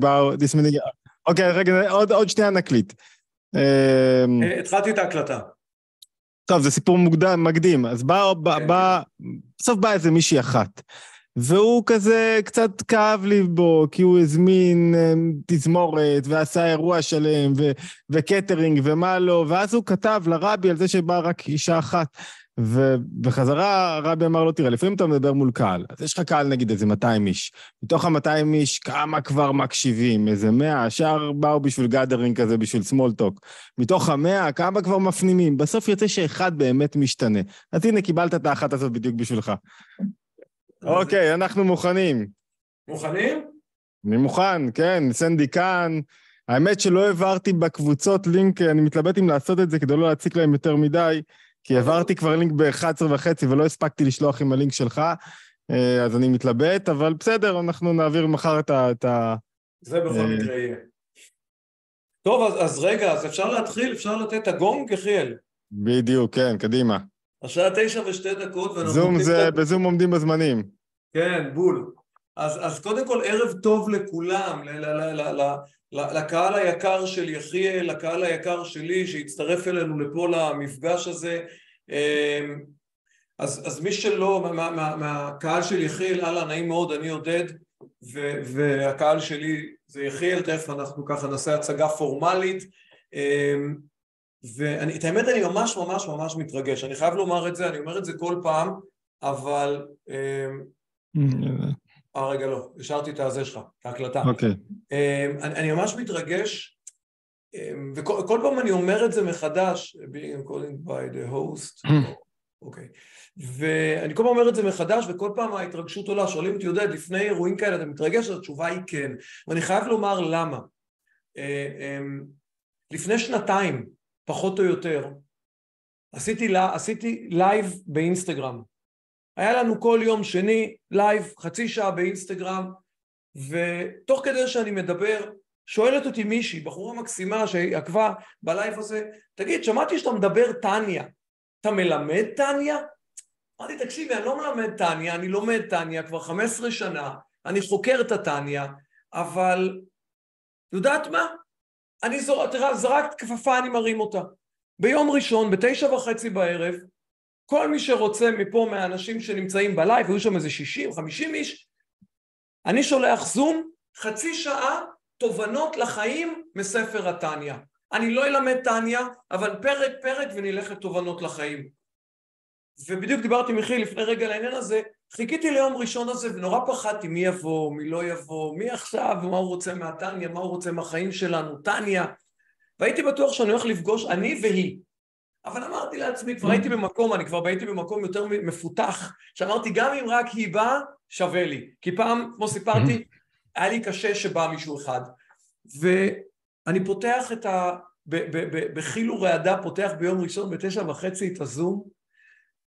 About this many... אוקיי, רגע, עוד, עוד שנייה נקליט. אמ, התחלתי את ההקלטה. טוב, זה סיפור מוקדם, מקדים. אז בא, בא, כן, בא, כן. בסוף באה איזה מישהי אחת. והוא כזה קצת כאב לי בו, כי הוא הזמין אמ, תזמורת, ועשה אירוע שלם, ו- וקטרינג, ומה לא, ואז הוא כתב לרבי על זה שבאה רק אישה אחת. ובחזרה רבי אמר לו, תראה, לפעמים אתה מדבר מול קהל, אז יש לך קהל נגיד איזה 200 איש. מתוך ה-200 איש, כמה כבר מקשיבים? איזה 100, השאר באו בשביל גאדרינג כזה, בשביל סמולטוק. מתוך ה-100, כמה כבר מפנימים? בסוף יוצא שאחד באמת משתנה. אז הנה, קיבלת את האחת הזאת בדיוק בשבילך. אוקיי, אנחנו מוכנים. מוכנים? אני מוכן, כן, סנדי כאן. האמת שלא העברתי בקבוצות לינק, אני מתלבט אם לעשות את זה כדי לא להציק להם יותר מדי. כי העברתי כבר לינק ב-11 וחצי ולא הספקתי לשלוח עם הלינק שלך, אה, אז אני מתלבט, אבל בסדר, אנחנו נעביר מחר את ה... את ה... זה בכל אה, מקרה יהיה. טוב, אז, אז רגע, אז אפשר להתחיל, אפשר לתת את הגונג, יחיאל? בדיוק, כן, קדימה. השעה תשע ושתי דקות, ואנחנו... זום זה, את... בזום עומדים בזמנים. כן, בול. אז, אז קודם כל, ערב טוב לכולם, ל, ל, ל, ל, ל, לקהל היקר של יחיאל, לקהל היקר שלי שהצטרף אלינו לפה למפגש הזה. אמ, אז, אז מי שלא, מה, מה, מה, מהקהל של יחיאל, אהלן, נעים מאוד, אני עודד, ו, והקהל שלי זה יחיאל, תכף אנחנו ככה נעשה הצגה פורמלית. אמ, ואת האמת אני ממש ממש ממש מתרגש, אני חייב לומר את זה, אני אומר את זה כל פעם, אבל אמ, mm, אה רגע לא, השארתי את הזה שלך, את ההקלטה. אוקיי. אמ, אני, אני ממש מתרגש, אמ, וכל פעם אני אומר את זה מחדש, being calling by the host, אוקיי. ואני כל פעם אומר את זה מחדש, וכל פעם ההתרגשות עולה. שואלים אותי, יודעת, לפני אירועים כאלה אתה מתרגש? התשובה היא כן. ואני חייב לומר למה. אמ, לפני שנתיים, פחות או יותר, עשיתי, עשיתי לייב באינסטגרם. היה לנו כל יום שני לייב, חצי שעה באינסטגרם, ותוך כדי שאני מדבר, שואלת אותי מישהי, בחורה מקסימה שעקבה בלייב הזה, תגיד, שמעתי שאתה מדבר טניה, אתה מלמד טניה? אמרתי, תקשיבי, אני לא מלמד טניה, אני לומד טניה כבר 15 שנה, אני חוקר את הטניה, אבל יודעת מה? אני זור... זרקת כפפה, אני מרים אותה. ביום ראשון, בתשע וחצי בערב, כל מי שרוצה מפה מהאנשים שנמצאים בלייב, היו שם איזה 60-50 איש, אני שולח זום, חצי שעה תובנות לחיים מספר התניא. אני לא אלמד תניא, אבל פרק פרק ונלך לתובנות לחיים. ובדיוק דיברתי עם יחי לפני רגע לעניין הזה, חיכיתי ליום ראשון הזה ונורא פחדתי מי יבוא, מי לא יבוא, מי עכשיו, מה הוא רוצה מהתניא, מה הוא רוצה מהחיים שלנו, תניא. והייתי בטוח שאני הולך לפגוש אני והיא. אבל אמרתי לעצמי, כבר הייתי במקום, אני כבר הייתי במקום יותר מפותח, שאמרתי, גם אם רק היא באה, שווה לי. כי פעם, כמו סיפרתי, mm-hmm. היה לי קשה שבא מישהו אחד. ואני פותח את ה... בחיל ורעדה פותח ביום ראשון בתשע וחצי את הזום,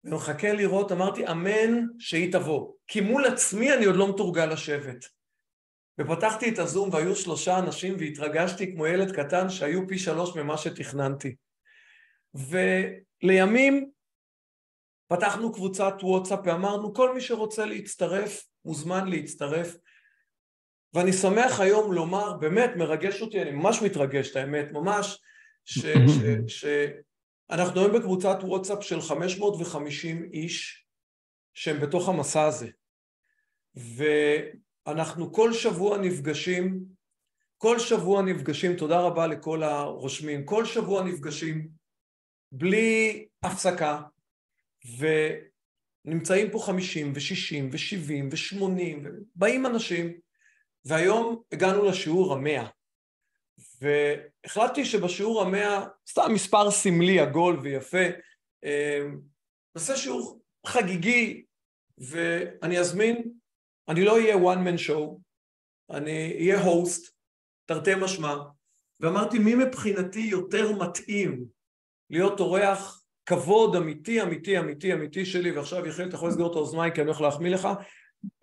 ומחכה לראות, אמרתי, אמן שהיא תבוא. כי מול עצמי אני עוד לא מתורגל לשבת. ופתחתי את הזום והיו שלושה אנשים והתרגשתי כמו ילד קטן שהיו פי שלוש ממה שתכננתי. ולימים פתחנו קבוצת וואטסאפ ואמרנו כל מי שרוצה להצטרף מוזמן להצטרף ואני שמח היום לומר, באמת מרגש אותי, אני ממש מתרגש, האמת, ממש, שאנחנו היום בקבוצת וואטסאפ של 550 איש שהם בתוך המסע הזה ואנחנו כל שבוע נפגשים, כל שבוע נפגשים, תודה רבה לכל הרושמים, כל שבוע נפגשים בלי הפסקה, ונמצאים פה 50 ו-60 ו-70 ו-80, באים אנשים, והיום הגענו לשיעור המאה. והחלטתי שבשיעור המאה, סתם מספר סמלי, עגול ויפה, אמ, נעשה שיעור חגיגי, ואני אזמין, אני לא אהיה one man show, אני אהיה host, תרתי משמע, ואמרתי, מי מבחינתי יותר מתאים להיות אורח כבוד אמיתי, אמיתי, אמיתי, אמיתי שלי, ועכשיו יחיאל, אתה יכול לסגור את האוזניים כי אני הולך להחמיא לך,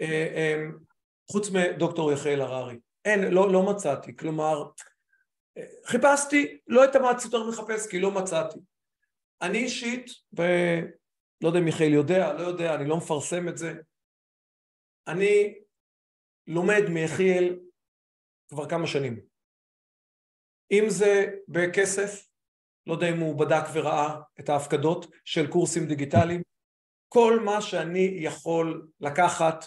אה, אה, חוץ מדוקטור יחיאל הררי. אין, לא, לא מצאתי, כלומר, אה, חיפשתי, לא את המעט שצריך מחפש, כי לא מצאתי. אני אישית, ולא יודע אם יחיאל יודע, לא יודע, אני לא מפרסם את זה, אני לומד מיחיאל כבר כמה שנים. אם זה בכסף, לא יודע אם הוא בדק וראה את ההפקדות של קורסים דיגיטליים. כל מה שאני יכול לקחת,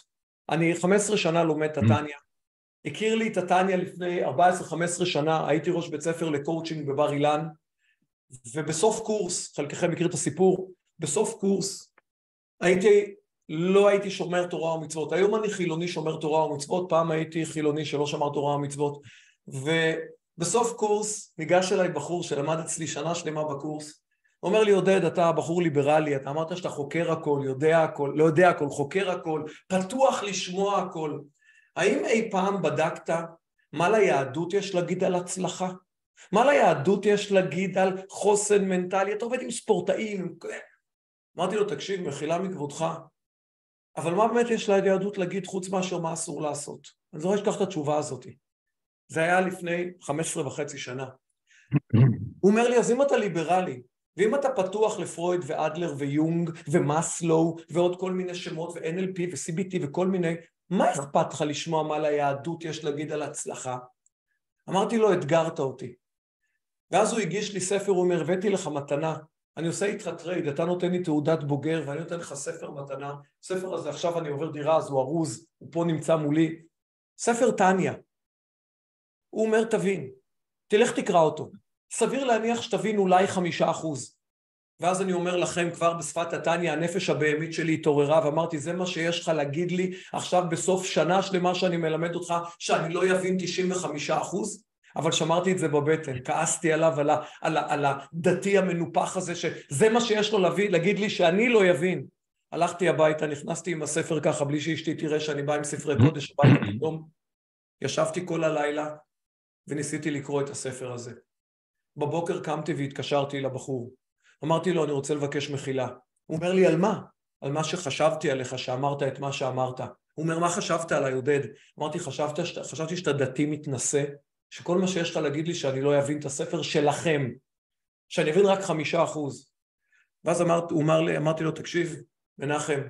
אני 15 שנה לומד תתניה. Mm. הכיר לי תתניה לפני 14-15 שנה, הייתי ראש בית ספר לקואוצ'ינג בבר אילן, ובסוף קורס, חלקכם מכיר את הסיפור, בסוף קורס הייתי, לא הייתי שומר תורה ומצוות. היום אני חילוני שומר תורה ומצוות, פעם הייתי חילוני שלא שמר תורה ומצוות. ו... בסוף קורס ניגש אליי בחור שלמד אצלי שנה שלמה בקורס, אומר לי, עודד, אתה בחור ליברלי, אתה אמרת שאתה חוקר הכל, יודע הכל, לא יודע הכל, חוקר הכל, פתוח לשמוע הכל. האם אי פעם בדקת מה ליהדות יש להגיד על הצלחה? מה ליהדות יש להגיד על חוסן מנטלי? אתה עובד עם ספורטאים. אמרתי לו, תקשיב, מחילה מכבודך, אבל מה באמת יש ליהדות להגיד חוץ מאשר מה אסור לעשות? אני זוכר לשכוח את התשובה הזאת. זה היה לפני 15 וחצי שנה. הוא אומר לי, אז אם אתה ליברלי, ואם אתה פתוח לפרויד ואדלר ויונג ומאסלו ועוד כל מיני שמות ו-NLP ו-CBT וכל מיני, מה אכפת לך לשמוע מה ליהדות יש להגיד על הצלחה? אמרתי לו, אתגרת אותי. ואז הוא הגיש לי ספר, הוא אומר, הבאתי לך מתנה, אני עושה איתך טרייד, אתה נותן לי תעודת בוגר ואני נותן לך ספר מתנה, ספר הזה עכשיו אני עובר דירה, אז הוא ארוז, הוא פה נמצא מולי, ספר טניה. הוא אומר תבין, תלך תקרא אותו. סביר להניח שתבין אולי חמישה אחוז. ואז אני אומר לכם כבר בשפת התניא, הנפש הבהמית שלי התעוררה ואמרתי, זה מה שיש לך להגיד לי עכשיו בסוף שנה שלמה שאני מלמד אותך, שאני לא אבין 95 אחוז? אבל שמרתי את זה בבטן, כעסתי עליו, על, ה, על, ה, על הדתי המנופח הזה, שזה מה שיש לו להביא, להגיד לי שאני לא אבין. הלכתי הביתה, נכנסתי עם הספר ככה, בלי שאשתי תראה שאני בא עם ספרי קודש הביתה פתאום. ישבתי כל הלילה, וניסיתי לקרוא את הספר הזה. בבוקר קמתי והתקשרתי לבחור. אמרתי לו, אני רוצה לבקש מחילה. הוא אומר לי, על מה? על מה שחשבתי עליך, שאמרת את מה שאמרת. הוא אומר, מה חשבת עליי, עודד? אמרתי, חשבת, חשבתי שאתה דתי מתנשא, שכל מה שיש לך להגיד לי שאני לא אבין את הספר שלכם, שאני אבין רק חמישה אחוז. ואז אמרת, הוא אמר לי, אמרתי לו, תקשיב, מנחם,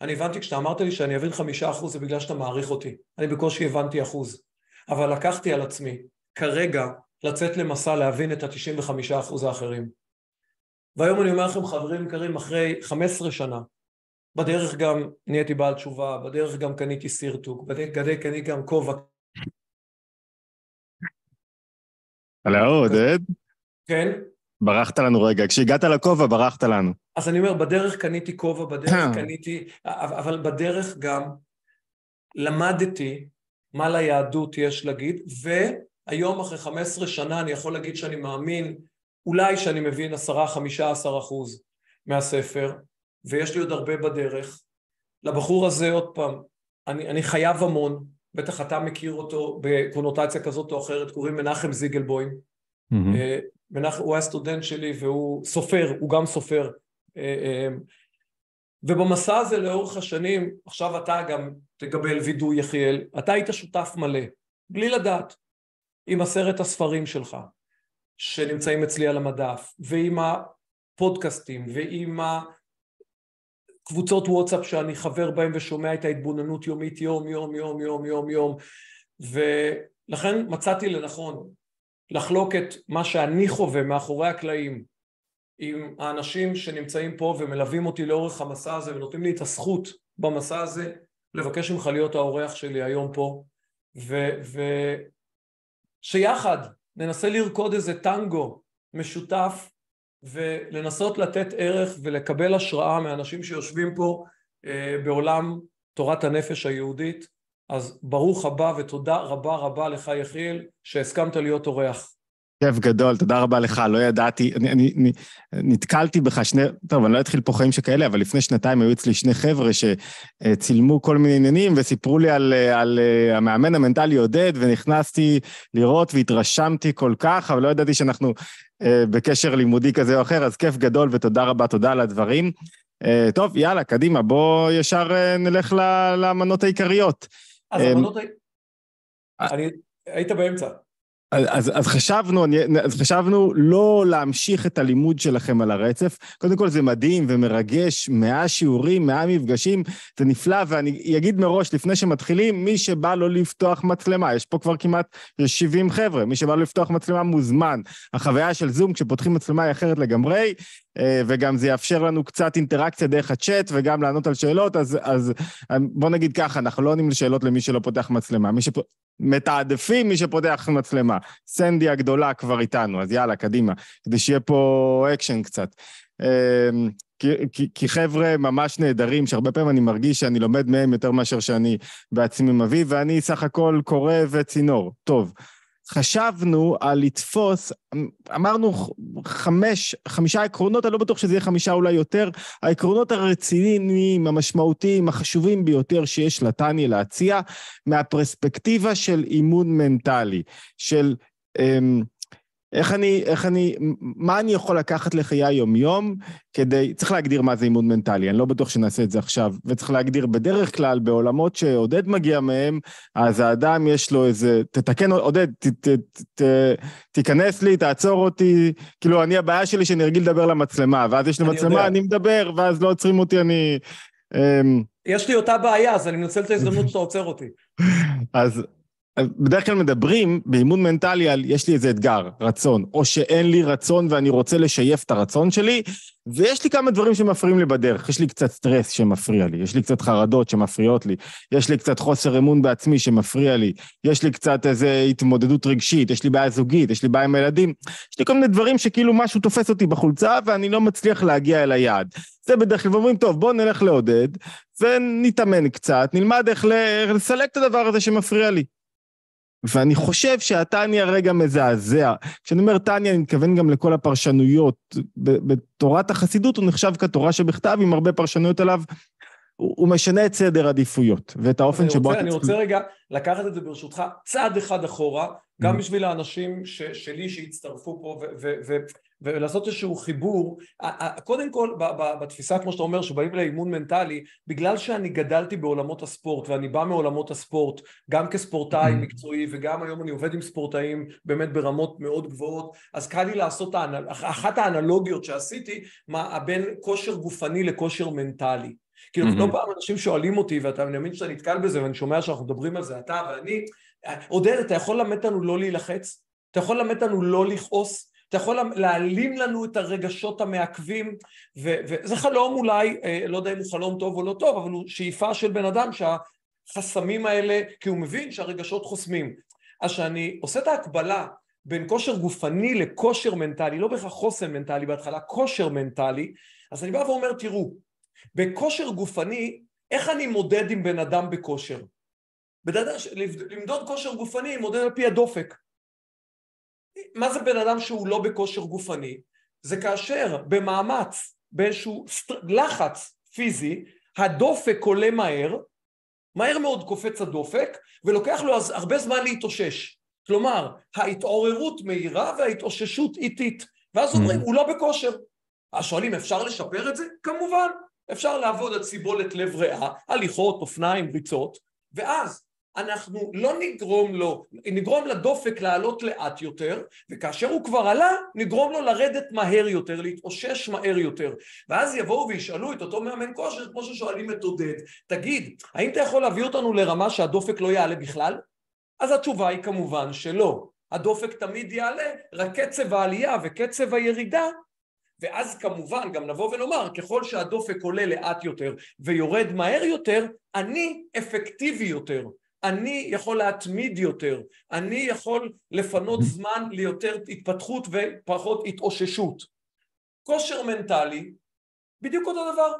אני הבנתי כשאתה אמרת לי שאני אבין חמישה אחוז זה בגלל שאתה מעריך אותי. אני בקושי הבנתי אחוז. אבל לקחתי על עצמי כרגע לצאת למסע להבין את ה-95% האחרים. והיום אני אומר לכם, חברים יקרים, אחרי 15 שנה, בדרך גם נהייתי בעל תשובה, בדרך גם קניתי סירטוק, בדרך קניתי גם כובע. הלאה, עודד. כן? ברחת לנו רגע. כשהגעת לכובע, ברחת לנו. אז אני אומר, בדרך קניתי כובע, בדרך קניתי... אבל בדרך גם למדתי מה ליהדות יש להגיד, והיום אחרי 15 שנה אני יכול להגיד שאני מאמין, אולי שאני מבין 10-15 אחוז מהספר, ויש לי עוד הרבה בדרך. לבחור הזה, עוד פעם, אני, אני חייב המון, בטח אתה מכיר אותו בקונוטציה כזאת או אחרת, קוראים מנחם זיגלבוים. Mm-hmm. אה, מנחם, הוא היה סטודנט שלי והוא סופר, הוא גם סופר. אה, אה, ובמסע הזה לאורך השנים, עכשיו אתה גם תקבל וידוי יחיאל, אתה היית שותף מלא, בלי לדעת, עם עשרת הספרים שלך, שנמצאים אצלי על המדף, ועם הפודקאסטים, ועם הקבוצות וואטסאפ שאני חבר בהם ושומע את ההתבוננות יומית יום, יום, יום, יום, יום, יום, ולכן מצאתי לנכון לחלוק את מה שאני חווה מאחורי הקלעים עם האנשים שנמצאים פה ומלווים אותי לאורך המסע הזה ונותנים לי את הזכות במסע הזה לבקש ממך להיות האורח שלי היום פה ושיחד ו... ננסה לרקוד איזה טנגו משותף ולנסות לתת ערך ולקבל השראה מאנשים שיושבים פה אה, בעולם תורת הנפש היהודית אז ברוך הבא ותודה רבה רבה לך יחיאל שהסכמת להיות אורח כיף גדול, תודה רבה לך, לא ידעתי, אני, אני, אני נתקלתי בך שני, טוב, אני לא אתחיל פה חיים שכאלה, אבל לפני שנתיים היו אצלי שני חבר'ה שצילמו כל מיני עניינים וסיפרו לי על, על על אה, המאמן המנטלי עודד, ונכנסתי לראות והתרשמתי כל כך, אבל לא ידעתי שאנחנו אה, בקשר לימודי כזה או אחר, אז כיף גדול ותודה רבה, תודה על הדברים. אה, טוב, יאללה, קדימה, בוא ישר אה, נלך לאמנות העיקריות. אז אה, אמנות... אה, אני... היית באמצע. אז, אז אז, חשבנו, אז חשבנו לא להמשיך את הלימוד שלכם על הרצף. קודם כל זה מדהים ומרגש, מאה שיעורים, מאה מפגשים, זה נפלא, ואני אגיד מראש, לפני שמתחילים, מי שבא לא לפתוח מצלמה, יש פה כבר כמעט 70 חבר'ה, מי שבא לא לפתוח מצלמה מוזמן. החוויה של זום כשפותחים מצלמה היא אחרת לגמרי, אה, וגם זה יאפשר לנו קצת אינטראקציה דרך הצ'אט וגם לענות על שאלות, אז, אז בוא נגיד ככה, אנחנו לא עונים לשאלות למי שלא פותח מצלמה. מי שפ... מתעדפים מי שפותח מצלמה. סנדי הגדולה כבר איתנו, אז יאללה, קדימה, כדי שיהיה פה אקשן קצת. אה, כי, כי, כי חבר'ה ממש נהדרים, שהרבה פעמים אני מרגיש שאני לומד מהם יותר מאשר שאני בעצמי מביא, ואני סך הכל קורא וצינור. טוב. חשבנו על לתפוס, אמרנו חמש, חמישה עקרונות, אני לא בטוח שזה יהיה חמישה אולי יותר, העקרונות הרציניים, המשמעותיים, החשובים ביותר שיש לטני להציע, מהפרספקטיבה של אימון מנטלי, של... אמ, איך אני, איך אני, מה אני יכול לקחת לחיי היום-יום כדי, צריך להגדיר מה זה אימון מנטלי, אני לא בטוח שנעשה את זה עכשיו, וצריך להגדיר בדרך כלל, בעולמות שעודד מגיע מהם, אז האדם יש לו איזה, תתקן, עודד, ת, ת, ת, ת, תיכנס לי, תעצור אותי, כאילו, אני, הבעיה שלי שאני רגיל לדבר למצלמה, ואז יש לי מצלמה, אני מדבר, ואז לא עוצרים אותי, אני... אמ, יש לי אותה בעיה, אז אני מנצל את ההזדמנות שאתה עוצר אותי. אז, בדרך כלל מדברים באימון מנטלי על יש לי איזה אתגר, רצון, או שאין לי רצון ואני רוצה לשייף את הרצון שלי, ויש לי כמה דברים שמפריעים לי בדרך. יש לי קצת סטרס שמפריע לי, יש לי קצת חרדות שמפריעות לי, יש לי קצת חוסר אמון בעצמי שמפריע לי, יש לי קצת איזו התמודדות רגשית, יש לי בעיה זוגית, יש לי בעיה עם הילדים, יש לי כל מיני דברים שכאילו משהו תופס אותי בחולצה ואני לא מצליח להגיע אל היעד. זה בדרך כלל, ואומרים, טוב, בואו נלך לעודד, ונתאמן קצת, נלמד איך לסלק את הדבר הזה שמפריע לי. ואני חושב שהתניא רגע מזעזע. כשאני אומר תניא, אני מתכוון גם לכל הפרשנויות. בתורת החסידות הוא נחשב כתורה שבכתב, עם הרבה פרשנויות עליו. הוא משנה את סדר עדיפויות, ואת האופן שבו... רוצה, אני צריך... רוצה רגע לקחת את זה ברשותך צעד אחד אחורה, גם mm-hmm. בשביל האנשים ש, שלי שהצטרפו פה, ו, ו, ו, ולעשות איזשהו חיבור, קודם כל בתפיסה כמו שאתה אומר שבאים לאימון מנטלי, בגלל שאני גדלתי בעולמות הספורט ואני בא מעולמות הספורט, גם כספורטאי mm-hmm. מקצועי וגם היום אני עובד עם ספורטאים באמת ברמות מאוד גבוהות, אז קל לי לעשות, אחת האנלוגיות שעשיתי, מה בין כושר גופני לכושר מנטלי. כאילו, mm-hmm. לא פעם אנשים שואלים אותי, ואתה, מאמין שאתה נתקל בזה, ואני שומע שאנחנו מדברים על זה, אתה ואני, אה, עודד, אתה יכול ללמד אותנו לא להילחץ? אתה יכול ללמד אותנו לא לכעוס? אתה יכול להעלים לנו את הרגשות המעכבים, ו, וזה חלום אולי, אה, לא יודע אם הוא חלום טוב או לא טוב, אבל הוא שאיפה של בן אדם שהחסמים האלה, כי הוא מבין שהרגשות חוסמים. אז כשאני עושה את ההקבלה בין כושר גופני לכושר מנטלי, לא בהכרח חוסן מנטלי בהתחלה, כושר מנטלי, אז אני בא ואומר, תראו, בכושר גופני, איך אני מודד עם בן אדם בכושר? בדעת, למדוד כושר גופני מודד על פי הדופק. מה זה בן אדם שהוא לא בכושר גופני? זה כאשר במאמץ, באיזשהו לחץ פיזי, הדופק עולה מהר, מהר מאוד קופץ הדופק, ולוקח לו הרבה זמן להתאושש. כלומר, ההתעוררות מהירה וההתאוששות איטית. ואז אומרים, mm. הוא לא בכושר. אז שואלים, אפשר לשפר את זה? כמובן. אפשר לעבוד על סיבולת לב ריאה, הליכות, אופניים, ריצות, ואז אנחנו לא נגרום לו, נגרום לדופק לעלות לאט יותר, וכאשר הוא כבר עלה, נגרום לו לרדת מהר יותר, להתאושש מהר יותר. ואז יבואו וישאלו את אותו מאמן כושר, כמו ששואלים את עודד, תגיד, האם אתה יכול להביא אותנו לרמה שהדופק לא יעלה בכלל? אז התשובה היא כמובן שלא. הדופק תמיד יעלה, רק קצב העלייה וקצב הירידה ואז כמובן גם נבוא ונאמר, ככל שהדופק עולה לאט יותר ויורד מהר יותר, אני אפקטיבי יותר. אני יכול להתמיד יותר, אני יכול לפנות mm-hmm. זמן ליותר התפתחות ופחות התאוששות. כושר מנטלי, בדיוק אותו דבר.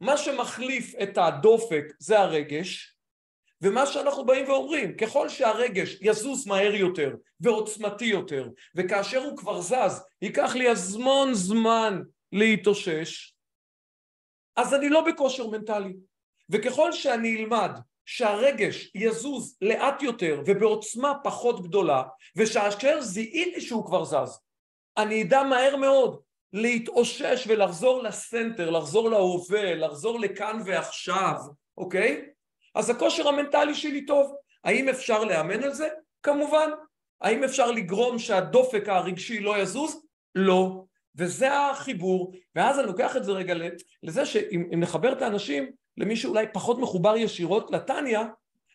מה שמחליף את הדופק זה הרגש, ומה שאנחנו באים ואומרים, ככל שהרגש יזוז מהר יותר ועוצמתי יותר, וכאשר הוא כבר זז, ייקח לי הזמון זמן להתאושש, אז אני לא בכושר מנטלי. וככל שאני אלמד שהרגש יזוז לאט יותר ובעוצמה פחות גדולה, ושאשר זיהיתי שהוא כבר זז, אני אדע מהר מאוד להתאושש ולחזור לסנטר, לחזור להווה, לחזור לכאן ועכשיו, אוקיי? אז הכושר המנטלי שלי טוב. האם אפשר לאמן על זה? כמובן. האם אפשר לגרום שהדופק הרגשי לא יזוז? לא. וזה החיבור, ואז אני לוקח את זה רגע לזה שאם נחבר את האנשים, למי שאולי פחות מחובר ישירות לתניא,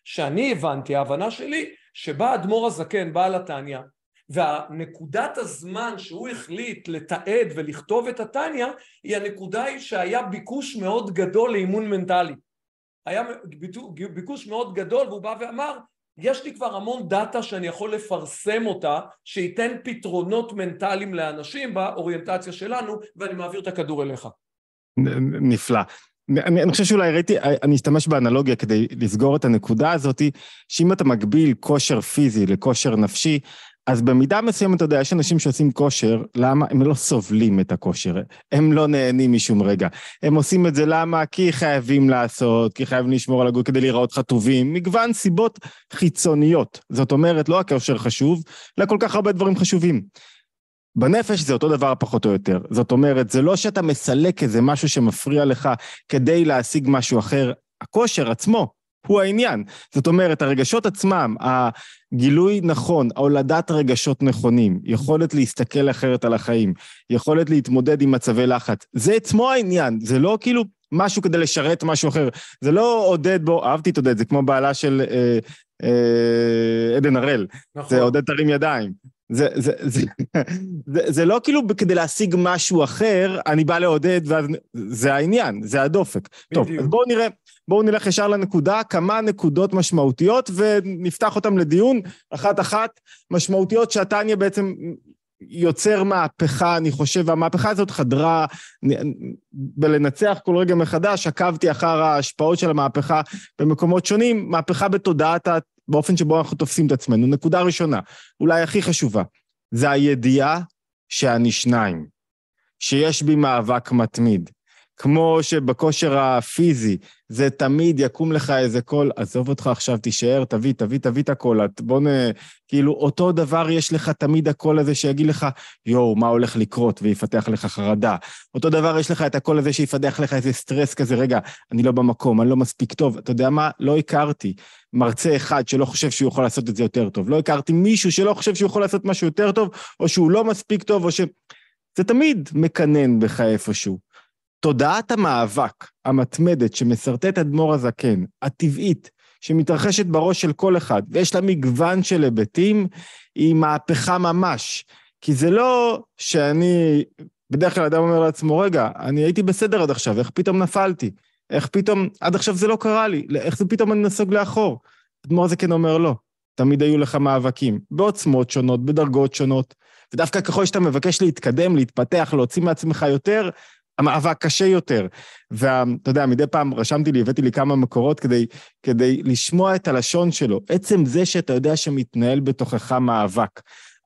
שאני הבנתי, ההבנה שלי, שבא אדמו"ר הזקן, בא התניא, והנקודת הזמן שהוא החליט לתעד ולכתוב את התניא, היא הנקודה היא שהיה ביקוש מאוד גדול לאימון מנטלי. היה ביקוש מאוד גדול והוא בא ואמר, יש לי כבר המון דאטה שאני יכול לפרסם אותה, שייתן פתרונות מנטליים לאנשים באוריינטציה שלנו, ואני מעביר את הכדור אליך. נפלא. אני, אני חושב שאולי ראיתי, אה, אני אשתמש באנלוגיה כדי לסגור את הנקודה הזאת, שאם אתה מגביל כושר פיזי לכושר נפשי, אז במידה מסוימת, אתה יודע, יש אנשים שעושים כושר, למה? הם לא סובלים את הכושר, הם לא נהנים משום רגע. הם עושים את זה למה? כי חייבים לעשות, כי חייבים לשמור על הגוף כדי להיראות חטובים, מגוון סיבות חיצוניות. זאת אומרת, לא הכושר חשוב, אלא כל כך הרבה דברים חשובים. בנפש זה אותו דבר פחות או יותר. זאת אומרת, זה לא שאתה מסלק איזה משהו שמפריע לך כדי להשיג משהו אחר, הכושר עצמו הוא העניין. זאת אומרת, הרגשות עצמם, הגילוי נכון, הולדת רגשות נכונים, יכולת להסתכל אחרת על החיים, יכולת להתמודד עם מצבי לחץ, זה עצמו העניין, זה לא כאילו משהו כדי לשרת משהו אחר. זה לא עודד בו, אהבתי את עודד, זה כמו בעלה של אה, אה, עדן הראל. נכון. זה עודד תרים ידיים. זה, זה, זה, זה, זה לא כאילו כדי להשיג משהו אחר, אני בא לעודד, ואז זה העניין, זה הדופק. בדיוק. טוב, אז בואו נראה, בואו נלך ישר לנקודה, כמה נקודות משמעותיות, ונפתח אותן לדיון, אחת-אחת, משמעותיות שהתניה בעצם יוצר מהפכה, אני חושב, המהפכה הזאת חדרה בלנצח כל רגע מחדש, עקבתי אחר ההשפעות של המהפכה במקומות שונים, מהפכה בתודעת ה... הת... באופן שבו אנחנו תופסים את עצמנו. נקודה ראשונה, אולי הכי חשובה, זה הידיעה שאני שניים, שיש בי מאבק מתמיד, כמו שבכושר הפיזי, זה תמיד יקום לך איזה קול, עזוב אותך עכשיו, תישאר, תביא, תביא, תביא את הקול, בוא נ... כאילו, אותו דבר יש לך תמיד הקול הזה שיגיד לך, יואו, מה הולך לקרות, ויפתח לך חרדה. אותו דבר יש לך את הקול הזה שיפתח לך איזה סטרס כזה, רגע, אני לא במקום, אני לא מספיק טוב. אתה יודע מה? לא הכרתי מרצה אחד שלא חושב שהוא יכול לעשות את זה יותר טוב. לא הכרתי מישהו שלא חושב שהוא יכול לעשות משהו יותר טוב, או שהוא לא מספיק טוב, או ש... זה תמיד מקנן בך איפשהו. תודעת המאבק המתמדת שמסרטט אדמו"ר הזקן, הטבעית, שמתרחשת בראש של כל אחד, ויש לה מגוון של היבטים, היא מהפכה ממש. כי זה לא שאני, בדרך כלל אדם אומר לעצמו, רגע, אני הייתי בסדר עד עכשיו, איך פתאום נפלתי? איך פתאום, עד עכשיו זה לא קרה לי, איך זה פתאום אני נסוג לאחור? אדמו"ר הזקן אומר, לא, תמיד היו לך מאבקים, בעוצמות שונות, בדרגות שונות, ודווקא ככל שאתה מבקש להתקדם, להתפתח, להוציא מעצמך יותר, המאבק קשה יותר. ואתה יודע, מדי פעם רשמתי לי, הבאתי לי כמה מקורות כדי, כדי לשמוע את הלשון שלו. עצם זה שאתה יודע שמתנהל בתוכך מאבק.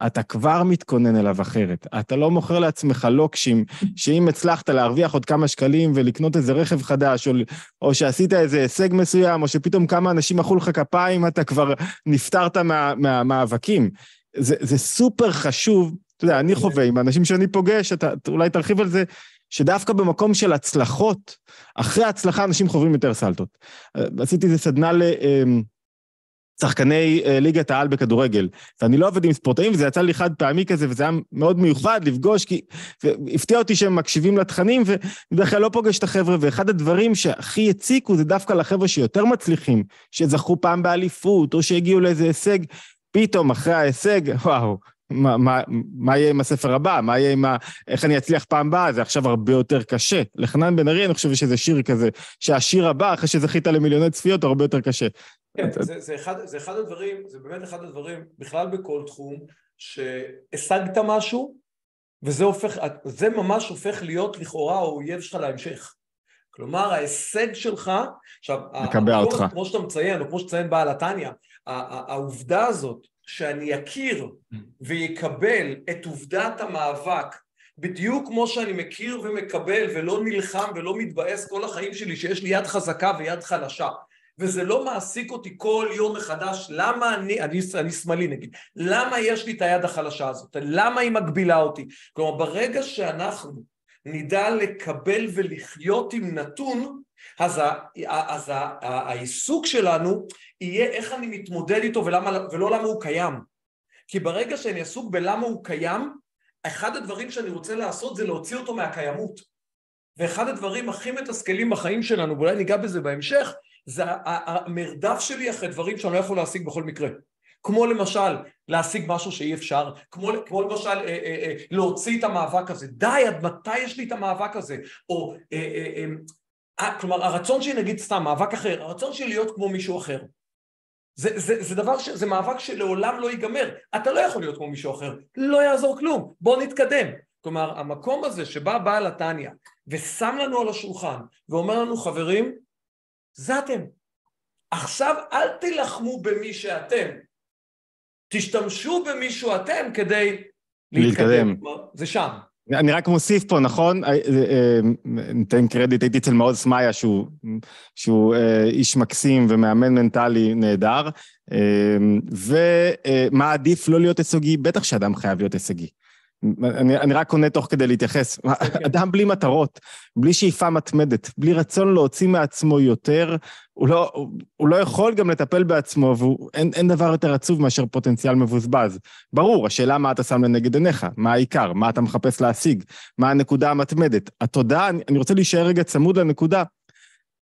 אתה כבר מתכונן אליו אחרת. אתה לא מוכר לעצמך לוקשים, שאם הצלחת להרוויח עוד כמה שקלים ולקנות איזה רכב חדש, או, או שעשית איזה הישג מסוים, או שפתאום כמה אנשים מחאו לך כפיים, אתה כבר נפטרת מה, מהמאבקים. זה, זה סופר חשוב. אתה יודע, אני חווה עם אנשים שאני פוגש, אתה אולי תרחיב על זה, שדווקא במקום של הצלחות, אחרי ההצלחה אנשים חווים יותר סלטות. עשיתי איזה סדנה ל... אמ, שחקני אה, ליגת העל בכדורגל. ואני לא עובד עם ספורטאים, וזה יצא לי חד פעמי כזה, וזה היה מאוד מיוחד לפגוש, כי הפתיע אותי שהם מקשיבים לתכנים, ובדרך כלל לא פוגש את החבר'ה, ואחד הדברים שהכי הציקו זה דווקא לחבר'ה שיותר מצליחים, שזכו פעם באליפות, או שהגיעו לאיזה הישג, פתאום אחרי ההישג, וואו, מה, מה, מה יהיה עם הספר הבא? מה יהיה עם ה... איך אני אצליח פעם הבאה? זה עכשיו הרבה יותר קשה. לחנן בן ארי, אני חושב שזה שיר כזה, שהשיר הבא, אחרי שזכית למיליוני צפיות, הרבה יותר קשה. כן, אתה... זה, זה, אחד, זה אחד הדברים, זה באמת אחד הדברים, בכלל בכל תחום, שהשגת משהו, וזה הופך, זה ממש הופך להיות לכאורה האויב שלך להמשך. כלומר, ההישג שלך, עכשיו, מקבע אותך. כמו שאתה מציין, או כמו שציין בעל התניא, העובדה הזאת שאני אכיר mm. ויקבל את עובדת המאבק בדיוק כמו שאני מכיר ומקבל ולא נלחם ולא מתבאס כל החיים שלי שיש לי יד חזקה ויד חלשה וזה לא מעסיק אותי כל יום מחדש, למה אני, אני, אני שמאלי נגיד, למה יש לי את היד החלשה הזאת, למה היא מגבילה אותי? כלומר, ברגע שאנחנו נדע לקבל ולחיות עם נתון, אז, ה, אז ה, ה, העיסוק שלנו יהיה איך אני מתמודד איתו ולמה, ולא למה הוא קיים. כי ברגע שאני עסוק בלמה הוא קיים, אחד הדברים שאני רוצה לעשות זה להוציא אותו מהקיימות. ואחד הדברים הכי מתסכלים בחיים שלנו, ואולי ניגע בזה בהמשך, זה המרדף שלי אחרי דברים שאני לא יכול להשיג בכל מקרה. כמו למשל להשיג משהו שאי אפשר, כמו, כמו למשל אה, אה, אה, להוציא את המאבק הזה, די עד מתי יש לי את המאבק הזה, או אה, אה, אה, אה, כלומר, הרצון שלי, נגיד סתם, מאבק אחר, הרצון שלי להיות כמו מישהו אחר. זה, זה, זה דבר, ש... זה מאבק שלעולם לא ייגמר. אתה לא יכול להיות כמו מישהו אחר, לא יעזור כלום, בוא נתקדם. כלומר, המקום הזה שבא בעל התניא ושם לנו על השולחן ואומר לנו, חברים, זה אתם. עכשיו אל תילחמו במי שאתם, תשתמשו במי שאתם כדי להתקדם. להתקדם. כלומר, זה שם. אני רק מוסיף פה, נכון? אה, אה, אה, ניתן קרדיט, הייתי אצל מעוז מאיה, שהוא, שהוא איש מקסים ומאמן מנטלי נהדר. ומה עדיף לא להיות הישגי? בטח שאדם חייב להיות הישגי. אני, אני רק עונה תוך כדי להתייחס. אוקיי. אדם בלי מטרות, בלי שאיפה מתמדת, בלי רצון להוציא מעצמו יותר, הוא לא, הוא לא יכול גם לטפל בעצמו, ואין דבר יותר עצוב מאשר פוטנציאל מבוזבז. ברור, השאלה מה אתה שם לנגד עיניך, מה העיקר, מה אתה מחפש להשיג, מה הנקודה המתמדת. התודעה, אני, אני רוצה להישאר רגע צמוד לנקודה.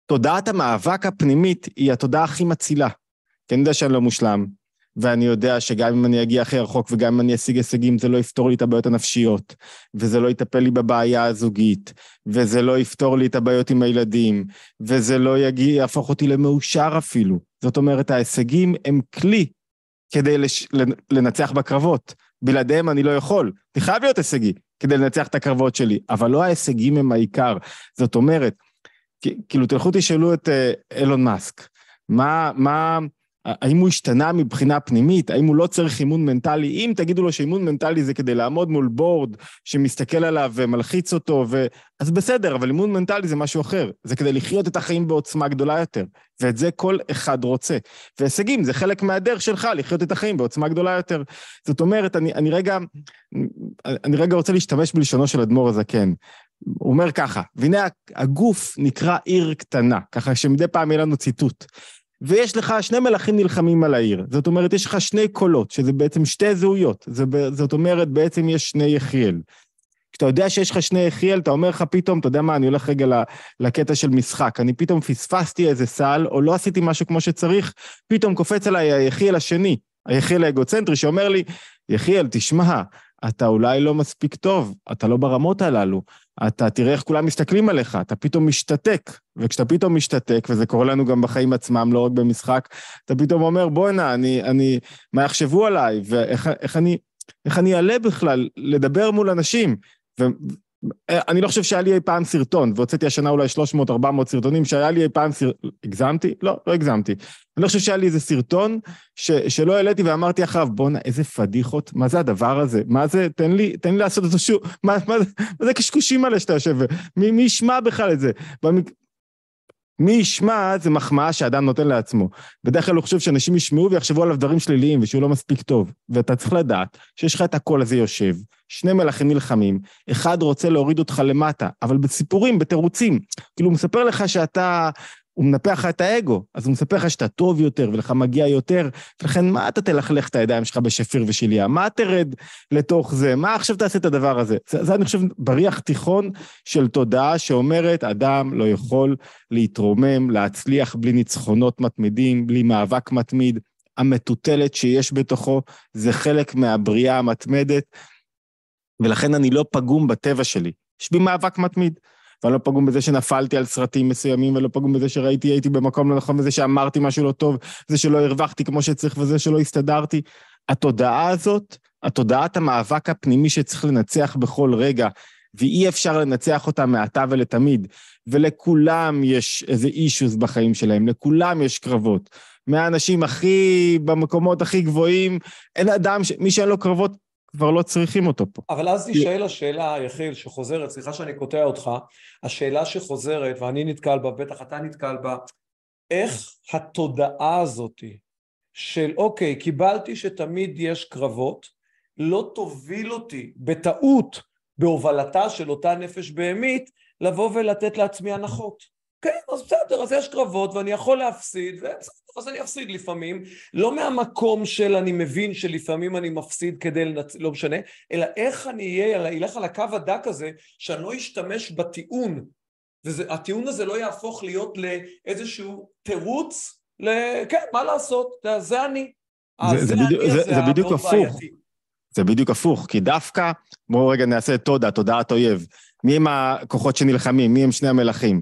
תודעת המאבק הפנימית היא התודעה הכי מצילה. כי אני יודע שאני לא מושלם, ואני יודע שגם אם אני אגיע הכי רחוק וגם אם אני אשיג הישגים, זה לא יפתור לי את הבעיות הנפשיות, וזה לא יטפל לי בבעיה הזוגית, וזה לא יפתור לי את הבעיות עם הילדים, וזה לא יגיע, יהפוך אותי למאושר אפילו. זאת אומרת, ההישגים הם כלי כדי לש, לנצח בקרבות. בלעדיהם אני לא יכול. אני חייב להיות הישגי כדי לנצח את הקרבות שלי, אבל לא ההישגים הם העיקר. זאת אומרת, כאילו, תלכו תשאלו את אה, אילון מאסק, מה, מה, האם הוא השתנה מבחינה פנימית? האם הוא לא צריך אימון מנטלי? אם תגידו לו שאימון מנטלי זה כדי לעמוד מול בורד שמסתכל עליו ומלחיץ אותו, ו... אז בסדר, אבל אימון מנטלי זה משהו אחר. זה כדי לחיות את החיים בעוצמה גדולה יותר, ואת זה כל אחד רוצה. והישגים זה חלק מהדרך שלך לחיות את החיים בעוצמה גדולה יותר. זאת אומרת, אני, אני, רגע, אני רגע רוצה להשתמש בלשונו של אדמו"ר הזקן. הוא אומר ככה, והנה הגוף נקרא עיר קטנה, ככה שמדי פעם יהיה לנו ציטוט. ויש לך שני מלכים נלחמים על העיר. זאת אומרת, יש לך שני קולות, שזה בעצם שתי זהויות. זאת אומרת, בעצם יש שני יחיאל. כשאתה יודע שיש לך שני יחיאל, אתה אומר לך פתאום, אתה יודע מה, אני הולך רגע לקטע של משחק. אני פתאום פספסתי איזה סל, או לא עשיתי משהו כמו שצריך, פתאום קופץ עליי היחיאל השני, היחיאל האגוצנטרי, שאומר לי, יחיאל, תשמע, אתה אולי לא מספיק טוב, אתה לא ברמות הללו. אתה תראה איך כולם מסתכלים עליך, אתה פתאום משתתק. וכשאתה פתאום משתתק, וזה קורה לנו גם בחיים עצמם, לא רק במשחק, אתה פתאום אומר, בואנה, אני, אני, מה יחשבו עליי, ואיך איך אני, איך אני אעלה בכלל לדבר מול אנשים? ו, אה, אני לא חושב שהיה לי אי פעם סרטון, והוצאתי השנה אולי 300-400 סרטונים, שהיה לי אי פעם סרטון... הגזמתי? לא, לא הגזמתי. אני לא חושב שהיה לי איזה סרטון ש... שלא העליתי ואמרתי אחריו, בואנה, איזה פדיחות, מה זה הדבר הזה? מה זה, תן לי, תן לי לעשות אותו שוב, מה, מה, מה, זה, מה זה קשקושים האלה שאתה יושב? מי, מי ישמע בכלל את זה? במק... מי ישמע זה מחמאה שאדם נותן לעצמו. בדרך כלל הוא חושב שאנשים ישמעו ויחשבו עליו דברים שליליים ושהוא לא מספיק טוב. ואתה צריך לדעת שיש לך את הקול הזה יושב, שני מלאכים נלחמים, אחד רוצה להוריד אותך למטה, אבל בסיפורים, בתירוצים. כאילו, הוא מספר לך שאתה הוא מנפח לך את האגו, אז הוא מספר לך שאתה טוב יותר ולך מגיע יותר, ולכן מה אתה תלכלך את הידיים שלך בשפיר ושליה? מה תרד לתוך זה? מה עכשיו תעשה את הדבר הזה? זה, זה אני חושב בריח תיכון של תודעה שאומרת, אדם לא יכול להתרומם, להצליח בלי ניצחונות מתמידים, בלי מאבק מתמיד. המטוטלת שיש בתוכו זה חלק מהבריאה המתמדת, ולכן אני לא פגום בטבע שלי. יש בי מאבק מתמיד. ואני לא פגום בזה שנפלתי על סרטים מסוימים, ולא פגום בזה שראיתי, הייתי במקום לא נכון, וזה שאמרתי משהו לא טוב, זה שלא הרווחתי כמו שצריך, וזה שלא הסתדרתי. התודעה הזאת, התודעת המאבק הפנימי שצריך לנצח בכל רגע, ואי אפשר לנצח אותה מעתה ולתמיד. ולכולם יש איזה אישוס בחיים שלהם, לכולם יש קרבות. מהאנשים הכי, במקומות הכי גבוהים, אין אדם, ש... מי שאין לו קרבות, כבר לא צריכים אותו פה. אבל אז תישאל השאלה, יחיל, שחוזרת, סליחה שאני קוטע אותך, השאלה שחוזרת, ואני נתקל בה, בטח אתה נתקל בה, איך התודעה הזאת של אוקיי, קיבלתי שתמיד יש קרבות, לא תוביל אותי בטעות בהובלתה של אותה נפש בהמית לבוא ולתת לעצמי הנחות. כן, אז בסדר, אז יש קרבות ואני יכול להפסיד, ובסדר, אז אני אפסיד לפעמים. לא מהמקום של אני מבין שלפעמים אני מפסיד כדי לנצ... לא משנה, אלא איך אני אהיה, אלך על הקו הדק הזה, שאני לא אשתמש בטיעון. והטיעון הזה לא יהפוך להיות לאיזשהו תירוץ, ל... כן, מה לעשות, זה אני. זה, זה, בדיוק, זה, זה בדיוק הפוך. זה בדיוק הפוך, כי דווקא, בואו רגע נעשה תודה, תודעת אויב. מי הם הכוחות שנלחמים? מי הם שני המלכים?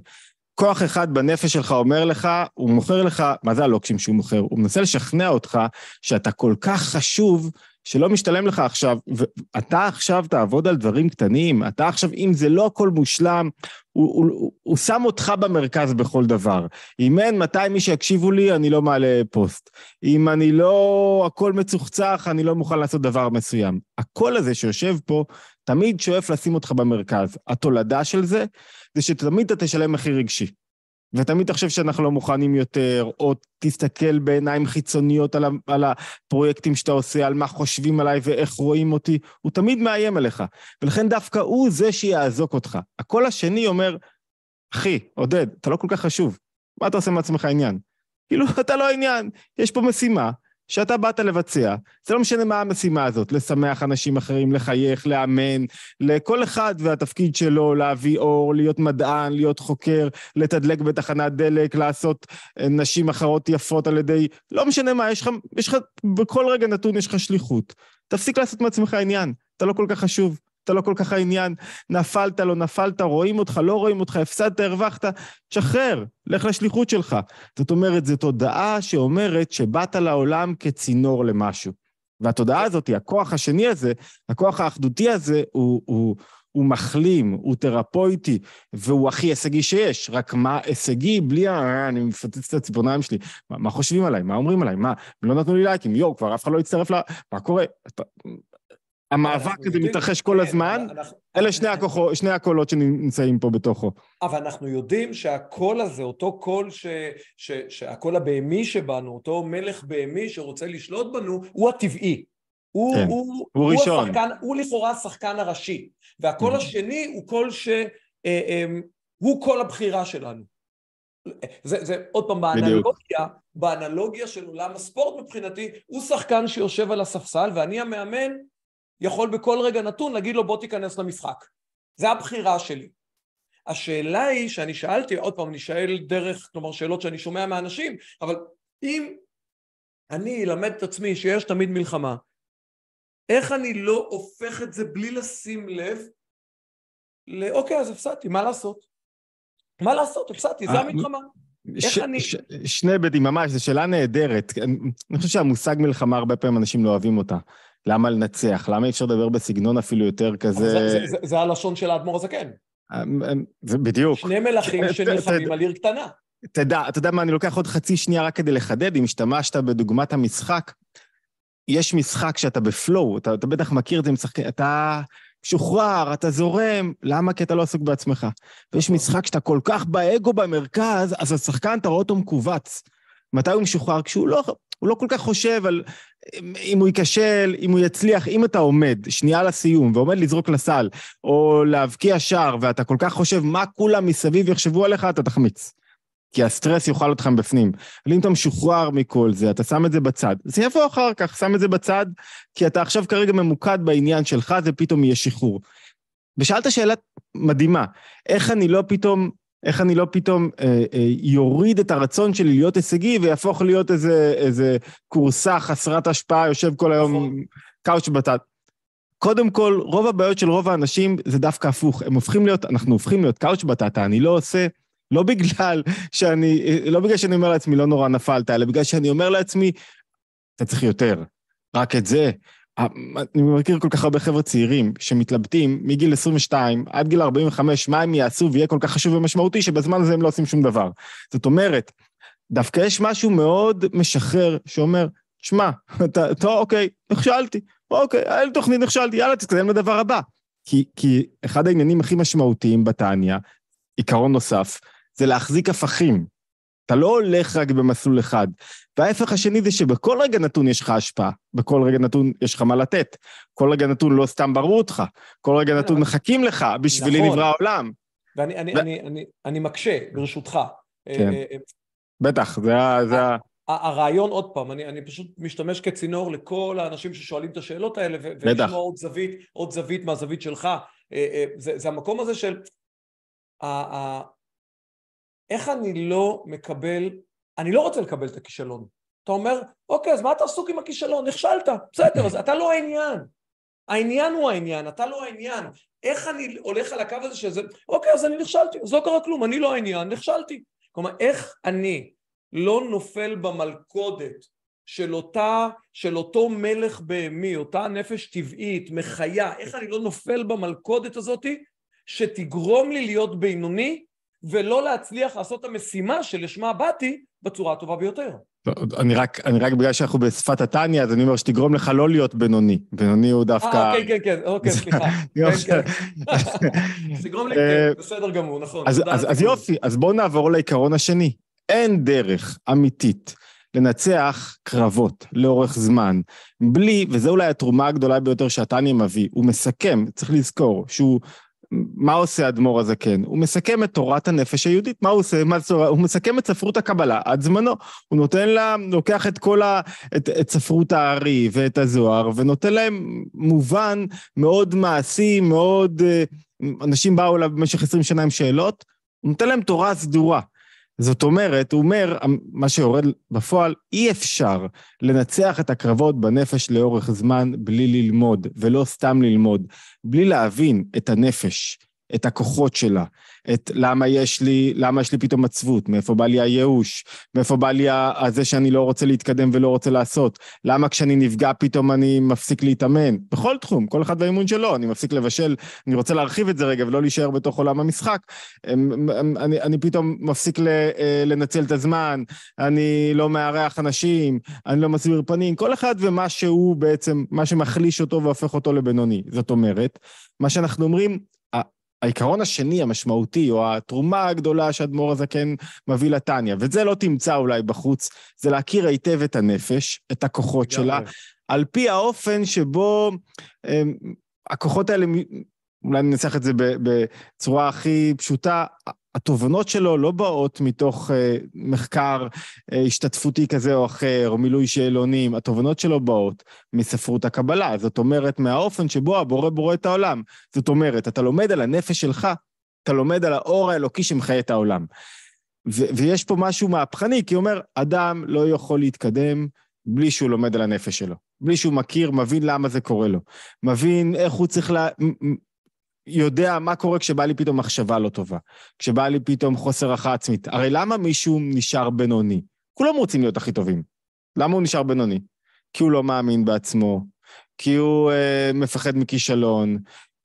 כוח אחד בנפש שלך אומר לך, הוא מוכר לך, מה זה הלוקשים שהוא מוכר? הוא מנסה לשכנע אותך שאתה כל כך חשוב שלא משתלם לך עכשיו, ואתה עכשיו תעבוד על דברים קטנים, אתה עכשיו, אם זה לא הכל מושלם, הוא, הוא, הוא, הוא שם אותך במרכז בכל דבר. אם אין 200 מי שיקשיבו לי, אני לא מעלה פוסט. אם אני לא, הכל מצוחצח, אני לא מוכן לעשות דבר מסוים. הקול הזה שיושב פה, תמיד שואף לשים אותך במרכז. התולדה של זה, זה שתמיד אתה תשלם מחיר רגשי. ותמיד תחשב שאנחנו לא מוכנים יותר, או תסתכל בעיניים חיצוניות על, על הפרויקטים שאתה עושה, על מה חושבים עליי ואיך רואים אותי, הוא תמיד מאיים עליך. ולכן דווקא הוא זה שיעזוק אותך. הקול השני אומר, אחי, עודד, אתה לא כל כך חשוב, מה אתה עושה מעצמך עניין? כאילו, אתה לא עניין, יש פה משימה, שאתה באת לבצע. זה לא משנה מה המשימה הזאת, לשמח אנשים אחרים, לחייך, לאמן, לכל אחד והתפקיד שלו, להביא אור, להיות מדען, להיות חוקר, לתדלק בתחנת דלק, לעשות אה, נשים אחרות יפות על ידי... לא משנה מה, יש לך, יש לך בכל רגע נתון יש לך שליחות. תפסיק לעשות מעצמך עניין, אתה לא כל כך חשוב. אתה לא כל כך העניין, נפלת, לא נפלת, רואים אותך, לא רואים אותך, הפסדת, הרווחת, שחרר, לך לשליחות שלך. זאת אומרת, זו תודעה שאומרת שבאת לעולם כצינור למשהו. והתודעה הזאת, הכוח השני הזה, הכוח האחדותי הזה, הוא, הוא, הוא מחלים, הוא תרפויטי, והוא הכי הישגי שיש. רק מה הישגי בלי ה... אני מפוצץ את הציפורניים שלי. מה, מה חושבים עליי? מה אומרים עליי? מה, לא נתנו לי לייקים, יואו, כבר אף אחד לא יצטרף ל... מה קורה? אתה, המאבק הזה מתרחש כל כן, הזמן, אלה שני הקולות שנמצאים פה בתוכו. אבל אנחנו יודעים שהקול הזה, אותו קול, שהקול הבהמי שבנו, אותו מלך בהמי שרוצה לשלוט בנו, הוא הטבעי. הוא, כן. ראשון. הוא, לכאורה השחקן הראשי, והקול mm-hmm. השני הוא קול ש... אה, אה, הוא קול הבחירה שלנו. זה, זה עוד פעם, באנלוגיה, באנלוגיה של עולם הספורט מבחינתי, הוא שחקן שיושב על הספסל, ואני המאמן יכול בכל רגע נתון להגיד לו בוא תיכנס למשחק. זה הבחירה שלי. השאלה היא שאני שאלתי, עוד פעם, אני שואל דרך, כלומר שאלות שאני שומע מאנשים, אבל אם אני אלמד את עצמי שיש תמיד מלחמה, איך אני לא הופך את זה בלי לשים לב לאוקיי, אז הפסדתי, מה לעשות? מה לעשות, הפסדתי, זה אה, המלחמה. ש, אני... ש, שני בדים, ממש, זו שאלה נהדרת. אני חושב שהמושג מלחמה, הרבה פעמים אנשים לא אוהבים אותה. למה לנצח? למה אי אפשר לדבר בסגנון אפילו יותר כזה... זה, זה, זה, זה הלשון של האדמו"ר הזקן. אמ, אמ, זה בדיוק. שני מלכים שנלחמים על עיר קטנה. תדע, אתה יודע מה, אני לוקח עוד חצי שנייה רק כדי לחדד, אם השתמשת בדוגמת המשחק, יש משחק שאתה בפלואו, אתה, אתה בטח מכיר את זה, משחק, אתה שוחרר, אתה זורם, למה? כי אתה לא עסוק בעצמך. ויש נכון. משחק שאתה כל כך באגו במרכז, אז השחקן, אתה רואה אותו מכווץ. מתי הוא משוחרר? כשהוא לא, הוא לא כל כך חושב על אם הוא ייכשל, אם הוא יצליח, אם אתה עומד שנייה לסיום ועומד לזרוק לסל, או להבקיע שער, ואתה כל כך חושב מה כולם מסביב יחשבו עליך, אתה תחמיץ. כי הסטרס יאכל אותך מבפנים. אבל אם אתה משוחרר מכל זה, אתה שם את זה בצד. זה יבוא אחר כך, שם את זה בצד, כי אתה עכשיו כרגע ממוקד בעניין שלך, זה פתאום יהיה שחרור. ושאלת שאלה מדהימה, איך אני לא פתאום איך אני לא פתאום אה, אה, יוריד את הרצון שלי להיות הישגי ויהפוך להיות איזה, איזה קורסה חסרת השפעה, יושב כל היום קאוץ' נכון. בצד. קודם כל, רוב הבעיות של רוב האנשים זה דווקא הפוך. הם הופכים להיות, אנחנו הופכים להיות קאוץ' בטטה, אני לא עושה... לא בגלל שאני, אה, לא בגלל שאני אומר לעצמי, לא נורא נפלת, אלא בגלל שאני אומר לעצמי, אתה צריך יותר. רק את זה, אני מכיר כל כך הרבה חבר'ה צעירים שמתלבטים מגיל 22 עד גיל 45, מה הם יעשו ויהיה כל כך חשוב ומשמעותי, שבזמן הזה הם לא עושים שום דבר. זאת אומרת, דווקא יש משהו מאוד משחרר שאומר, שמע, אתה, טוב, אוקיי, נכשלתי, אוקיי, אין תוכנית, נכשלתי, יאללה, תתקדם לדבר הבא. כי, כי אחד העניינים הכי משמעותיים בתניא, עיקרון נוסף, זה להחזיק הפכים. אתה לא הולך רק במסלול אחד. וההפך השני זה שבכל רגע נתון יש לך השפעה, בכל רגע נתון יש לך מה לתת, כל רגע נתון לא סתם ברור אותך, כל רגע נתון מחכים לך, בשבילי נכון. נברא העולם. ואני מקשה, ברשותך. אה, כן, אה, אה, בטח, זה ה... הרעיון, עוד פעם, אני, אני פשוט משתמש כצינור לכל האנשים ששואלים את השאלות האלה, ולשמוע עוד זווית, עוד זווית מהזווית שלך. זה, זה המקום הזה של איך אני לא מקבל, אני לא רוצה לקבל את הכישלון. אתה אומר, אוקיי, אז מה אתה עסוק עם הכישלון? נכשלת, בסדר, אז אתה לא העניין. העניין הוא העניין, אתה לא העניין. איך אני הולך על הקו הזה שזה, אוקיי, אז אני נכשלתי, אז לא קרה כלום, אני לא העניין, נכשלתי. כלומר, איך אני לא נופל במלכודת של, אותה, של אותו מלך בהמי, אותה נפש טבעית, מחיה, איך אני לא נופל במלכודת הזאתי, שתגרום לי להיות בינוני ולא להצליח לעשות את המשימה שלשמה באתי בצורה הטובה ביותר. לא, אני רק, אני רק בגלל שאנחנו בשפת התניא, אז אני אומר שתגרום לך לא להיות בינוני. בינוני הוא דווקא... אה, כן, כן, כן, אוקיי, סליחה. תגרום כן, כן. לי, אה, כן, בסדר גמור, נכון. אז יופי, אז בואו נעבור לעיקרון השני. אין דרך אמיתית לנצח קרבות לאורך זמן, בלי, וזו אולי התרומה הגדולה ביותר שהתניא מביא, הוא מסכם, צריך לזכור, שהוא מה עושה האדמו"ר הזקן? כן, הוא מסכם את תורת הנפש היהודית, מה הוא עושה? מה צורה? הוא מסכם את ספרות הקבלה עד זמנו. הוא נותן לה, לוקח את כל ה... את, את ספרות הארי ואת הזוהר, ונותן להם מובן מאוד מעשי, מאוד... אה, אנשים באו אליו במשך 20 שנה עם שאלות, הוא נותן להם תורה סדורה. זאת אומרת, הוא אומר, מה שיורד בפועל, אי אפשר לנצח את הקרבות בנפש לאורך זמן בלי ללמוד, ולא סתם ללמוד, בלי להבין את הנפש, את הכוחות שלה, את למה יש לי, למה יש לי פתאום עצבות, מאיפה בא לי הייאוש, מאיפה בא לי הזה שאני לא רוצה להתקדם ולא רוצה לעשות, למה כשאני נפגע פתאום אני מפסיק להתאמן, בכל תחום, כל אחד והאימון שלו, אני מפסיק לבשל, אני רוצה להרחיב את זה רגע ולא להישאר בתוך עולם המשחק, אני, אני פתאום מפסיק אה, לנצל את הזמן, אני לא מארח אנשים, אני לא מסביר פנים, כל אחד ומה שהוא בעצם, מה שמחליש אותו והופך אותו לבינוני. זאת אומרת, מה שאנחנו אומרים, העיקרון השני המשמעותי, או התרומה הגדולה שהאדמו"ר הזקן מביא לתניא, ואת זה לא תמצא אולי בחוץ, זה להכיר היטב את הנפש, את הכוחות שלה, על פי האופן שבו הם, אמ, הכוחות האלה, אולי ננסח את זה בצורה הכי פשוטה, התובנות שלו לא באות מתוך אה, מחקר אה, השתתפותי כזה או אחר, או מילוי שאלונים, התובנות שלו באות מספרות הקבלה, זאת אומרת, מהאופן שבו הבורא בורא את העולם. זאת אומרת, אתה לומד על הנפש שלך, אתה לומד על האור האלוקי שמחיה את העולם. ו- ויש פה משהו מהפכני, כי אומר, אדם לא יכול להתקדם בלי שהוא לומד על הנפש שלו. בלי שהוא מכיר, מבין למה זה קורה לו. מבין איך הוא צריך ל... לה... יודע מה קורה כשבא לי פתאום מחשבה לא טובה, כשבא לי פתאום חוסר הערכה עצמית. הרי למה מישהו נשאר בינוני? כולם רוצים להיות הכי טובים. למה הוא נשאר בינוני? כי הוא לא מאמין בעצמו, כי הוא אה, מפחד מכישלון,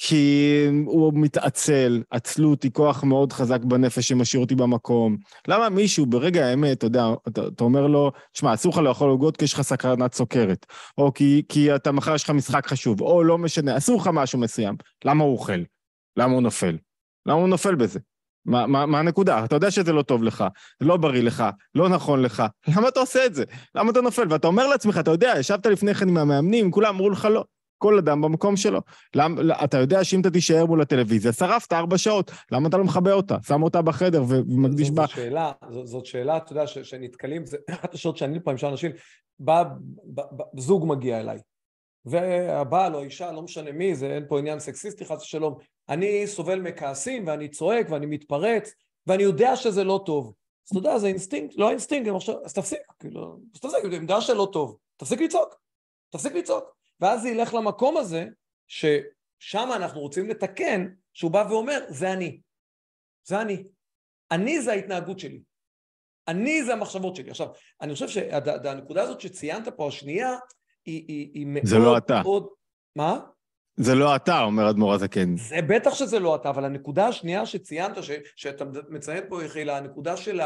כי הוא מתעצל, עצלות היא כוח מאוד חזק בנפש שמשאיר אותי במקום. למה מישהו ברגע האמת, אתה יודע, אתה, אתה אומר לו, שמע, אסור לך לאכול עוגות כי יש לך סקרנת סוכרת, או כי, כי אתה מחר יש לך משחק חשוב, או לא משנה, אסור לך משהו מסוים. למה הוא אוכל? למה הוא נופל? למה הוא נופל בזה? מה, מה, מה הנקודה? אתה יודע שזה לא טוב לך, לא בריא לך, לא נכון לך, למה אתה עושה את זה? למה אתה נופל? ואתה אומר לעצמך, אתה יודע, ישבת לפני כן עם המאמנים, כולם אמרו לך לא. כל אדם במקום שלו. למ, אתה יודע שאם אתה תישאר מול הטלוויזיה, שרפת ארבע שעות, למה אתה לא מכבה אותה? שם אותה בחדר ומקדיש בה... זאת שאלה, זאת, זאת שאלה, אתה יודע, ש, שנתקלים, זה אחת השאלות שאני פעם שאל אנשים, בא, ב, ב, ב, זוג מגיע אליי, והבעל או האישה, לא משנה מי, זה אין פה עניין סקסיסטי חס ושלום, אני סובל מכעסים ואני צועק ואני מתפרץ, ואני יודע שזה לא טוב. אז אתה יודע, זה אינסטינקט, לא אינסטינקט, אז תפסיק, כאילו, אז תפסיק, עמדה שלא טוב, תפסיק לצעוק, תפסיק לצעוק. ואז זה ילך למקום הזה, ששם אנחנו רוצים לתקן, שהוא בא ואומר, זה אני. זה אני. אני זה ההתנהגות שלי. אני זה המחשבות שלי. עכשיו, אני חושב שהנקודה הזאת שציינת פה, השנייה, היא, היא, היא מאוד... זה לא אתה. מאוד... מה? זה לא אתה, אומר אדמו"ר הזקן. זה בטח שזה לא אתה, אבל הנקודה השנייה שציינת, ש, שאתה מציין פה, יחילה, הנקודה של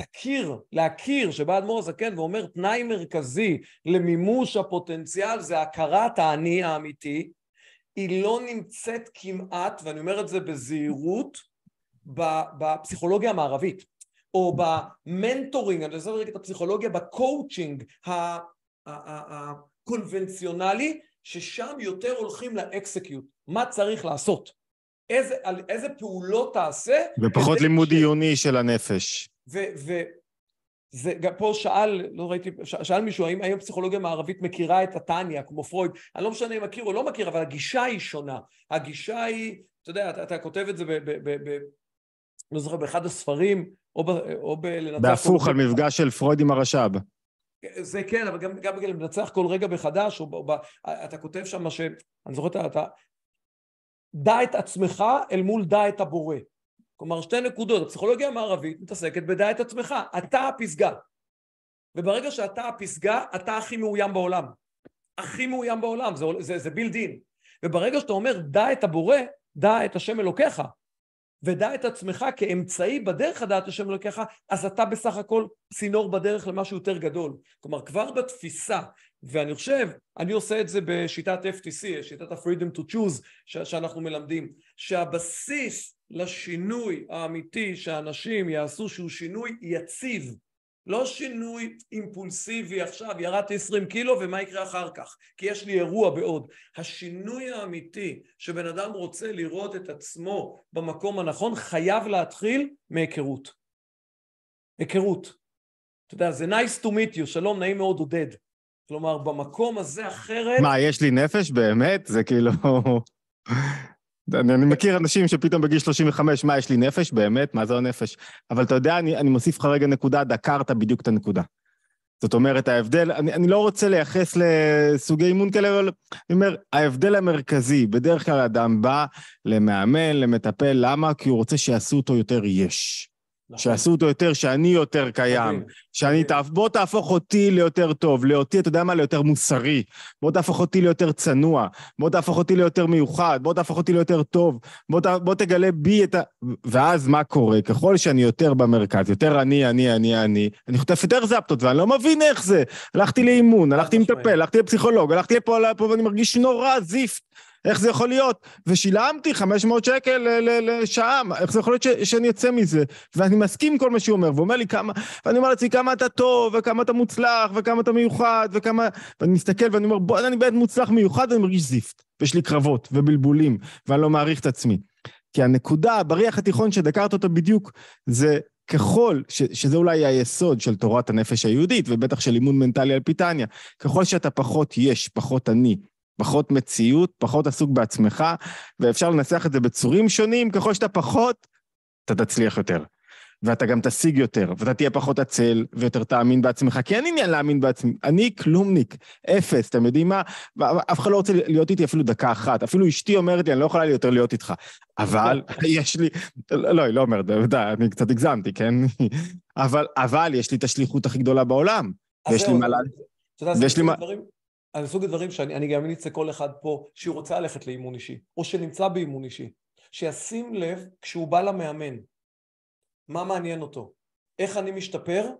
התכיר, להכיר, שבא אדמו"ר הזקן ואומר, תנאי מרכזי למימוש הפוטנציאל זה הכרת האני האמיתי, היא לא נמצאת כמעט, ואני אומר את זה בזהירות, בפסיכולוגיה המערבית, או במנטורינג, אני עושה רגע את הפסיכולוגיה, בקואוצ'ינג הקונבנציונלי, ששם יותר הולכים לאקסקיוט, מה צריך לעשות, איזה, על, איזה פעולות תעשה. ופחות לימוד ש... עיוני של הנפש. וזה, גם פה שאל, לא ראיתי, שאל שאל מישהו, האם, האם הפסיכולוגיה המערבית מכירה את הטניה כמו פרויד? אני לא משנה אם מכיר או לא מכיר, אבל הגישה היא שונה. הגישה היא, אתה יודע, אתה, אתה כותב את זה ב... ב, ב, ב לא זוכר, באחד הספרים, או, ב, או בלנתח... בהפוך, על מפגש של פרויד עם הרש"ב. זה כן, אבל גם, גם בגלל לנצח כל רגע מחדש, או, או, אתה כותב שם מה ש... אני זוכר אתה... דע את עצמך אל מול דע את הבורא. כלומר, שתי נקודות. הפסיכולוגיה המערבית מתעסקת בדע את עצמך. אתה הפסגה. וברגע שאתה הפסגה, אתה הכי מאוים בעולם. הכי מאוים בעולם, זה, זה, זה בילד אין. וברגע שאתה אומר דע את הבורא, דע את השם אלוקיך, ודע את עצמך כאמצעי בדרך הדעת השם אלוקיך, אז אתה בסך הכל צינור בדרך למשהו יותר גדול. כלומר, כבר בתפיסה, ואני חושב, אני עושה את זה בשיטת FTC, שיטת ה-freedom to choose ש- שאנחנו מלמדים, שהבסיס לשינוי האמיתי שאנשים יעשו, שהוא שינוי יציב, לא שינוי אימפולסיבי עכשיו, ירדתי 20 קילו ומה יקרה אחר כך, כי יש לי אירוע בעוד. השינוי האמיתי שבן אדם רוצה לראות את עצמו במקום הנכון, חייב להתחיל מהיכרות. היכרות. אתה יודע, זה nice to meet you, שלום, נעים מאוד, עודד. כלומר, במקום הזה אחרת... מה, יש לי נפש באמת? זה כאילו... אני, אני מכיר אנשים שפתאום בגיל 35, מה, יש לי נפש? באמת? מה זה הנפש? אבל אתה יודע, אני, אני מוסיף לך רגע נקודה, דקרת בדיוק את הנקודה. זאת אומרת, ההבדל, אני, אני לא רוצה לייחס לסוגי אימון כאלה, אבל אני אומר, ההבדל המרכזי, בדרך כלל אדם בא למאמן, למטפל, למה? כי הוא רוצה שיעשו אותו יותר יש. נכון. שעשו אותו יותר, שאני יותר קיים, שאני תהפ... בוא תהפוך אותי ליותר טוב, לאותי, אתה יודע מה? ליותר מוסרי. בוא תהפוך אותי ליותר צנוע, בוא תהפוך אותי ליותר מיוחד, בוא תהפוך אותי ליותר טוב, בוא, ת... בוא תגלה בי את ה... ואז מה קורה? ככל שאני יותר במרכז, יותר אני, אני, אני, אני, אני חוטף יותר זפטות, ואני לא מבין איך זה. הלכתי לאימון, הלכתי למטפל, הלכתי לפסיכולוג, הלכתי לפה, לפה, ואני מרגיש נורא זיפט. איך זה יכול להיות? ושילמתי 500 שקל לשעה, איך זה יכול להיות ש- שאני אצא מזה? ואני מסכים כל מה שהוא אומר, ואומר לי כמה, ואני אומר לעצמי כמה אתה טוב, וכמה אתה מוצלח, וכמה אתה מיוחד, וכמה... ואני מסתכל ואני אומר, בוא, אני באמת מוצלח מיוחד, ואני מרגיש זיפט, ויש לי קרבות ובלבולים, ואני לא מעריך את עצמי. כי הנקודה, בריח התיכון שדקרת אותו בדיוק, זה ככל, ש, שזה אולי היסוד של תורת הנפש היהודית, ובטח של אימון מנטלי על פיטניה, ככל שאתה פחות יש, פחות אני, פחות מציאות, פחות עסוק בעצמך, ואפשר לנסח את זה בצורים שונים, ככל שאתה פחות, אתה תצליח יותר. ואתה גם תשיג יותר, ואתה תהיה פחות עצל, ויותר תאמין בעצמך, כי אין עניין להאמין בעצמי, אני כלומניק, אפס, אתם יודעים מה? אף אחד לא רוצה להיות איתי אפילו דקה אחת, אפילו אשתי אומרת לי, אני לא יכולה יותר להיות איתך. אבל יש לי, לא, היא לא אומרת, אני קצת הגזמתי, כן? אבל, אבל יש לי את השליחות הכי גדולה בעולם, ויש לי מה... אתה יודע, זה דברים... על סוג הדברים שאני גם אמליץ לכל אחד פה שהוא רוצה ללכת לאימון אישי, או שנמצא באימון אישי, שישים לב כשהוא בא למאמן, מה מעניין אותו, איך אני משתפר,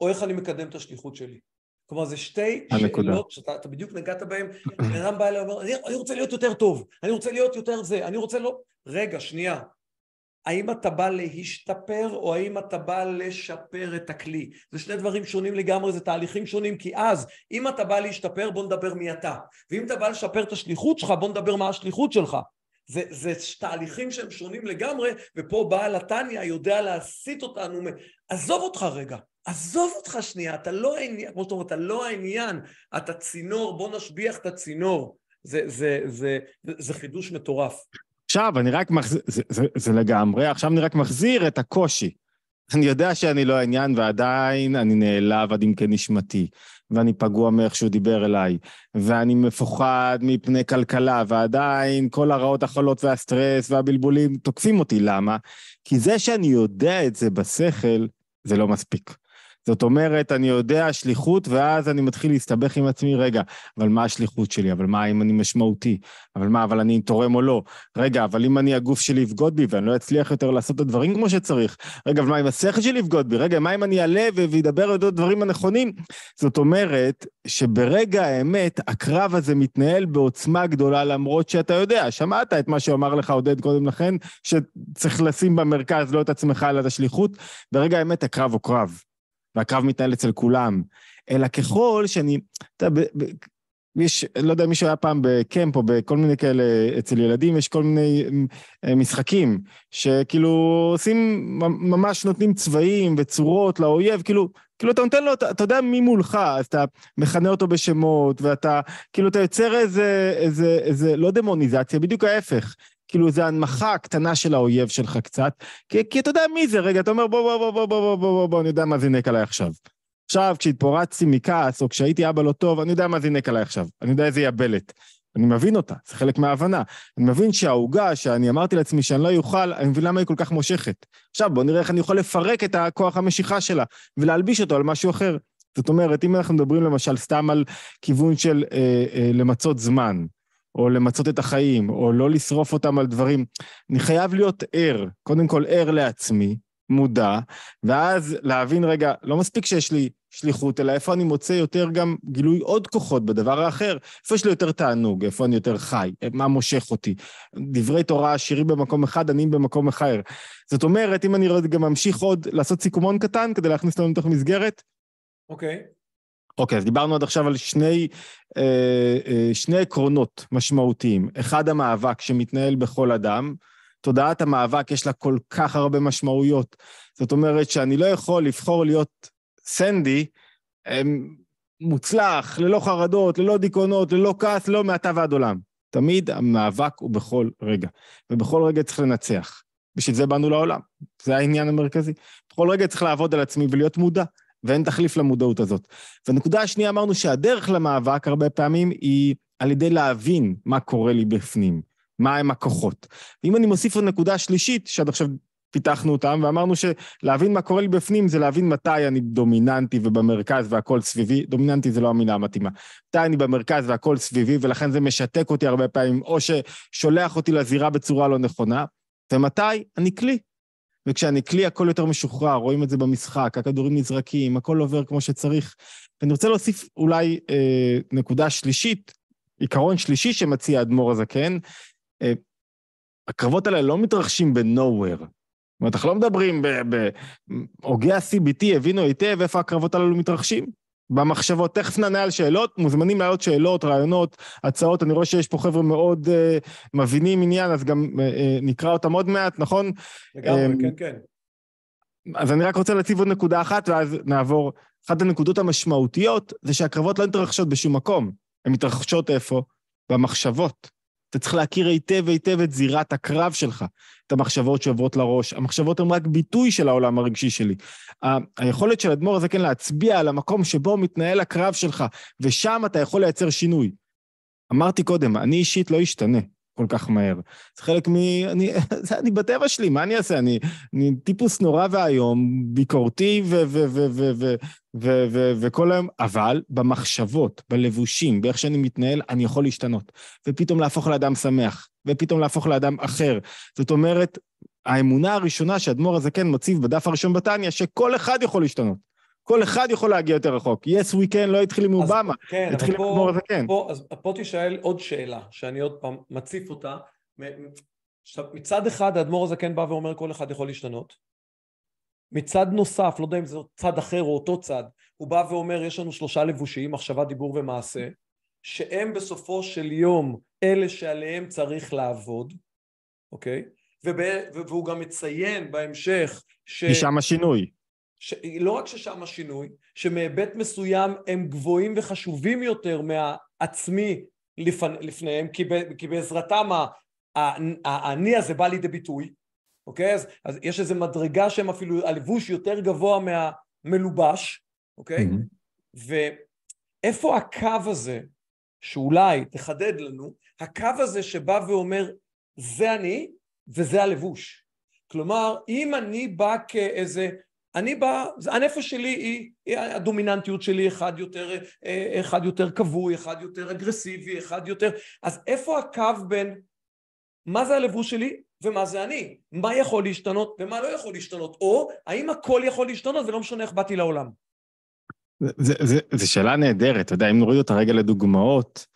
או איך אני מקדם את השליחות שלי. כלומר, זה שתי הנקודה. שאלות שאתה בדיוק נגעת בהן, בן אדם בא אליי ואומר, אני, אני רוצה להיות יותר טוב, אני רוצה להיות יותר זה, אני רוצה לא... רגע, שנייה, האם אתה בא להשתפר או האם אתה בא לשפר את הכלי? זה שני דברים שונים לגמרי, זה תהליכים שונים, כי אז אם אתה בא להשתפר בוא נדבר מי אתה, ואם אתה בא לשפר את השליחות שלך בוא נדבר מה השליחות שלך. זה, זה תהליכים שהם שונים לגמרי, ופה בעל התניא יודע להסיט אותנו, עזוב אותך רגע, עזוב אותך שנייה, אתה לא העניין, כמו שאתה אומר, אתה לא העניין, אתה צינור, בוא נשביח את הצינור. זה, זה, זה, זה, זה חידוש מטורף. עכשיו אני רק מחזיר, זה, זה, זה לגמרי, עכשיו אני רק מחזיר את הקושי. אני יודע שאני לא העניין, ועדיין אני נעלב עד עמקי נשמתי, ואני פגוע מאיך שהוא דיבר אליי, ואני מפוחד מפני כלכלה, ועדיין כל הרעות החולות והסטרס והבלבולים תוקפים אותי. למה? כי זה שאני יודע את זה בשכל, זה לא מספיק. זאת אומרת, אני יודע שליחות, ואז אני מתחיל להסתבך עם עצמי, רגע, אבל מה השליחות שלי? אבל מה אם אני משמעותי? אבל מה, אבל אני תורם או לא? רגע, אבל אם אני, הגוף שלי יבגוד בי ואני לא אצליח יותר לעשות את הדברים כמו שצריך? רגע, אבל מה אם השכל שלי יבגוד בי? רגע, מה אם אני אעלה וידבר על הדברים הנכונים? זאת אומרת, שברגע האמת, הקרב הזה מתנהל בעוצמה גדולה, למרות שאתה יודע, שמעת את מה שאמר לך עודד קודם לכן, שצריך לשים במרכז לא את עצמך, אלא את השליחות. ברגע האמת, הקרב הוא קרב. והקרב מתנהל אצל כולם, אלא ככל שאני, אתה יודע, יש, לא יודע, מישהו היה פעם בקמפ או בכל מיני כאלה, אצל ילדים יש כל מיני אה, משחקים, שכאילו עושים, ממש נותנים צבעים וצורות לאויב, כאילו, כאילו אתה נותן לו, אתה, אתה יודע מי מולך, אז אתה מכנה אותו בשמות, ואתה, כאילו אתה יוצר איזה, איזה, איזה, לא דמוניזציה, בדיוק ההפך, כאילו איזו הנמכה הקטנה של האויב שלך קצת, כי, כי אתה יודע מי זה, רגע, אתה אומר בוא בוא בוא בוא בוא בוא בוא בוא בוא, אני יודע מה זינק עליי עכשיו. עכשיו, כשהתפורצתי מכעס, או כשהייתי אבא לא טוב, אני יודע מה זינק עליי עכשיו, אני יודע איזה יבלת. אני מבין אותה, זה חלק מההבנה. אני מבין שהעוגה שאני אמרתי לעצמי שאני לא אוכל, אני מבין למה היא כל כך מושכת. עכשיו בואו נראה איך אני יכול לפרק את הכוח המשיכה שלה ולהלביש אותו על משהו אחר. זאת אומרת, אם אנחנו מדברים למשל סתם על כיוון של אה, אה, למצות זמן, או למצות את החיים, או לא לשרוף אותם על דברים. אני חייב להיות ער, קודם כל ער לעצמי, מודע, ואז להבין, רגע, לא מספיק שיש לי שליחות, אלא איפה אני מוצא יותר גם גילוי עוד כוחות בדבר האחר. איפה יש לי יותר תענוג, איפה אני יותר חי, מה מושך אותי. דברי תורה, עשירים במקום אחד, עניים במקום אחר. זאת אומרת, אם אני גם ממשיך עוד לעשות סיכומון קטן כדי להכניס אותנו לתוך מסגרת, אוקיי. Okay. אוקיי, אז דיברנו עד עכשיו על שני, אה, אה, שני עקרונות משמעותיים. אחד, המאבק שמתנהל בכל אדם. תודעת המאבק יש לה כל כך הרבה משמעויות. זאת אומרת שאני לא יכול לבחור להיות סנדי אה, מוצלח, ללא חרדות, ללא דיכאונות, ללא כעס, לא מעתה ועד עולם. תמיד המאבק הוא בכל רגע, ובכל רגע צריך לנצח. בשביל זה באנו לעולם, זה העניין המרכזי. בכל רגע צריך לעבוד על עצמי ולהיות מודע ואין תחליף למודעות הזאת. והנקודה השנייה, אמרנו שהדרך למאבק הרבה פעמים היא על ידי להבין מה קורה לי בפנים, מה הם הכוחות. אם אני מוסיף לנקודה השלישית, שעד עכשיו פיתחנו אותם, ואמרנו שלהבין מה קורה לי בפנים זה להבין מתי אני דומיננטי ובמרכז והכל סביבי, דומיננטי זה לא המילה המתאימה, מתי אני במרכז והכל סביבי, ולכן זה משתק אותי הרבה פעמים, או ששולח אותי לזירה בצורה לא נכונה, ומתי אני כלי, וכשאני כלי הכל יותר משוחרר, רואים את זה במשחק, הכדורים נזרקים, הכל עובר כמו שצריך. ואני רוצה להוסיף אולי אה, נקודה שלישית, עיקרון שלישי שמציע האדמו"ר הזקן, אה, הקרבות האלה לא מתרחשים ב-nowhere. זאת אומרת, אנחנו לא מדברים בהוגי ב- ב- ה-CBT, הבינו היטב איפה הקרבות הללו מתרחשים. במחשבות. תכף נענה על שאלות, מוזמנים להעלות שאלות, רעיונות, הצעות. אני רואה שיש פה חבר'ה מאוד uh, מבינים עניין, אז גם uh, uh, נקרא אותם עוד מעט, נכון? לגמרי, um, כן, כן. אז אני רק רוצה להציב עוד נקודה אחת, ואז נעבור. אחת הנקודות המשמעותיות זה שהקרבות לא מתרחשות בשום מקום. הן מתרחשות איפה? במחשבות. אתה צריך להכיר היטב היטב את זירת הקרב שלך, את המחשבות שעוברות לראש. המחשבות הן רק ביטוי של העולם הרגשי שלי. היכולת של אדמו"ר הזה כן להצביע על המקום שבו מתנהל הקרב שלך, ושם אתה יכול לייצר שינוי. אמרתי קודם, אני אישית לא אשתנה. כל כך מהר. זה חלק מ... אני, זה אני בטבע שלי, מה אני אעשה? אני, אני טיפוס נורא ואיום, ביקורתי ו... ו, ו, ו, ו ו- ו- וכל היום, אבל במחשבות, בלבושים, באיך שאני מתנהל, אני יכול להשתנות. ופתאום להפוך לאדם שמח, ופתאום להפוך לאדם אחר. זאת אומרת, האמונה הראשונה שאדמו"ר הזקן מציב בדף הראשון בתניא, שכל אחד יכול להשתנות. כל אחד יכול להגיע יותר רחוק. יס וי כן, לא התחיל עם אובמה, כן, התחיל עם אובמה וכן. אז פה תשאל עוד שאלה, שאני עוד פעם מציף אותה. מצד אחד האדמו"ר הזקן בא ואומר כל אחד יכול להשתנות. מצד נוסף, לא יודע אם זה צד אחר או אותו צד, הוא בא ואומר יש לנו שלושה לבושים, מחשבה, דיבור ומעשה, שהם בסופו של יום אלה שעליהם צריך לעבוד, אוקיי? וב... והוא גם מציין בהמשך ש... כי שם השינוי. ש... לא רק ששם השינוי, שמהיבט מסוים הם גבוהים וחשובים יותר מהעצמי לפ... לפניהם, כי, ב... כי בעזרתם האני הזה בא לידי ביטוי, אוקיי? אז, אז יש איזו מדרגה שהם אפילו, הלבוש יותר גבוה מהמלובש, אוקיי? Mm-hmm. ואיפה הקו הזה, שאולי תחדד לנו, הקו הזה שבא ואומר, זה אני וזה הלבוש. כלומר, אם אני בא כאיזה אני בא, הנפש שלי היא, היא הדומיננטיות שלי, אחד יותר, אה, אחד יותר כבוי, אחד יותר אגרסיבי, אחד יותר... אז איפה הקו בין מה זה הלבוש שלי ומה זה אני? מה יכול להשתנות ומה לא יכול להשתנות? או האם הכל יכול להשתנות ולא משנה איך באתי לעולם? זו שאלה נהדרת, אתה יודע, אם נוריד אותה רגע לדוגמאות,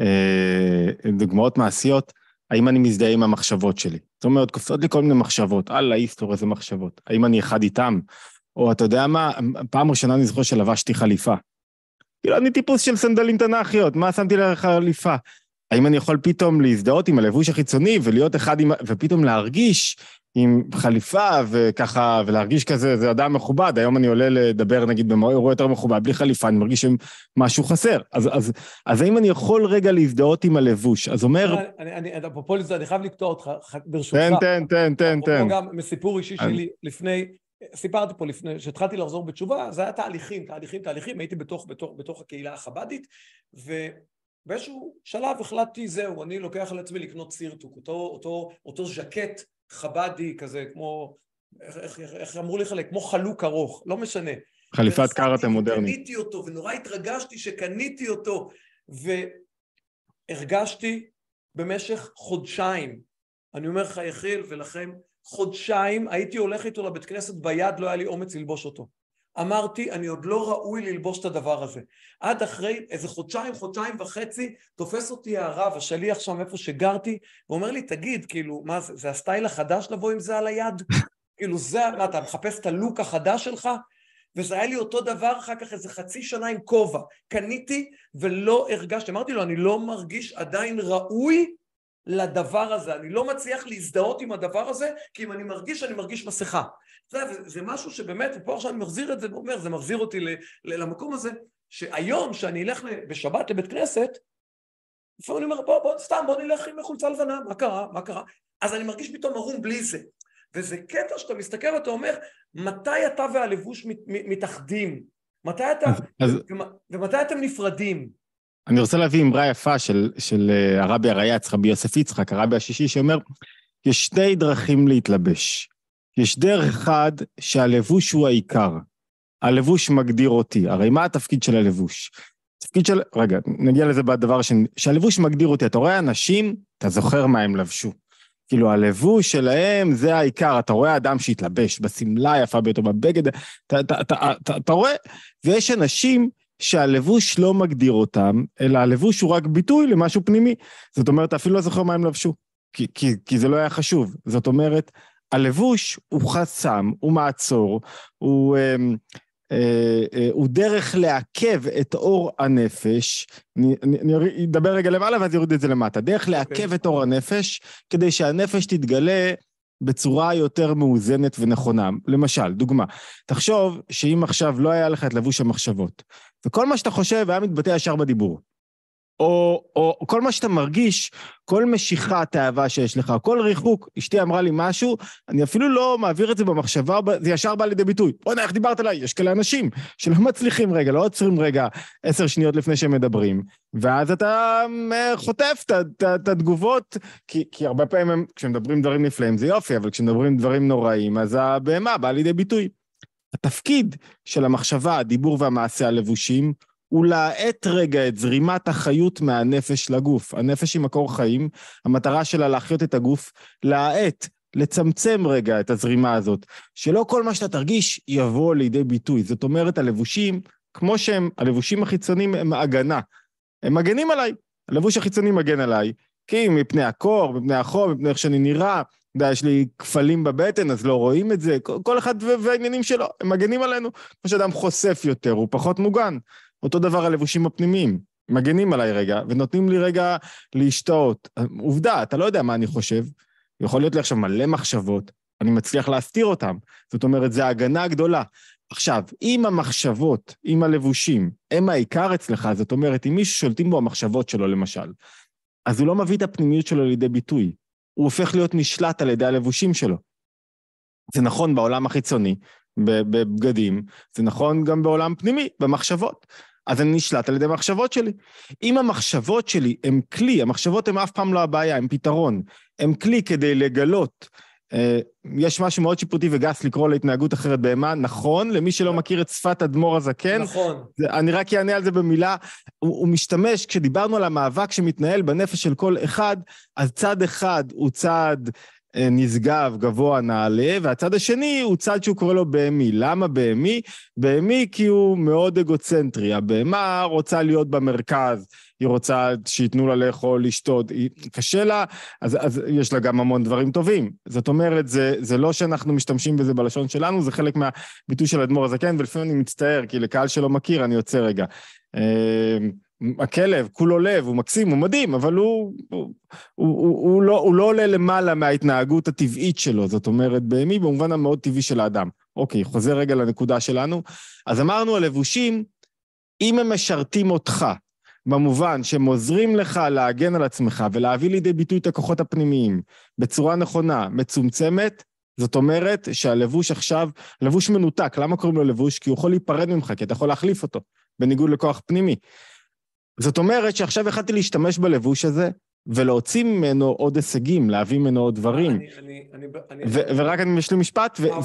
אה, דוגמאות מעשיות, האם אני מזדהה עם המחשבות שלי? זאת אומרת, קופצות לי כל מיני מחשבות, אללה איסטור, איזה מחשבות. האם אני אחד איתם? או אתה יודע מה, פעם ראשונה אני זוכר שלבשתי חליפה. כאילו, אני טיפוס של סנדלים תנ"כיות, מה שמתי לך חליפה? האם אני יכול פתאום להזדהות עם הלבוש החיצוני ולהיות אחד עם... ופתאום להרגיש עם חליפה וככה, ולהרגיש כזה, זה אדם מכובד, היום אני עולה לדבר נגיד באירוע יותר מכובד, בלי חליפה, אני מרגיש שמשהו חסר. אז, אז, אז האם אני יכול רגע להזדהות עם הלבוש? אז אומר... אפרופו לזה, אני חייב לקטוע אותך, ברשותך. תן, תן, תן, תן, תן. גם מסיפור אישי שלי לפני, סיפרתי פה לפני, כשהתחלתי לחזור בתשובה, זה היה תהליכים, תהליכים, תהליכים, הייתי בתוך, בתוך, בתוך הקהילה החבדית, ו... באיזשהו שלב החלטתי, זהו, אני לוקח על עצמי לקנות סירטוק, אותו, אותו, אותו ז'קט חבדי כזה, כמו, איך, איך, איך אמרו לי חלק, כמו חלוק ארוך, לא משנה. חליפת קארטה מודרנית. קניתי אותו, ונורא התרגשתי שקניתי אותו, והרגשתי במשך חודשיים, אני אומר לך, יחיל ולכם, חודשיים הייתי הולך איתו לבית כנסת ביד, לא היה לי אומץ ללבוש אותו. אמרתי, אני עוד לא ראוי ללבוש את הדבר הזה. עד אחרי איזה חודשיים, חודשיים וחצי, תופס אותי הרב, השליח שם איפה שגרתי, ואומר לי, תגיד, כאילו, מה זה, זה הסטייל החדש לבוא עם זה על היד? כאילו, זה, מה, אתה מחפש את הלוק החדש שלך? וזה היה לי אותו דבר אחר כך איזה חצי שנה עם כובע. קניתי ולא הרגשתי. אמרתי לו, אני לא מרגיש עדיין ראוי לדבר הזה, אני לא מצליח להזדהות עם הדבר הזה, כי אם אני מרגיש, אני מרגיש מסכה. זה, זה זה משהו שבאמת, ופה עכשיו אני מחזיר את זה ואומר, זה מחזיר אותי ל, ל, למקום הזה, שהיום, שאני אלך בשבת לבית כנסת, לפעמים אני אומר, בוא, בוא, סתם, בוא נלך עם חולצה לבנה, מה קרה, מה קרה? אז אני מרגיש פתאום ערום בלי זה. וזה קטע שאתה מסתכל ואתה אומר, מתי אתה והלבוש מת, מתאחדים? מתי אתה, אז, ומת, ומתי אתם נפרדים? אני רוצה להביא אמרה יפה של, של אה, הרבי הרייץ, רבי יוסף יצחק, הרבי השישי, שאומר, יש שתי דרכים להתלבש. יש דרך אחד שהלבוש הוא העיקר. הלבוש מגדיר אותי. הרי מה התפקיד של הלבוש? התפקיד של... רגע, נגיע לזה בדבר השני. שהלבוש מגדיר אותי. אתה רואה אנשים, אתה זוכר מה הם לבשו. כאילו, הלבוש שלהם זה העיקר. אתה רואה אדם שהתלבש בשמלה היפה ביותר, בבגד, אתה, אתה, אתה, אתה, אתה רואה... ויש אנשים שהלבוש לא מגדיר אותם, אלא הלבוש הוא רק ביטוי למשהו פנימי. זאת אומרת, אפילו לא זוכר מה הם לבשו, כי, כי, כי זה לא היה חשוב. זאת אומרת, הלבוש הוא חסם, הוא מעצור, הוא, אה, אה, אה, הוא דרך לעכב את אור הנפש. אני, אני, אני אדבר רגע למעלה ואז יוריד את זה למטה. דרך אוקיי. לעכב okay. את אור הנפש, כדי שהנפש תתגלה בצורה יותר מאוזנת ונכונה. למשל, דוגמה, תחשוב שאם עכשיו לא היה לך את לבוש המחשבות, וכל מה שאתה חושב היה מתבטא ישר בדיבור. או, או כל מה שאתה מרגיש, כל משיכה תאווה שיש לך, כל ריחוק, אשתי אמרה לי משהו, אני אפילו לא מעביר את זה במחשבה, זה ישר בא לידי ביטוי. בוא'נה, איך דיברת עליי? יש כאלה אנשים שלא מצליחים רגע, לא עוצרים רגע עשר שניות לפני שהם מדברים, ואז אתה אה, חוטף את התגובות, כי, כי הרבה פעמים הם, כשמדברים דברים נפלאים זה יופי, אבל כשמדברים דברים נוראים, אז הבהמה באה לידי ביטוי. התפקיד של המחשבה, הדיבור והמעשה הלבושים הוא להאט רגע את זרימת החיות מהנפש לגוף. הנפש היא מקור חיים, המטרה שלה להחיות את הגוף, להאט, לצמצם רגע את הזרימה הזאת, שלא כל מה שאתה תרגיש יבוא לידי ביטוי. זאת אומרת, הלבושים, כמו שהם, הלבושים החיצוניים הם הגנה. הם מגנים עליי. הלבוש החיצוני מגן עליי, כי מפני הקור, מפני החום, מפני איך שאני נראה, יודע, יש לי כפלים בבטן, אז לא רואים את זה. כל אחד והעניינים שלו, הם מגנים עלינו. כמו שאדם חושף יותר, הוא פחות מוגן. אותו דבר הלבושים הפנימיים. מגנים עליי רגע, ונותנים לי רגע להשתאות. עובדה, אתה לא יודע מה אני חושב. יכול להיות לי עכשיו מלא מחשבות, אני מצליח להסתיר אותן. זאת אומרת, זו ההגנה הגדולה. עכשיו, אם המחשבות, אם הלבושים, הם העיקר אצלך, זאת אומרת, אם מישהו שולטים בו המחשבות שלו, למשל, אז הוא לא מביא את הפנימיות שלו לידי ביטוי. הוא הופך להיות נשלט על ידי הלבושים שלו. זה נכון בעולם החיצוני, בבגדים, זה נכון גם בעולם פנימי, במחשבות. אז אני נשלט על ידי המחשבות שלי. אם המחשבות שלי הן כלי, המחשבות הן אף פעם לא הבעיה, הן פתרון. הן כלי כדי לגלות אה, יש משהו מאוד שיפוטי וגס לקרוא להתנהגות אחרת בהמה, נכון, למי שלא נכון. מכיר את שפת אדמו"ר הזקן. נכון. אני רק אענה על זה במילה. הוא, הוא משתמש, כשדיברנו על המאבק שמתנהל בנפש של כל אחד, אז צד אחד הוא צד אה, נשגב, גבוה, נעלה, והצד השני הוא צד שהוא קורא לו בהמי. למה בהמי? בהמי כי הוא מאוד אגוצנטרי. הבהמה רוצה להיות במרכז, היא רוצה שייתנו לה לאכול, לשתות, היא קשה לה, אז, אז יש לה גם המון דברים טובים. זאת אומרת, זה, זה לא שאנחנו משתמשים בזה בלשון שלנו, זה חלק מהביטוי של האדמו"ר הזקן, ולפעמים אני מצטער, כי לקהל שלא מכיר, אני יוצא רגע. אמ, הכלב, כולו לב, הוא מקסים, הוא מדהים, אבל הוא, הוא, הוא, הוא, לא, הוא לא עולה למעלה מההתנהגות הטבעית שלו, זאת אומרת, בהמי במובן המאוד טבעי של האדם. אוקיי, חוזר רגע לנקודה שלנו. אז אמרנו, הלבושים, אם הם משרתים אותך, במובן שהם עוזרים לך להגן על עצמך ולהביא לידי ביטוי את הכוחות הפנימיים בצורה נכונה, מצומצמת, זאת אומרת שהלבוש עכשיו, לבוש מנותק, למה קוראים לו לבוש? כי הוא יכול להיפרד ממך, כי אתה יכול להחליף אותו, בניגוד לכוח פנימי. זאת אומרת שעכשיו החלטתי להשתמש בלבוש הזה ולהוציא ממנו עוד הישגים, להביא ממנו עוד דברים. אני, אני, אני, ורק אני משלים משפט, אה,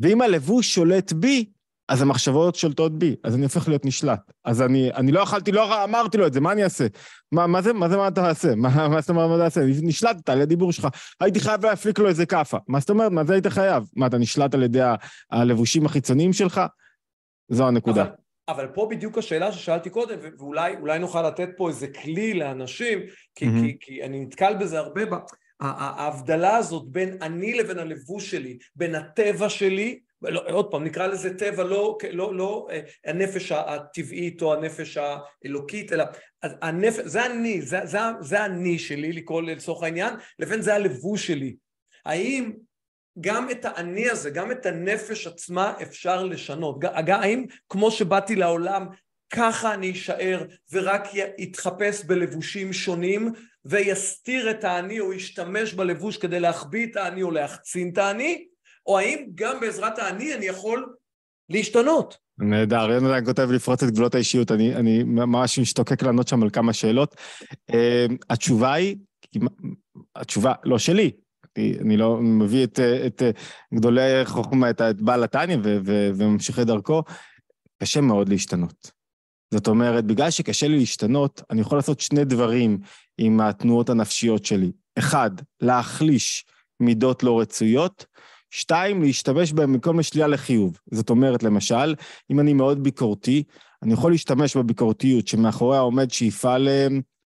ואם הלבוש שולט בי, אז המחשבות שולטות בי, אז אני הופך להיות נשלט. אז אני, אני לא אכלתי, לא אמרתי לו את זה, מה אני אעשה? מה, מה זה, מה זה, מה אתה עושה? מה, מה זאת אומרת, מה אתה עושה? נשלטת על הדיבור שלך. הייתי חייב להפיק לו איזה כאפה. מה זאת אומרת, מה זה היית חייב? מה, אתה נשלט על ידי הלבושים החיצוניים שלך? זו הנקודה. אבל, אבל פה בדיוק השאלה ששאלתי קודם, ואולי נוכל לתת פה איזה כלי לאנשים, כי, mm-hmm. כי, כי אני נתקל בזה הרבה, ההבדלה הזאת בין אני לבין הלבוש שלי, בין הטבע שלי לא, עוד פעם, נקרא לזה טבע, לא, לא, לא אה, הנפש הטבעית או הנפש האלוקית, אלא הנפש, זה אני, זה, זה, זה אני שלי לקרוא לצורך העניין, לבין זה הלבוש שלי. האם גם את האני הזה, גם את הנפש עצמה אפשר לשנות? האם כמו שבאתי לעולם, ככה אני אשאר ורק יתחפש בלבושים שונים ויסתיר את האני או ישתמש בלבוש כדי להחביא את האני או להחצין את האני? או האם גם בעזרת האני אני יכול להשתנות? נהדר, יונתן כותב לפרוץ את גבולות האישיות, אני, אני ממש משתוקק לענות שם על כמה שאלות. אמ, התשובה היא, התשובה לא שלי, אני לא מביא את, את גדולי חוכמה, את, את בעל התניא וממשיכי דרכו, קשה מאוד להשתנות. זאת אומרת, בגלל שקשה לי להשתנות, אני יכול לעשות שני דברים עם התנועות הנפשיות שלי. אחד, להחליש מידות לא רצויות, שתיים, להשתמש בהם במקום לשלילה לחיוב. זאת אומרת, למשל, אם אני מאוד ביקורתי, אני יכול להשתמש בביקורתיות שמאחוריה עומד שאיפה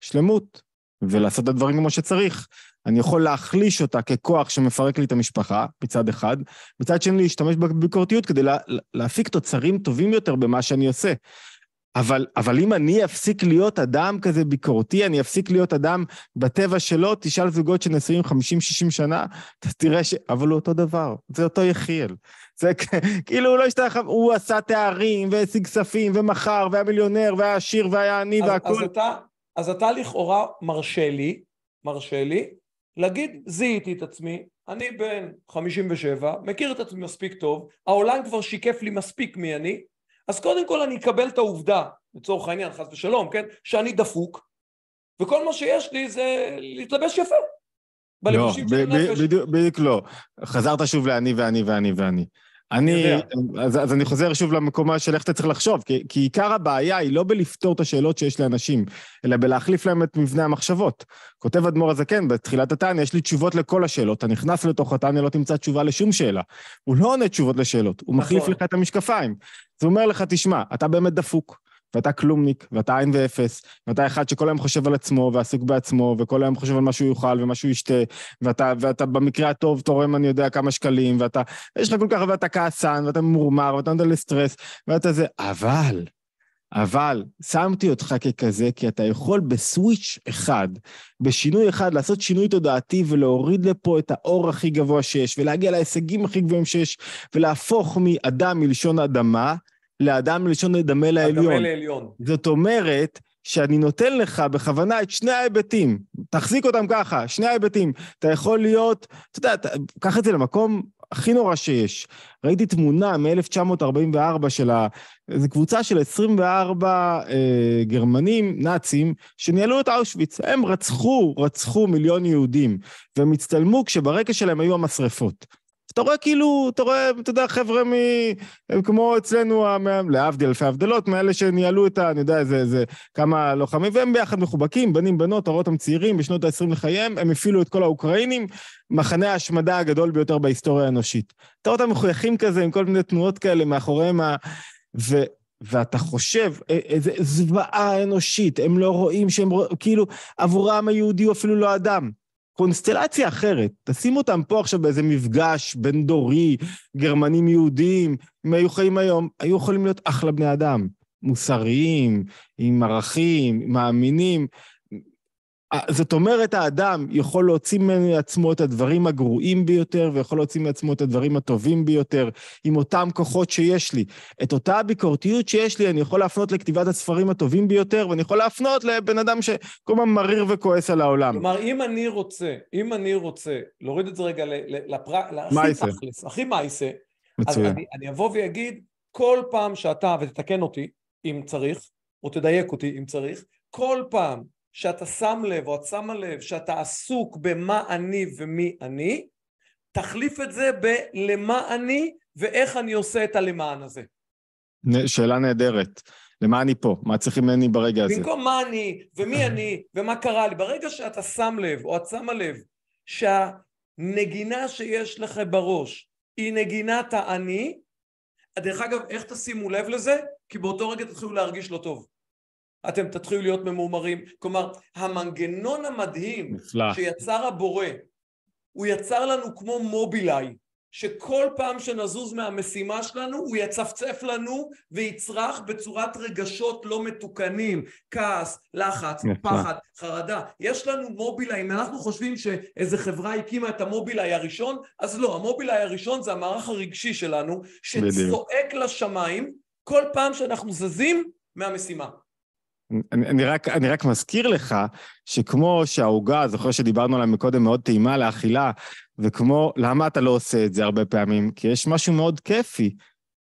לשלמות, ולעשות את הדברים כמו שצריך. אני יכול להחליש אותה ככוח שמפרק לי את המשפחה, מצד אחד. מצד שני, להשתמש בביקורתיות כדי לה, להפיק תוצרים טובים יותר במה שאני עושה. אבל, אבל אם אני אפסיק להיות אדם כזה ביקורתי, אני אפסיק להיות אדם בטבע שלו, תשאל זוגות שנשואים 50-60 שנה, אתה תראה ש... אבל הוא אותו דבר, זה אותו יחיאל. זה כאילו, הוא לא השתלח... הוא עשה תארים, והשיג כספים, ומכר, והיה מיליונר, והיה עשיר, והיה עני, והכול. אז אתה, אז אתה לכאורה מרשה לי, מרשה לי, להגיד, זיהיתי את עצמי, אני בן 57, מכיר את עצמי מספיק טוב, העולם כבר שיקף לי מספיק מי אני, אז קודם כל אני אקבל את העובדה, לצורך העניין, חס ושלום, כן? שאני דפוק, וכל מה שיש לי זה להתלבש יפה. בלבושים לא, של הנפש. בדיוק לא. חזרת שוב לאני ואני ואני ואני. אני, אז, אז אני חוזר שוב למקומה של איך אתה צריך לחשוב, כי, כי עיקר הבעיה היא לא בלפתור את השאלות שיש לאנשים, אלא בלהחליף להם את מבנה המחשבות. כותב אדמו"ר הזקן כן, בתחילת התניא, יש לי תשובות לכל השאלות. אתה נכנס לתוך התניא, לא תמצא תשובה לשום שאלה. הוא לא עונה תשובות לשאלות, הוא נכון. מחליף לך את המשקפיים. זה אומר לך, תשמע, אתה באמת דפוק. ואתה כלומניק, ואתה עין ואפס, ואתה אחד שכל היום חושב על עצמו ועסוק בעצמו, וכל היום חושב על מה שהוא יאכל ומה שהוא ישתה, ואתה, ואתה במקרה הטוב תורם אני יודע כמה שקלים, ואתה, יש לך כל כך, הרבה, ואתה כעסן, ואתה ממורמר, ואתה נותן לסטרס, ואתה זה, אבל, אבל שמתי אותך ככזה, כי אתה יכול בסוויץ' אחד, בשינוי אחד, לעשות שינוי תודעתי ולהוריד לפה את האור הכי גבוה שיש, ולהגיע להישגים הכי גבוהים שיש, ולהפוך מאדם מלשון אדמה, לאדם לשון לדמה לעליון. הדמה לעליון. זאת אומרת, שאני נותן לך בכוונה את שני ההיבטים. תחזיק אותם ככה, שני ההיבטים. אתה יכול להיות, אתה יודע, קח את זה למקום הכי נורא שיש. ראיתי תמונה מ-1944 של ה... זו קבוצה של 24 אה, גרמנים, נאצים, שניהלו את אושוויץ. הם רצחו, רצחו מיליון יהודים, והם הצטלמו כשברקע שלהם היו המשרפות. אז אתה רואה כאילו, אתה רואה, אתה יודע, חבר'ה מ... כמו אצלנו, להבדיל אלפי הבדלות, מאלה שניהלו את ה... אני יודע, איזה, איזה כמה לוחמים, והם ביחד מחובקים, בנים, בנות, אתה רואה אותם צעירים, בשנות ה-20 לחייהם, הם הפעילו את כל האוקראינים, מחנה ההשמדה הגדול ביותר בהיסטוריה האנושית. אתה רואה אותם מחויכים כזה, עם כל מיני תנועות כאלה מאחוריהם ה... ו... ואתה חושב, איזה זוועה אנושית, הם לא רואים שהם, כאילו, עבורם היהודי הוא אפילו לא אדם. קונסטלציה אחרת. תשים אותם פה עכשיו באיזה מפגש בין דורי, גרמנים יהודים, אם היו חיים היום, היו יכולים להיות אחלה בני אדם. מוסריים, עם ערכים, מאמינים. זאת אומרת, האדם יכול להוציא מעצמו את הדברים הגרועים ביותר, ויכול להוציא מעצמו את הדברים הטובים ביותר, עם אותם כוחות שיש לי. את אותה הביקורתיות שיש לי, אני יכול להפנות לכתיבת הספרים הטובים ביותר, ואני יכול להפנות לבן אדם שכל הזמן מריר וכועס על העולם. כלומר, אם אני רוצה, אם אני רוצה להוריד את זה רגע לפרק, מייסה. הכי מייסה, מצוין. אז אני, אני אבוא ואגיד, כל פעם שאתה, ותתקן אותי אם צריך, או תדייק אותי אם צריך, כל פעם שאתה שם לב או את שמה לב שאתה עסוק במה אני ומי אני, תחליף את זה בלמה אני ואיך אני עושה את הלמען הזה. שאלה נהדרת. למה אני פה? מה צריך ממני ברגע במקום הזה? במקום מה אני, ומי אני, ומה קרה לי. ברגע שאתה שם לב, או את שמה לב, שהנגינה שיש לך בראש היא נגינת האני, דרך אגב, איך תשימו לב לזה? כי באותו רגע תתחילו להרגיש לא טוב. אתם תתחילו להיות ממומרים. כלומר, המנגנון המדהים נפלא. שיצר הבורא, הוא יצר לנו כמו מובילאיי, שכל פעם שנזוז מהמשימה שלנו, הוא יצפצף לנו ויצרח בצורת רגשות לא מתוקנים, כעס, לחץ, נפלא. פחד, חרדה. יש לנו מובילאיי, אם אנחנו חושבים שאיזה חברה הקימה את המובילאיי הראשון, אז לא, המובילאיי הראשון זה המערך הרגשי שלנו, שצועק בדיוק. לשמיים כל פעם שאנחנו זזים מהמשימה. אני, אני, רק, אני רק מזכיר לך שכמו שהעוגה, זוכר שדיברנו עליה מקודם, מאוד טעימה לאכילה, וכמו, למה אתה לא עושה את זה הרבה פעמים? כי יש משהו מאוד כיפי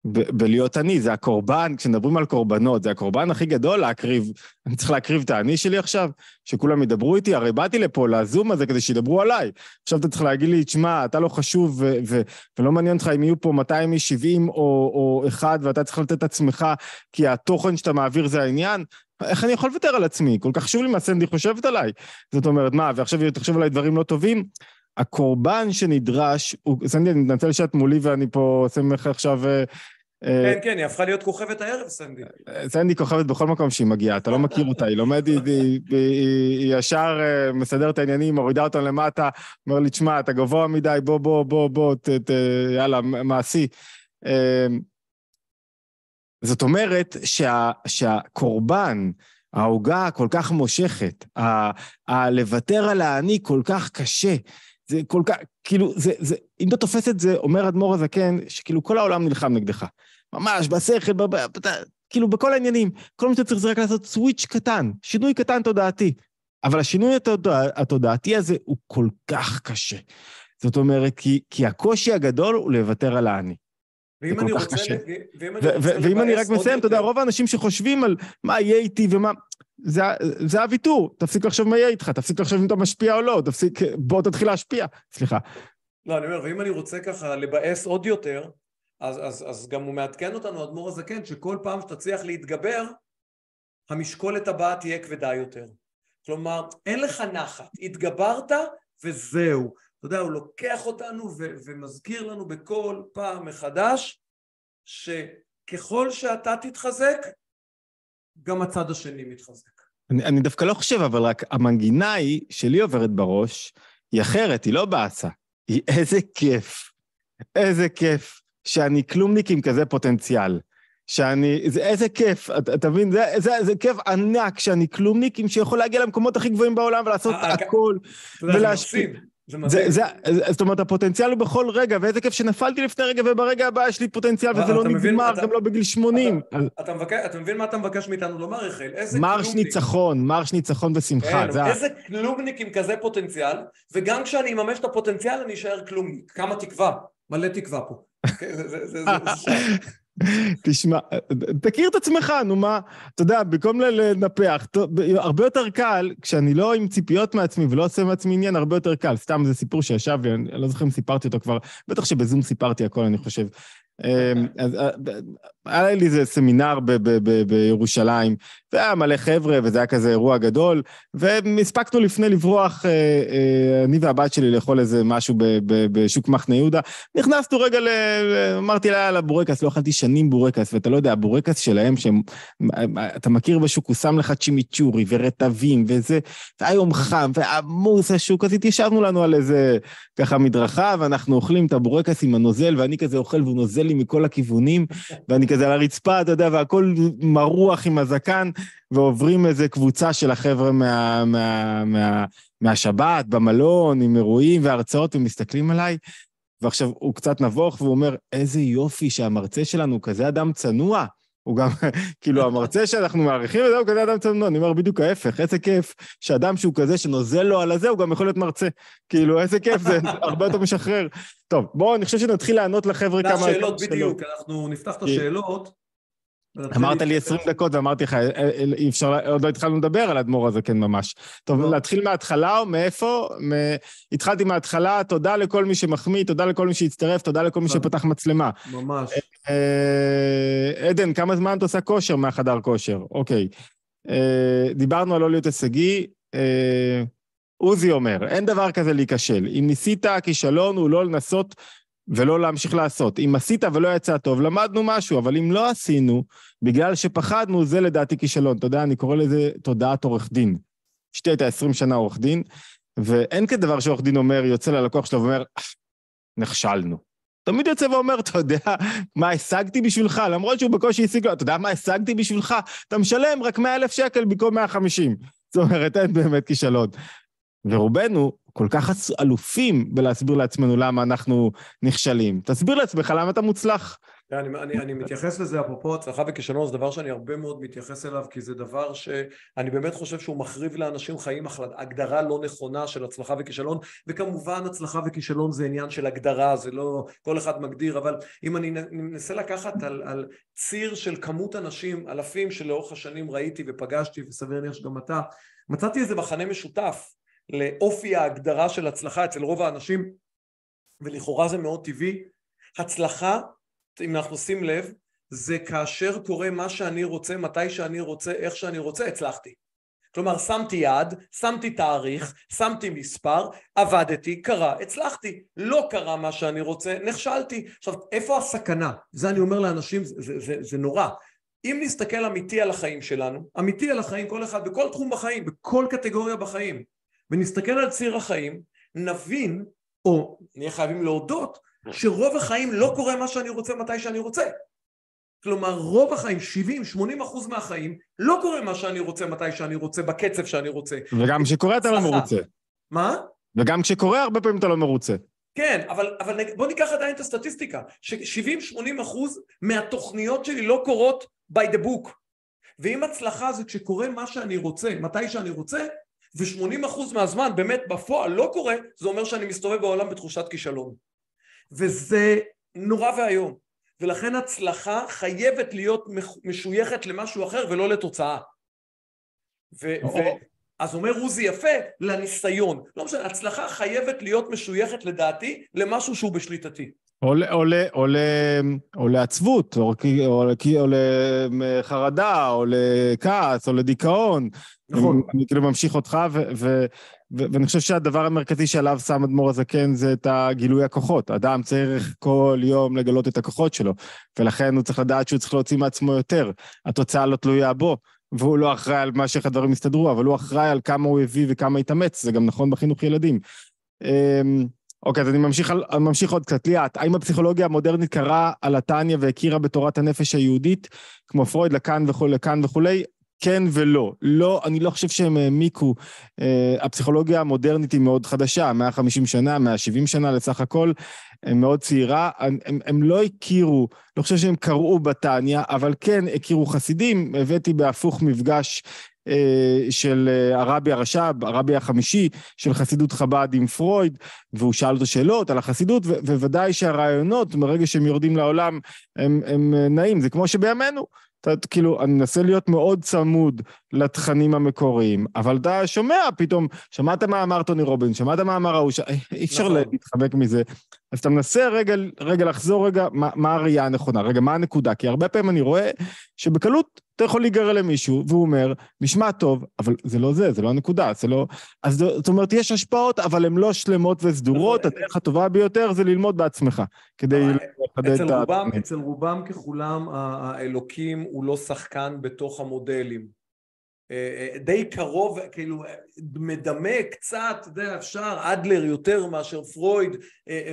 ב- בלהיות עני, זה הקורבן, כשמדברים על קורבנות, זה הקורבן הכי גדול להקריב. אני צריך להקריב את האני שלי עכשיו? שכולם ידברו איתי? הרי באתי לפה, לזום הזה, כדי שידברו עליי. עכשיו אתה צריך להגיד לי, תשמע, אתה לא חשוב, ו- ו- ולא מעניין אותך אם יהיו פה 200 איש, 70 או, או אחד, ואתה צריך לתת את עצמך, כי התוכן שאתה מעביר זה העניין. איך אני יכול לוותר על עצמי? כל כך חשוב לי מה סנדי חושבת עליי. זאת אומרת, מה, ועכשיו היא תחשוב עליי דברים לא טובים? הקורבן שנדרש, הוא, סנדי, אני מתנצל שאת מולי ואני פה עושה ממך עכשיו... אה, אה, כן, כן, היא הפכה להיות כוכבת הערב, סנדי. אה, סנדי כוכבת בכל מקום שהיא מגיעה, אתה לא מכיר אותה, היא לומדת, היא ישר מסדרת העניינים, מורידה אותם למטה, אומר לי, תשמע, אתה גבוה מדי, בוא, בוא, בוא, בוא, יאללה, מעשי. זאת אומרת שה, שהקורבן, העוגה הכל כך מושכת, ה, הלוותר על העני כל כך קשה, זה כל כך, כאילו, זה, זה, אם אתה תופס את זה, אומר אדמו"ר הזקן, שכאילו כל העולם נלחם נגדך. ממש, בשכל, בב, כאילו בכל העניינים. כל מה שאתה צריך זה רק לעשות סוויץ' קטן, שינוי קטן תודעתי. אבל השינוי התודע, התודעתי הזה הוא כל כך קשה. זאת אומרת, כי, כי הקושי הגדול הוא לוותר על העני. ואם אני רוצה... ואם אני, ואם אני רק מסיים, אתה יודע, רוב האנשים שחושבים על מה יהיה איתי ומה... זה, זה הוויתור, תפסיק לחשוב מה יהיה איתך, תפסיק לחשוב אם אתה משפיע או לא, תפסיק... בוא תתחיל להשפיע, סליחה. לא, אני אומר, ואם אני רוצה ככה לבאס עוד יותר, אז, אז, אז גם הוא מעדכן אותנו, אדמו"ר הזקן, שכל פעם שתצליח להתגבר, המשקולת הבאה תהיה כבדה יותר. כלומר, אין לך נחת, התגברת וזהו. אתה יודע, הוא לוקח אותנו ו- ומזכיר לנו בכל פעם מחדש שככל שאתה תתחזק, גם הצד השני מתחזק. אני, אני דווקא לא חושב, אבל רק המנגינה היא, שלי עוברת בראש, היא אחרת, היא לא באסה. היא איזה כיף, איזה כיף שאני כלומניק עם כזה פוטנציאל. שאני, זה, איזה כיף, אתה, את מבין? זה, זה, זה כיף ענק שאני כלומניק עם שיכול להגיע למקומות הכי גבוהים בעולם ולעשות אה, אה, הכל. ולהשפיע. זה, זה, זה, זאת אומרת, הפוטנציאל הוא בכל רגע, ואיזה כיף שנפלתי לפני רגע, וברגע הבא יש לי פוטנציאל, וזה לא נגמר, גם לא בגיל 80. אתה, על... אתה, מבקש, אתה מבין מה אתה מבקש מאיתנו לומר, לא, רחל? איזה מרש כלומניק. ניצחון, מרש ניצחון ושמחה. אין, כן, זה איזה כלומניק עם כזה פוטנציאל, וגם כשאני אממש את הפוטנציאל אני אשאר כלומניק. כמה תקווה, מלא תקווה פה. אוקיי? זה, זה, זה, זה, זה תשמע, תכיר את עצמך, נו מה, אתה יודע, במקום לנפח, הרבה יותר קל, כשאני לא עם ציפיות מעצמי ולא עושה מעצמי עניין, הרבה יותר קל. סתם, זה סיפור שישב לי, אני לא זוכר אם סיפרתי אותו כבר, בטח שבזום סיפרתי הכל, אני חושב. אמ, אז אה, היה לי איזה סמינר ב- ב- ב- בירושלים, זה היה מלא חבר'ה וזה היה כזה אירוע גדול, והספקנו לפני לברוח, אה, אה, אני והבת שלי לאכול איזה משהו בשוק מחנה יהודה, נכנסנו רגע, ל... אמרתי לה, יאללה, בורקס, לא אכלתי שנים בורקס, ואתה לא יודע, הבורקס שלהם, שהם, אתה מכיר בשוק, הוא שם לך צ'ימיצ'ורי ורטבים וזה, והיה יום חם ועמוס השוק, אז התיישבנו לנו על איזה ככה מדרכה, ואנחנו אוכלים את הבורקס עם הנוזל, ואני כזה אוכל והוא נוזל לי מכל הכיוונים, ואני כזה על הרצפה, אתה יודע, והכל מרוח עם הזקן, ועוברים איזה קבוצה של החבר'ה מה, מה, מה, מהשבת, במלון, עם אירועים והרצאות, ומסתכלים עליי, ועכשיו הוא קצת נבוך, והוא אומר, איזה יופי שהמרצה שלנו כזה אדם צנוע. הוא גם, כאילו, המרצה שאנחנו מעריכים וזהו, כזה אדם צנוע, אני אומר בדיוק ההפך, איזה כיף שאדם שהוא כזה שנוזל לו על הזה, הוא גם יכול להיות מרצה. כאילו, איזה כיף, זה הרבה יותר משחרר. טוב, בואו, אני חושב שנתחיל לענות לחבר'ה כמה... נפתח שאלות בדיוק, אנחנו נפתח את כן. השאלות. אמרת לי 20 דקות ואמרתי לך, אי אפשר, עוד לא התחלנו לדבר על האדמו"ר הזה, כן, ממש. טוב, לא. להתחיל מההתחלה או מאיפה? התחלתי מההתחלה, תודה לכל מי שמחמיא, תודה לכל מי שהצטרף, תודה לכל מי שפתח מצלמה. ממש. אה, אה, עדן, כמה זמן את עושה כושר מהחדר כושר? אוקיי. אה, דיברנו על לא להיות הישגי. עוזי אומר, אין דבר כזה להיכשל. אם ניסית, הכישלון הוא לא לנסות ולא להמשיך לעשות. אם עשית ולא יצא טוב, למדנו משהו, אבל אם לא עשינו, בגלל שפחדנו, זה לדעתי כישלון. אתה יודע, אני קורא לזה תודעת עורך דין. אשתי הייתה 20 שנה עורך דין, ואין כדבר שעורך דין אומר, יוצא ללקוח שלו ואומר, נכשלנו. תמיד יוצא ואומר, אתה יודע מה השגתי בשבילך? למרות שהוא בקושי השיג לו, אתה יודע מה השגתי בשבילך? אתה משלם רק 100,000 שקל במקום 150. זאת אומרת, אין באמת כישלון. ורובנו כל כך אלופים בלהסביר לעצמנו למה אנחנו נכשלים. תסביר לעצמך למה אתה מוצלח. כן, אני, אני, אני מתייחס לזה אפרופו הצלחה וכישלון, זה דבר שאני הרבה מאוד מתייחס אליו, כי זה דבר שאני באמת חושב שהוא מחריב לאנשים חיים הגדרה לא נכונה של הצלחה וכישלון, וכמובן הצלחה וכישלון זה עניין של הגדרה, זה לא כל אחד מגדיר, אבל אם אני מנסה לקחת על, על ציר של כמות אנשים, אלפים שלאורך השנים ראיתי ופגשתי, וסביר להניח שגם אתה, מצאתי איזה מחנה משותף לאופי ההגדרה של הצלחה אצל רוב האנשים, ולכאורה זה מאוד טבעי. הצלחה, אם אנחנו שים לב, זה כאשר קורה מה שאני רוצה, מתי שאני רוצה, איך שאני רוצה, הצלחתי. כלומר, שמתי יד, שמתי תאריך, שמתי מספר, עבדתי, קרה, הצלחתי. לא קרה מה שאני רוצה, נכשלתי. עכשיו, איפה הסכנה? זה אני אומר לאנשים, זה, זה, זה, זה נורא. אם נסתכל אמיתי על החיים שלנו, אמיתי על החיים, כל אחד, בכל תחום בחיים, בכל קטגוריה בחיים, ונסתכל על ציר החיים, נבין, או נהיה חייבים להודות, שרוב החיים לא קורה מה שאני רוצה מתי שאני רוצה. כלומר רוב החיים, 70-80 אחוז מהחיים, לא קורה מה שאני רוצה מתי שאני רוצה, בקצב שאני רוצה. וגם כשקורה אתה לא מרוצה. מה? וגם כשקורה הרבה פעמים אתה לא מרוצה. כן, אבל, אבל בוא ניקח עדיין את הסטטיסטיקה, ש-70-80 אחוז מהתוכניות שלי לא קורות by the book. ואם הצלחה זה כשקורה מה שאני רוצה, מתי שאני רוצה, ו-80% מהזמן באמת בפועל לא קורה, זה אומר שאני מסתובב בעולם בתחושת כישלון. וזה נורא ואיום. ולכן הצלחה חייבת להיות משויכת למשהו אחר ולא לתוצאה. ו- נכון. ו- אז אומר עוזי יפה, לניסיון. לא משנה, הצלחה חייבת להיות משויכת לדעתי למשהו שהוא בשליטתי. או לעצבות, או או, או לחרדה, או לכעס, או לדיכאון. נכון. אני אני כאילו ממשיך אותך, ו, ו, ו, ו, ואני חושב שהדבר המרכזי שעליו שם אדמו"ר הזקן זה את הגילוי הכוחות. אדם צריך כל יום לגלות את הכוחות שלו, ולכן הוא צריך לדעת שהוא צריך להוציא מעצמו יותר. התוצאה לא תלויה בו. והוא לא אחראי על מה שאיך הדברים יסתדרו, אבל הוא אחראי על כמה הוא הביא וכמה התאמץ, זה גם נכון בחינוך ילדים. אמ, אוקיי, אז אני ממשיך, ממשיך עוד קצת. ליאת, האם הפסיכולוגיה המודרנית קראה על התניא והכירה בתורת הנפש היהודית, כמו פרויד, לכאן וכולי, לכאן וכולי? כן ולא. לא, אני לא חושב שהם העמיקו. אה, הפסיכולוגיה המודרנית היא מאוד חדשה, 150 שנה, 170 שנה לסך הכל, הם מאוד צעירה. הם, הם, הם לא הכירו, לא חושב שהם קראו בתניא, אבל כן הכירו חסידים. הבאתי בהפוך מפגש אה, של אה, הרבי הרש"ב, הרבי החמישי, של חסידות חב"ד עם פרויד, והוא שאל אותו שאלות על החסידות, וודאי שהרעיונות, מרגע שהם יורדים לעולם, הם, הם אה, נעים, זה כמו שבימינו. אתה, כאילו, אני מנסה להיות מאוד צמוד לתכנים המקוריים. אבל אתה שומע פתאום, שמעת מה אמר טוני רובינס, שמעת מה אמר ההוא, אה, אי אפשר נכון. להתחמק מזה. אז אתה מנסה רגע, רגע לחזור רגע, מה, מה הראייה הנכונה, רגע, מה הנקודה? כי הרבה פעמים אני רואה שבקלות אתה יכול להיגרר למישהו, והוא אומר, נשמע טוב, אבל זה לא זה, זה לא הנקודה, זה לא... אז זאת אומרת, יש השפעות, אבל הן לא שלמות וסדורות, נכון. הדרך הטובה ביותר זה ללמוד בעצמך, כדי לחדד את ה... אצל רובם ככולם, האלוקים הוא לא שחקן בתוך המודלים. אה, אה, די קרוב, כאילו אה, מדמה קצת, אתה יודע, אפשר, אדלר יותר מאשר פרויד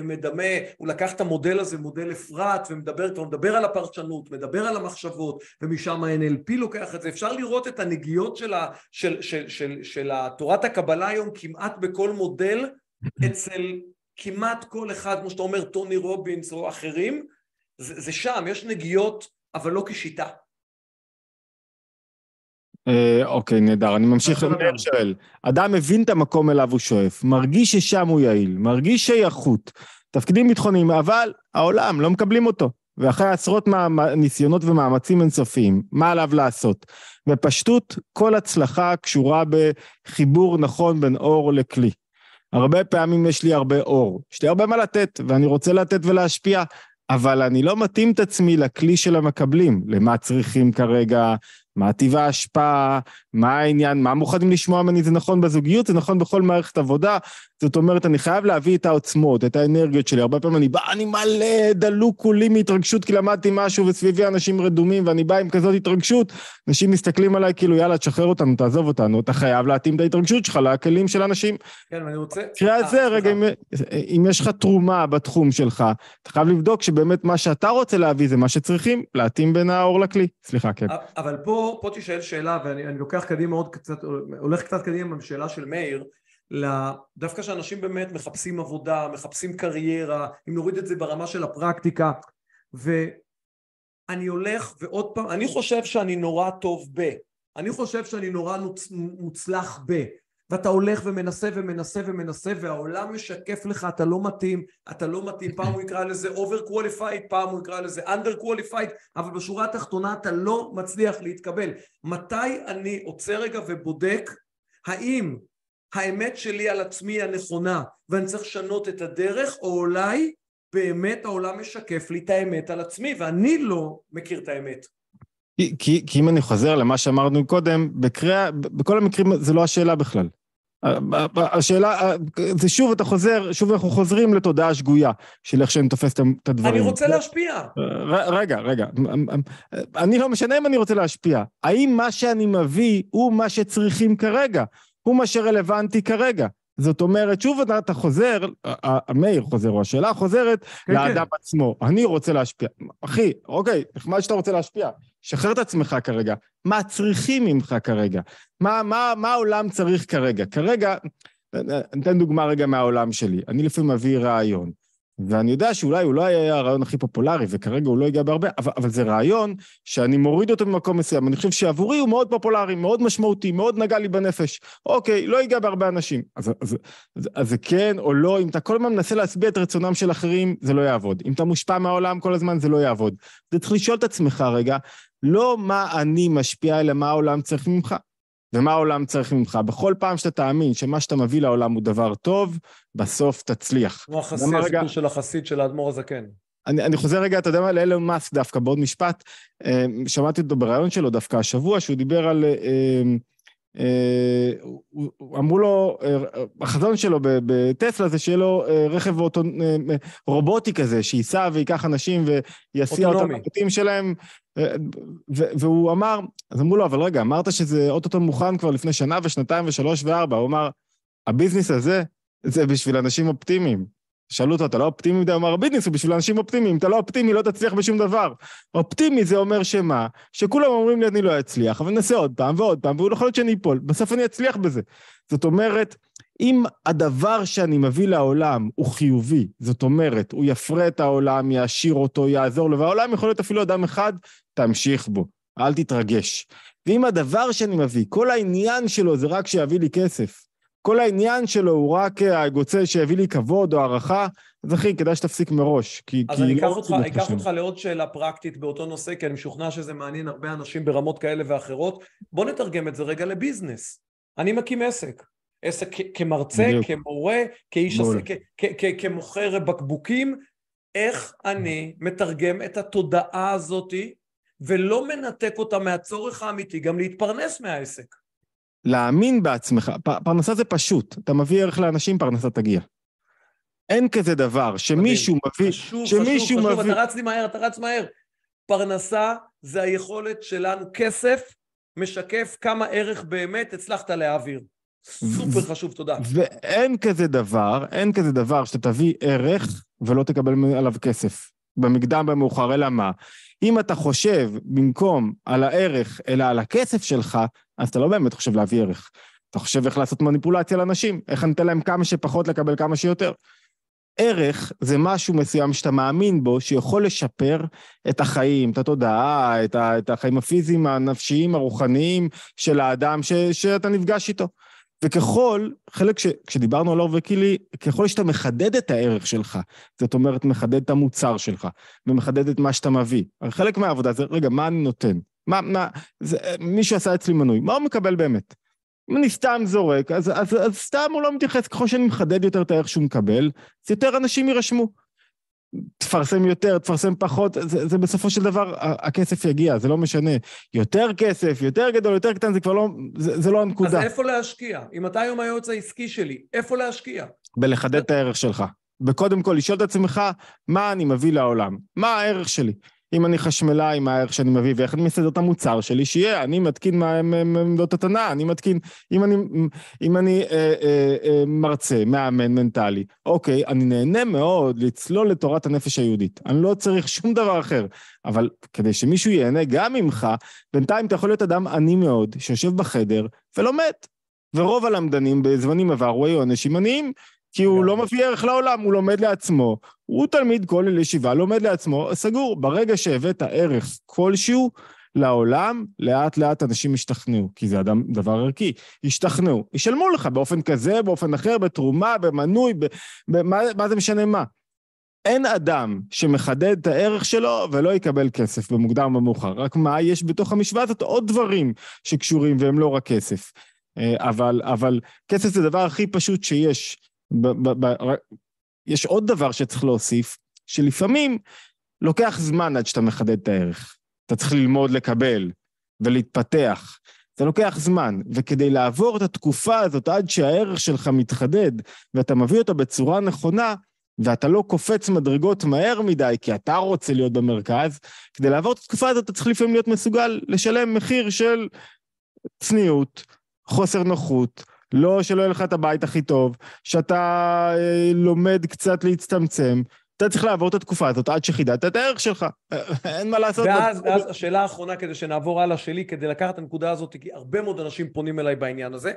מדמה, הוא לקח את המודל הזה, מודל אפרת, ומדבר, כבר מדבר על הפרשנות, מדבר על המחשבות, ומשם ה-NLP לוקח את זה. אפשר לראות את הנגיעות של, ה, של, של, של, של תורת הקבלה היום כמעט בכל מודל, אצל כמעט כל אחד, כמו שאתה אומר, טוני רובינס או אחרים, זה, זה שם, יש נגיעות, אבל לא כשיטה. אה, אוקיי, נהדר. אני ממשיך לדבר שואל. אדם מבין את המקום אליו הוא שואף, מרגיש ששם הוא יעיל, מרגיש שייכות, תפקידים ביטחוניים, אבל העולם לא מקבלים אותו. ואחרי עשרות ניסיונות ומאמצים אינסופיים, מה עליו לעשות? בפשטות, כל הצלחה קשורה בחיבור נכון בין אור לכלי. הרבה פעמים יש לי הרבה אור, יש לי הרבה מה לתת, ואני רוצה לתת ולהשפיע, אבל אני לא מתאים את עצמי לכלי של המקבלים, למה צריכים כרגע, מה טיב ההשפעה, מה העניין, מה מוכנים לשמוע ממני, זה נכון בזוגיות, זה נכון בכל מערכת עבודה. זאת אומרת, אני חייב להביא את העוצמות, את האנרגיות שלי. הרבה פעמים אני בא, אני מלא דלוק כולי מהתרגשות כי למדתי משהו וסביבי אנשים רדומים ואני בא עם כזאת התרגשות, אנשים מסתכלים עליי כאילו, יאללה, תשחרר אותנו, תעזוב אותנו. אתה חייב להתאים את ההתרגשות שלך לכלים של אנשים. כן, ואני רוצה... קריאה במקרה אה, הזה, רגע, אם, אם יש לך תרומה בתחום שלך, אתה חייב לבדוק שבאמת מה שאתה רוצה להביא זה מה שצריכים, להתאים בין האור לכלי. סליחה, כן. אבל פה... פה, פה תישאל שאלה, ואני לוקח קדימה עוד קצת, הולך קצת קדימה עם השאלה של מאיר, דווקא שאנשים באמת מחפשים עבודה, מחפשים קריירה, אם נוריד את זה ברמה של הפרקטיקה, ואני הולך ועוד פעם, אני חושב שאני נורא טוב ב, אני חושב שאני נורא מוצלח ב, ואתה הולך ומנסה ומנסה ומנסה, והעולם משקף לך, אתה לא מתאים, אתה לא מתאים, פעם הוא יקרא לזה over qualified, פעם הוא יקרא לזה under qualified, אבל בשורה התחתונה אתה לא מצליח להתקבל. מתי אני עוצר רגע ובודק האם האמת שלי על עצמי הנכונה, ואני צריך לשנות את הדרך, או אולי באמת העולם משקף לי את האמת על עצמי, ואני לא מכיר את האמת. כי, כי, כי אם אני חוזר למה שאמרנו קודם, בקרה, בכל המקרים זה לא השאלה בכלל. השאלה, זה שוב אתה חוזר, שוב אנחנו חוזרים לתודעה שגויה של איך שאני תופס את הדברים. אני רוצה להשפיע. רגע, רגע. אני לא משנה אם אני רוצה להשפיע. האם מה שאני מביא הוא מה שצריכים כרגע? הוא מה שרלוונטי כרגע? זאת אומרת, שוב אתה חוזר, מאיר חוזר, או השאלה חוזרת כן, כן. לאדם כן. עצמו. אני רוצה להשפיע. אחי, אוקיי, מה שאתה רוצה להשפיע. שחרר את עצמך כרגע. מה צריכים ממך כרגע? מה, מה, מה העולם צריך כרגע? כרגע, אני אתן דוגמה רגע מהעולם שלי. אני לפעמים מביא רעיון. ואני יודע שאולי הוא לא היה הרעיון הכי פופולרי, וכרגע הוא לא הגיע בהרבה, אבל, אבל זה רעיון שאני מוריד אותו ממקום מסוים. אני חושב שעבורי הוא מאוד פופולרי, מאוד משמעותי, מאוד נגע לי בנפש. אוקיי, לא הגיע בהרבה אנשים. אז, אז, אז, אז זה כן או לא, אם אתה כל הזמן מנסה להשביע את רצונם של אחרים, זה לא יעבוד. אם אתה מושפע מהעולם כל הזמן, זה לא יעבוד. אתה צריך לשאול את עצמך רגע, לא מה אני משפיע, אלא מה העולם צריך ממך. ומה העולם צריך ממך. בכל פעם שאתה תאמין שמה שאתה מביא לעולם הוא דבר טוב, בסוף תצליח. כמו החסיד, הסיפור של החסיד של האדמו"ר הזקן. אני, אני חוזר רגע, אתה יודע מה, לאלון מאסק דווקא, בעוד משפט. אה, שמעתי אותו בריאיון שלו דווקא השבוע, שהוא דיבר על... אה, אה, אה, אמרו לו, אה, החזון שלו בטסלה זה שיהיה לו אה, רכב אוטו, רובוטי כזה, שייסע וייקח אנשים ויסיע אותם לבתים שלהם, והוא אמר, אז אמרו לו, אבל רגע, אמרת שזה אוטוטו מוכן כבר לפני שנה ושנתיים ושלוש וארבע, הוא אמר, הביזנס הזה זה בשביל אנשים אופטימיים. שאלו אותו, אתה לא אופטימי מדי? הוא אמר, ביזנס הוא בשביל אנשים אופטימיים, אתה לא אופטימי, לא תצליח בשום דבר. אופטימי זה אומר שמה? שכולם אומרים לי, אני לא אצליח, אבל נעשה עוד פעם ועוד פעם, והוא לא יכול להיות שאני אפול, בסוף אני אצליח בזה. זאת אומרת, אם הדבר שאני מביא לעולם הוא חיובי, זאת אומרת, הוא יפרה את העולם, יעשיר אותו, יעזור לו, והעולם יכול להיות אפילו אדם אחד, תמשיך בו, אל תתרגש. ואם הדבר שאני מביא, כל העניין שלו זה רק שיביא לי כסף, כל העניין שלו הוא רק האגוצה אה, שהביא לי כבוד או הערכה, אז אחי, כדאי שתפסיק מראש. כי, אז כי אני אקח אותך, אקח אותך לעוד שאלה פרקטית באותו נושא, כי אני משוכנע שזה מעניין הרבה אנשים ברמות כאלה ואחרות. בוא נתרגם את זה רגע לביזנס. אני מקים עסק. עסק כ- כמרצה, בדיוק. כמורה, כאיש עסק, כ- כ- כמוכר בקבוקים. איך אני מתרגם את התודעה הזאתי ולא מנתק אותה מהצורך האמיתי גם להתפרנס מהעסק? להאמין בעצמך, פרנסה זה פשוט, אתה מביא ערך לאנשים, פרנסה תגיע. אין כזה דבר שמישהו מביא... חשוב, שמישהו חשוב, מביא... חשוב, אתה רץ לי מהר, אתה רץ מהר. פרנסה זה היכולת שלנו, כסף משקף כמה ערך באמת הצלחת להעביר. סופר חשוב, תודה. ואין כזה דבר, אין כזה דבר שאתה תביא ערך ולא תקבל עליו כסף. במקדם במאוחר, אלא מה? אם אתה חושב במקום על הערך, אלא על הכסף שלך, אז אתה לא באמת חושב להביא ערך. אתה חושב איך לעשות מניפולציה לאנשים, איך אני אתן להם כמה שפחות לקבל כמה שיותר. ערך זה משהו מסוים שאתה מאמין בו, שיכול לשפר את החיים, את התודעה, את, את החיים הפיזיים, הנפשיים, הרוחניים של האדם ש, שאתה נפגש איתו. וככל, חלק ש... כשדיברנו על אור וקילי, ככל שאתה מחדד את הערך שלך, זאת אומרת, מחדד את המוצר שלך, ומחדד את מה שאתה מביא. הרי חלק מהעבודה זה, רגע, מה אני נותן? מה, מה, זה, מישהו עשה אצלי מנוי, מה הוא מקבל באמת? אם אני סתם זורק, אז, אז, אז סתם הוא לא מתייחס, ככל שאני מחדד יותר את הערך שהוא מקבל, אז יותר אנשים יירשמו. תפרסם יותר, תפרסם פחות, זה, זה בסופו של דבר, הכסף יגיע, זה לא משנה. יותר כסף, יותר גדול, יותר קטן, זה כבר לא, זה, זה לא הנקודה. אז איפה להשקיע? אם אתה היום היועץ העסקי שלי, איפה להשקיע? בלחדד את הערך שלך. וקודם כל לשאול את עצמך, מה אני מביא לעולם? מה הערך שלי? אם אני חשמלאי, מה הערך שאני מביא, ואיך אני מסדר את המוצר שלי, שיהיה, אני מתקין מעמדות התנא, אני מתקין, אם אני, אם אני אה, אה, אה, מרצה, מאמן מנטלי, אוקיי, אני נהנה מאוד לצלול לתורת הנפש היהודית, אני לא צריך שום דבר אחר, אבל כדי שמישהו ייהנה גם ממך, בינתיים אתה יכול להיות אדם עני מאוד, שיושב בחדר ולומד. ורוב הלמדנים בזמנים עברו היו אנשים עניים, כי הוא לא מביא ערך לעולם, הוא לומד לעצמו. הוא תלמיד כולל ישיבה, לומד לעצמו, סגור. ברגע שהבאת ערך כלשהו לעולם, לאט לאט אנשים ישתכנעו, כי זה אדם, דבר ערכי. ישתכנעו, ישלמו לך באופן כזה, באופן אחר, בתרומה, במנוי, במה, מה זה משנה מה. אין אדם שמחדד את הערך שלו ולא יקבל כסף במוקדם או במאוחר. רק מה, יש בתוך המשוואה הזאת עוד דברים שקשורים והם לא רק כסף. אה, אבל, אבל כסף זה הדבר הכי פשוט שיש. ב- ב- ב- יש עוד דבר שצריך להוסיף, שלפעמים לוקח זמן עד שאתה מחדד את הערך. אתה צריך ללמוד לקבל ולהתפתח. זה לוקח זמן, וכדי לעבור את התקופה הזאת עד שהערך שלך מתחדד ואתה מביא אותו בצורה נכונה, ואתה לא קופץ מדרגות מהר מדי, כי אתה רוצה להיות במרכז, כדי לעבור את התקופה הזאת אתה צריך לפעמים להיות מסוגל לשלם מחיר של צניעות, חוסר נוחות, לא שלא יהיה לך את הבית הכי טוב, שאתה אה, לומד קצת להצטמצם, אתה צריך לעבור את התקופה הזאת עד שחידדת את הערך שלך. אה, אין מה לעשות. ואז, ואז השאלה האחרונה, כדי שנעבור הלאה שלי, כדי לקחת את הנקודה הזאת, כי הרבה מאוד אנשים פונים אליי בעניין הזה,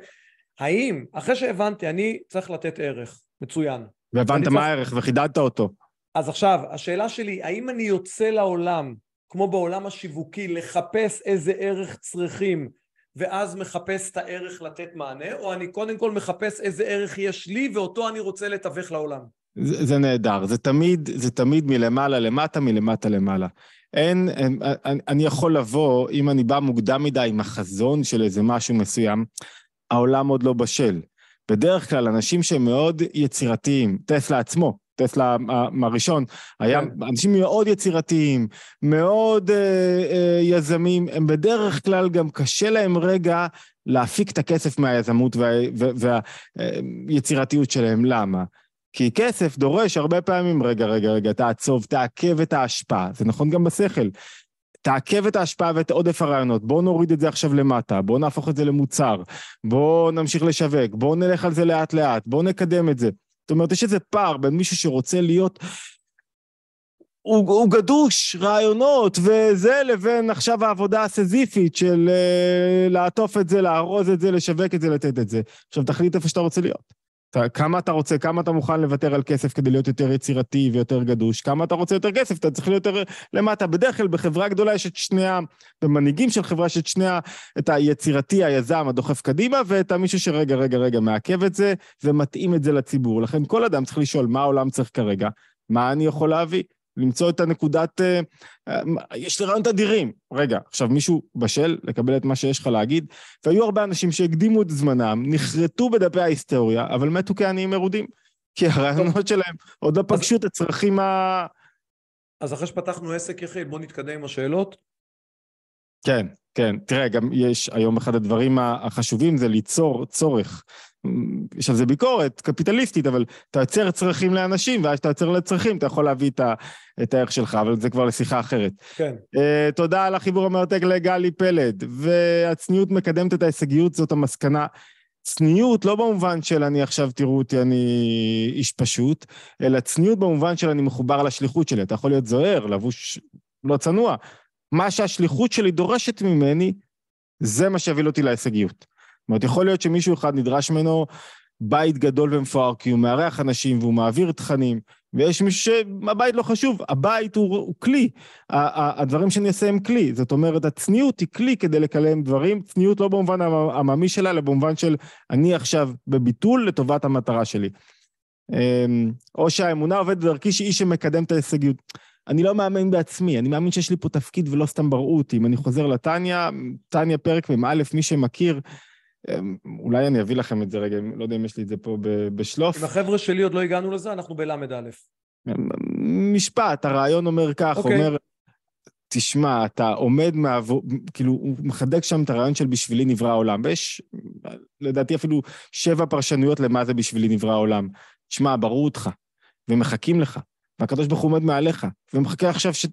האם, אחרי שהבנתי, אני צריך לתת ערך, מצוין. והבנת מה הערך צריך... וחידדת אותו. אז עכשיו, השאלה שלי, האם אני יוצא לעולם, כמו בעולם השיווקי, לחפש איזה ערך צריכים ואז מחפש את הערך לתת מענה, או אני קודם כל מחפש איזה ערך יש לי ואותו אני רוצה לתווך לעולם. זה, זה נהדר, זה תמיד, זה תמיד מלמעלה למטה, מלמטה למעלה. אין, אין אני, אני יכול לבוא, אם אני בא מוקדם מדי עם החזון של איזה משהו מסוים, העולם עוד לא בשל. בדרך כלל אנשים שהם מאוד יצירתיים, טסלה עצמו, טסלה הראשון, היה כן. אנשים מאוד יצירתיים, מאוד אה, אה, יזמים, הם בדרך כלל גם קשה להם רגע להפיק את הכסף מהיזמות וה, וה, והיצירתיות אה, שלהם, למה? כי כסף דורש הרבה פעמים, רגע, רגע, רגע, תעצוב, תעכב את ההשפעה, זה נכון גם בשכל. תעכב את ההשפעה ואת עודף הרעיונות, בואו נוריד את זה עכשיו למטה, בואו נהפוך את זה למוצר, בואו נמשיך לשווק, בואו נלך על זה לאט-לאט, בואו נקדם את זה. זאת אומרת, יש איזה פער בין מישהו שרוצה להיות... הוא, הוא גדוש רעיונות וזה, לבין עכשיו העבודה הסזיפית של uh, לעטוף את זה, לארוז את זה, לשווק את זה, לתת את זה. עכשיו, תחליט איפה שאתה רוצה להיות. אתה, כמה אתה רוצה, כמה אתה מוכן לוותר על כסף כדי להיות יותר יצירתי ויותר גדוש, כמה אתה רוצה יותר כסף, אתה צריך להיות יותר למטה. בדרך כלל בחברה גדולה יש את שני ה... במנהיגים של חברה יש את שני ה... את היצירתי, היזם, הדוחף קדימה, ואת המישהו שרגע, רגע, רגע, מעכב את זה ומתאים את זה לציבור. לכן כל אדם צריך לשאול מה העולם צריך כרגע, מה אני יכול להביא, למצוא את הנקודת... אה, אה, יש לי רעיונות אדירים. רגע, עכשיו מישהו בשל לקבל את מה שיש לך להגיד? והיו הרבה אנשים שהקדימו את זמנם, נחרטו בדפי ההיסטוריה, אבל מתו כעניים מרודים. כי הרעיונות שלהם עוד לא פגשו את הצרכים ה... אז אחרי שפתחנו עסק יחיד, בואו נתקדם עם השאלות. כן, כן. תראה, גם יש היום אחד הדברים החשובים זה ליצור צורך. עכשיו זה ביקורת קפיטליסטית, אבל תייצר צרכים לאנשים, ואז שתייצר לצרכים אתה יכול להביא את, ה, את הערך שלך, אבל זה כבר לשיחה אחרת. כן. Uh, תודה על החיבור המרתק לגלי פלד, והצניעות מקדמת את ההישגיות, זאת המסקנה. צניעות לא במובן של אני עכשיו תראו אותי, אני איש פשוט, אלא צניעות במובן של אני מחובר לשליחות שלי. אתה יכול להיות זוהר, לבוש לא צנוע. מה שהשליחות שלי דורשת ממני, זה מה שיביא אותי להישגיות. זאת אומרת, יכול להיות שמישהו אחד נדרש ממנו בית גדול ומפואר, כי הוא מארח אנשים והוא מעביר תכנים, ויש מישהו שהבית לא חשוב, הבית הוא, הוא כלי. הדברים שאני עושה הם כלי. זאת אומרת, הצניעות היא כלי כדי לקלם דברים, צניעות לא במובן העממי שלה, אלא במובן של אני עכשיו בביטול לטובת המטרה שלי. אמ, או שהאמונה עובדת דרכי שהיא שמקדם את ההישגיות. אני לא מאמין בעצמי, אני מאמין שיש לי פה תפקיד ולא סתם בראו אותי. אם אני חוזר לטניה, טניה פרק מ"א, מי שמכיר, אמ, אולי אני אביא לכם את זה רגע, לא יודע אם יש לי את זה פה בשלוף. עם החבר'ה שלי עוד לא הגענו לזה, אנחנו בל"א. אמ, משפט, הרעיון אומר כך, okay. אוקיי. אומר, תשמע, אתה עומד מעבור, כאילו, הוא מחדק שם את הרעיון של בשבילי נברא העולם, ויש לדעתי אפילו שבע פרשנויות למה זה בשבילי נברא העולם. תשמע, ברור אותך, ומחכים לך, והקדוש ברוך הוא עומד מעליך, ומחכה עכשיו ש...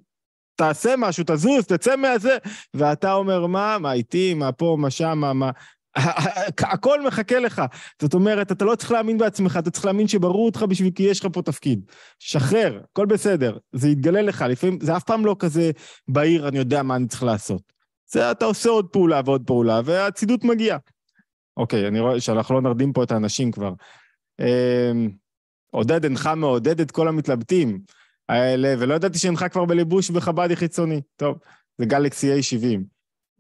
תעשה משהו, תזוז, תצא מהזה. ואתה אומר, מה, מה איתי, מה פה, מה שם, מה, מה... הכל מחכה לך. זאת אומרת, אתה לא צריך להאמין בעצמך, אתה צריך להאמין שברור אותך בשביל כי יש לך פה תפקיד. שחרר, הכל בסדר, זה יתגלה לך. לפעמים, זה אף פעם לא כזה בהיר, אני יודע מה אני צריך לעשות. זה, אתה עושה עוד פעולה ועוד פעולה, והצידות מגיע. אוקיי, אני רואה שאנחנו לא נרדים פה את האנשים כבר. אמ, עודד, אינך מעודד את כל המתלבטים האלה, ולא ידעתי שאינך כבר בלבוש בחב"די חיצוני. טוב, זה גלקסי A70.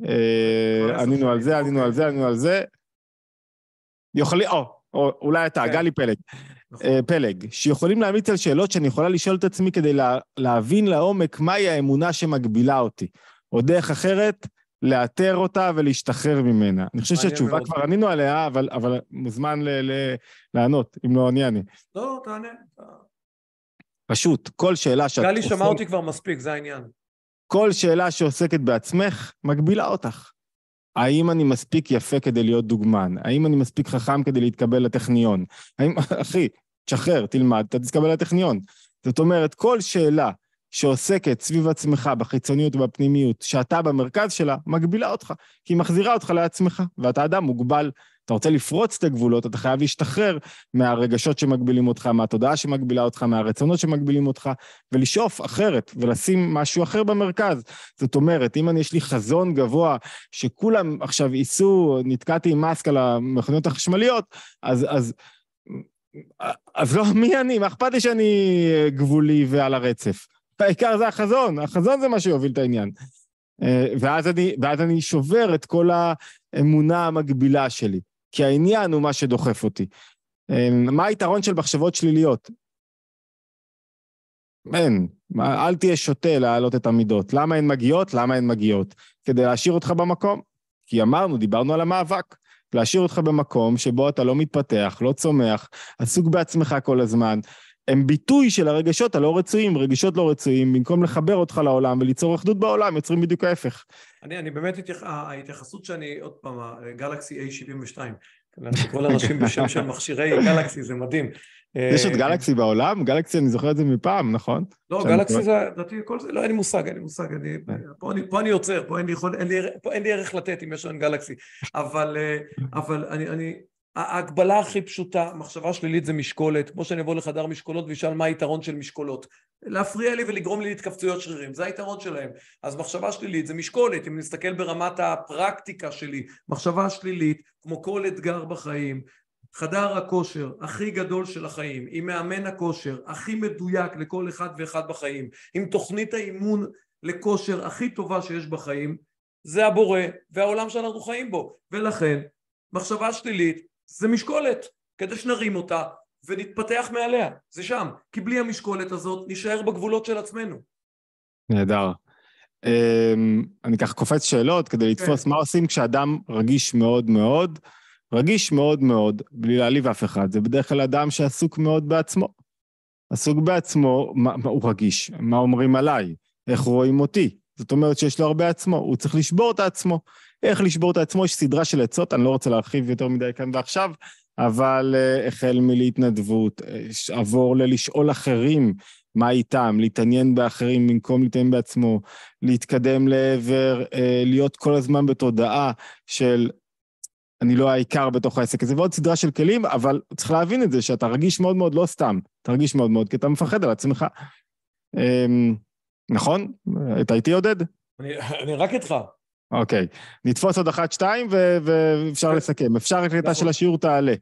אה, ענינו על זה, ענינו על זה, ענינו על זה. יכולים, או, אולי אתה, נכון. גלי פלג. נכון. אה, פלג, שיכולים להמיץ על שאלות שאני יכולה לשאול את עצמי כדי להבין לעומק מהי האמונה שמגבילה אותי, או דרך אחרת, לאתר אותה ולהשתחרר ממנה. אני חושב שהתשובה כבר ענינו עליה, אבל, מוזמן לענות, אם לא אני אני. לא, תענה. פשוט, כל שאלה שאת... גלי שמע אותי כבר מספיק, זה העניין. כל שאלה שעוסקת בעצמך מגבילה אותך. האם אני מספיק יפה כדי להיות דוגמן? האם אני מספיק חכם כדי להתקבל לטכניון? האם, אחי, תשחרר, תלמד, אתה תתקבל לטכניון. זאת אומרת, כל שאלה שעוסקת סביב עצמך, בחיצוניות ובפנימיות, שאתה במרכז שלה, מגבילה אותך, כי היא מחזירה אותך לעצמך, ואתה אדם מוגבל. אתה רוצה לפרוץ את הגבולות, אתה חייב להשתחרר מהרגשות שמגבילים אותך, מהתודעה שמגבילה אותך, מהרצונות שמגבילים אותך, ולשאוף אחרת, ולשים משהו אחר במרכז. זאת אומרת, אם אני, יש לי חזון גבוה, שכולם עכשיו ייסעו, נתקעתי עם מאסק על המכוניות החשמליות, אז... אז אז לא, מי אני? מה אכפת לי שאני אה, גבולי ועל הרצף? העיקר זה החזון, החזון זה מה שיוביל את העניין. אה, ואז אני, ואז אני שובר את כל האמונה המגבילה שלי. כי העניין הוא מה שדוחף אותי. אמ, מה היתרון של מחשבות שליליות? אין. אל תהיה שוטה להעלות את המידות. למה הן מגיעות? למה הן מגיעות? כדי להשאיר אותך במקום. כי אמרנו, דיברנו על המאבק. להשאיר אותך במקום שבו אתה לא מתפתח, לא צומח, עסוק בעצמך כל הזמן. הם ביטוי של הרגשות הלא רצויים, רגשות לא רצויים, במקום לחבר אותך לעולם וליצור אחדות בעולם, יוצרים בדיוק ההפך. אני, אני באמת, התייח... ההתייחסות שאני, עוד פעם, גלקסי A72, כל אנשים בשם של מכשירי גלקסי, זה מדהים. יש עוד אה, גלקסי בעולם? גלקסי, אני זוכר את זה מפעם, נכון? לא, גלקסי זה, לדעתי, כל זה, לא, אין לי מושג, אין לי מושג, אה. פה, אני, עוצר, פה אין לי, ערך לתת אם יש לנו גלקסי, אבל, אה, ההגבלה הכי פשוטה, מחשבה שלילית זה משקולת, כמו שאני אבוא לחדר משקולות ואשאל מה היתרון של משקולות. להפריע לי ולגרום לי להתכווצויות שרירים, זה היתרון שלהם. אז מחשבה שלילית זה משקולת, אם נסתכל ברמת הפרקטיקה שלי, מחשבה שלילית, כמו כל אתגר בחיים, חדר הכושר הכי גדול של החיים, עם מאמן הכושר הכי מדויק לכל אחד ואחד בחיים, עם תוכנית האימון לכושר הכי טובה שיש בחיים, זה הבורא והעולם שאנחנו חיים בו. ולכן, מחשבה שלילית זה משקולת, כדי שנרים אותה ונתפתח מעליה, זה שם. כי בלי המשקולת הזאת נישאר בגבולות של עצמנו. נהדר. אמ, אני ככה קופץ שאלות כדי לתפוס כן. מה עושים כשאדם רגיש מאוד מאוד, רגיש מאוד מאוד, בלי להעליב אף אחד. זה בדרך כלל אדם שעסוק מאוד בעצמו. עסוק בעצמו, מה, מה הוא רגיש, מה אומרים עליי, איך רואים אותי. זאת אומרת שיש לו הרבה עצמו, הוא צריך לשבור את העצמו. איך לשבור את עצמו, יש סדרה של עצות, אני לא רוצה להרחיב יותר מדי כאן ועכשיו, אבל אה, החל מלהתנדבות, אה, עבור ללשאול אחרים מה איתם, להתעניין באחרים במקום להתעניין בעצמו, להתקדם לעבר, אה, להיות כל הזמן בתודעה של אני לא העיקר בתוך העסק הזה, ועוד סדרה של כלים, אבל צריך להבין את זה, שאתה רגיש מאוד מאוד לא סתם, תרגיש מאוד מאוד, כי אתה מפחד על עצמך. אמ, נכון? אתה איתי עודד? אני, אני רק איתך. אוקיי. נתפוס עוד אחת, שתיים, ואפשר אוקיי. לסכם. אפשר הקלטה נכון. של השיעור תעלה.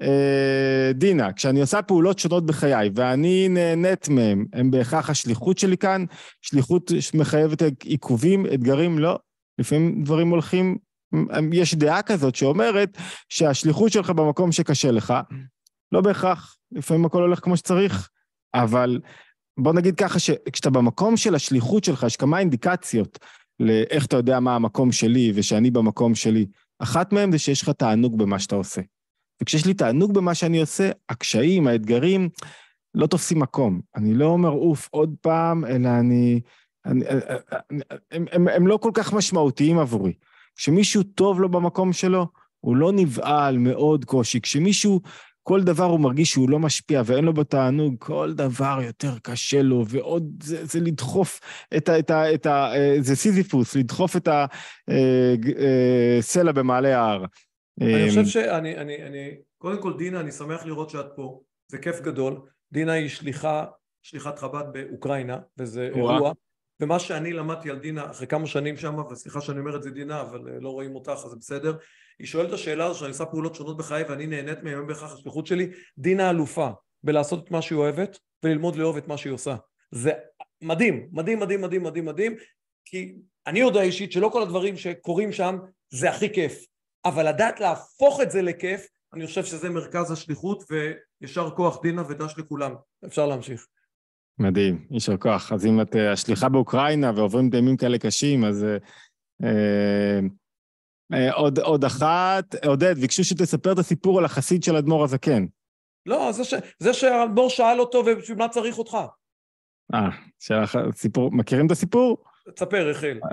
אה, דינה, כשאני עושה פעולות שונות בחיי ואני נהנית מהן, הן בהכרח השליחות שלי כאן? שליחות שמחייבת עיכובים, אתגרים? לא. לפעמים דברים הולכים... אמ, יש דעה כזאת שאומרת שהשליחות שלך במקום שקשה לך, לא בהכרח. לפעמים הכל הולך כמו שצריך, אבל בוא נגיד ככה, שכשאתה במקום של השליחות שלך, יש כמה אינדיקציות לאיך אתה יודע מה המקום שלי ושאני במקום שלי. אחת מהן זה שיש לך תענוג במה שאתה עושה. וכשיש לי תענוג במה שאני עושה, הקשיים, האתגרים, לא תופסים מקום. אני לא אומר אוף עוד פעם, אלא אני... אני, אני אה, אה, אה, הם, הם, הם לא כל כך משמעותיים עבורי. כשמישהו טוב לו במקום שלו, הוא לא נבהל מעוד קושי. כשמישהו כל דבר הוא מרגיש שהוא לא משפיע ואין לו בתענוג, כל דבר יותר קשה לו, ועוד זה, זה לדחוף את ה, את, ה, את ה... אה, זה סיזיפוס, לדחוף את הסלע אה, אה, במעלה ההר. אני חושב שאני... אני, אני, קודם כל, דינה, אני שמח לראות שאת פה, זה כיף גדול. דינה היא שליחה, שליחת חב"ד באוקראינה, וזה אירוע ומה שאני למדתי על דינה אחרי כמה שנים שם, וסליחה שאני אומר את זה דינה, אבל אה, לא רואים אותך אז זה בסדר, היא שואלת את השאלה הזו שאני עושה פעולות שונות בחיי ואני נהנית מהם, הם בהכרח השליחות שלי, דינה אלופה בלעשות את מה שהיא אוהבת וללמוד לאהוב את מה שהיא עושה. זה מדהים, מדהים, מדהים, מדהים, מדהים, מדהים, כי אני יודע אישית שלא כל הדברים שקורים שם זה הכי כיף, אבל לדעת להפוך את זה לכיף, אני חושב שזה מרכז השליחות וישר כוח דינה ודש לכולם. אפשר להמשיך. מדהים, יישר כוח. אז אם את אה, השליחה באוקראינה ועוברים דיימים כאלה קשים, אז... אה, אה, אה, עוד, עוד אחת, עודד, ביקשו שתספר את הסיפור על החסיד של אדמו"ר הזקן. לא, זה, ש, זה שהאדמו"ר שאל אותו, ובשביל מה צריך אותך? אה, שאלה אחת, סיפור, מכירים את הסיפור? תספר, רחל. אה,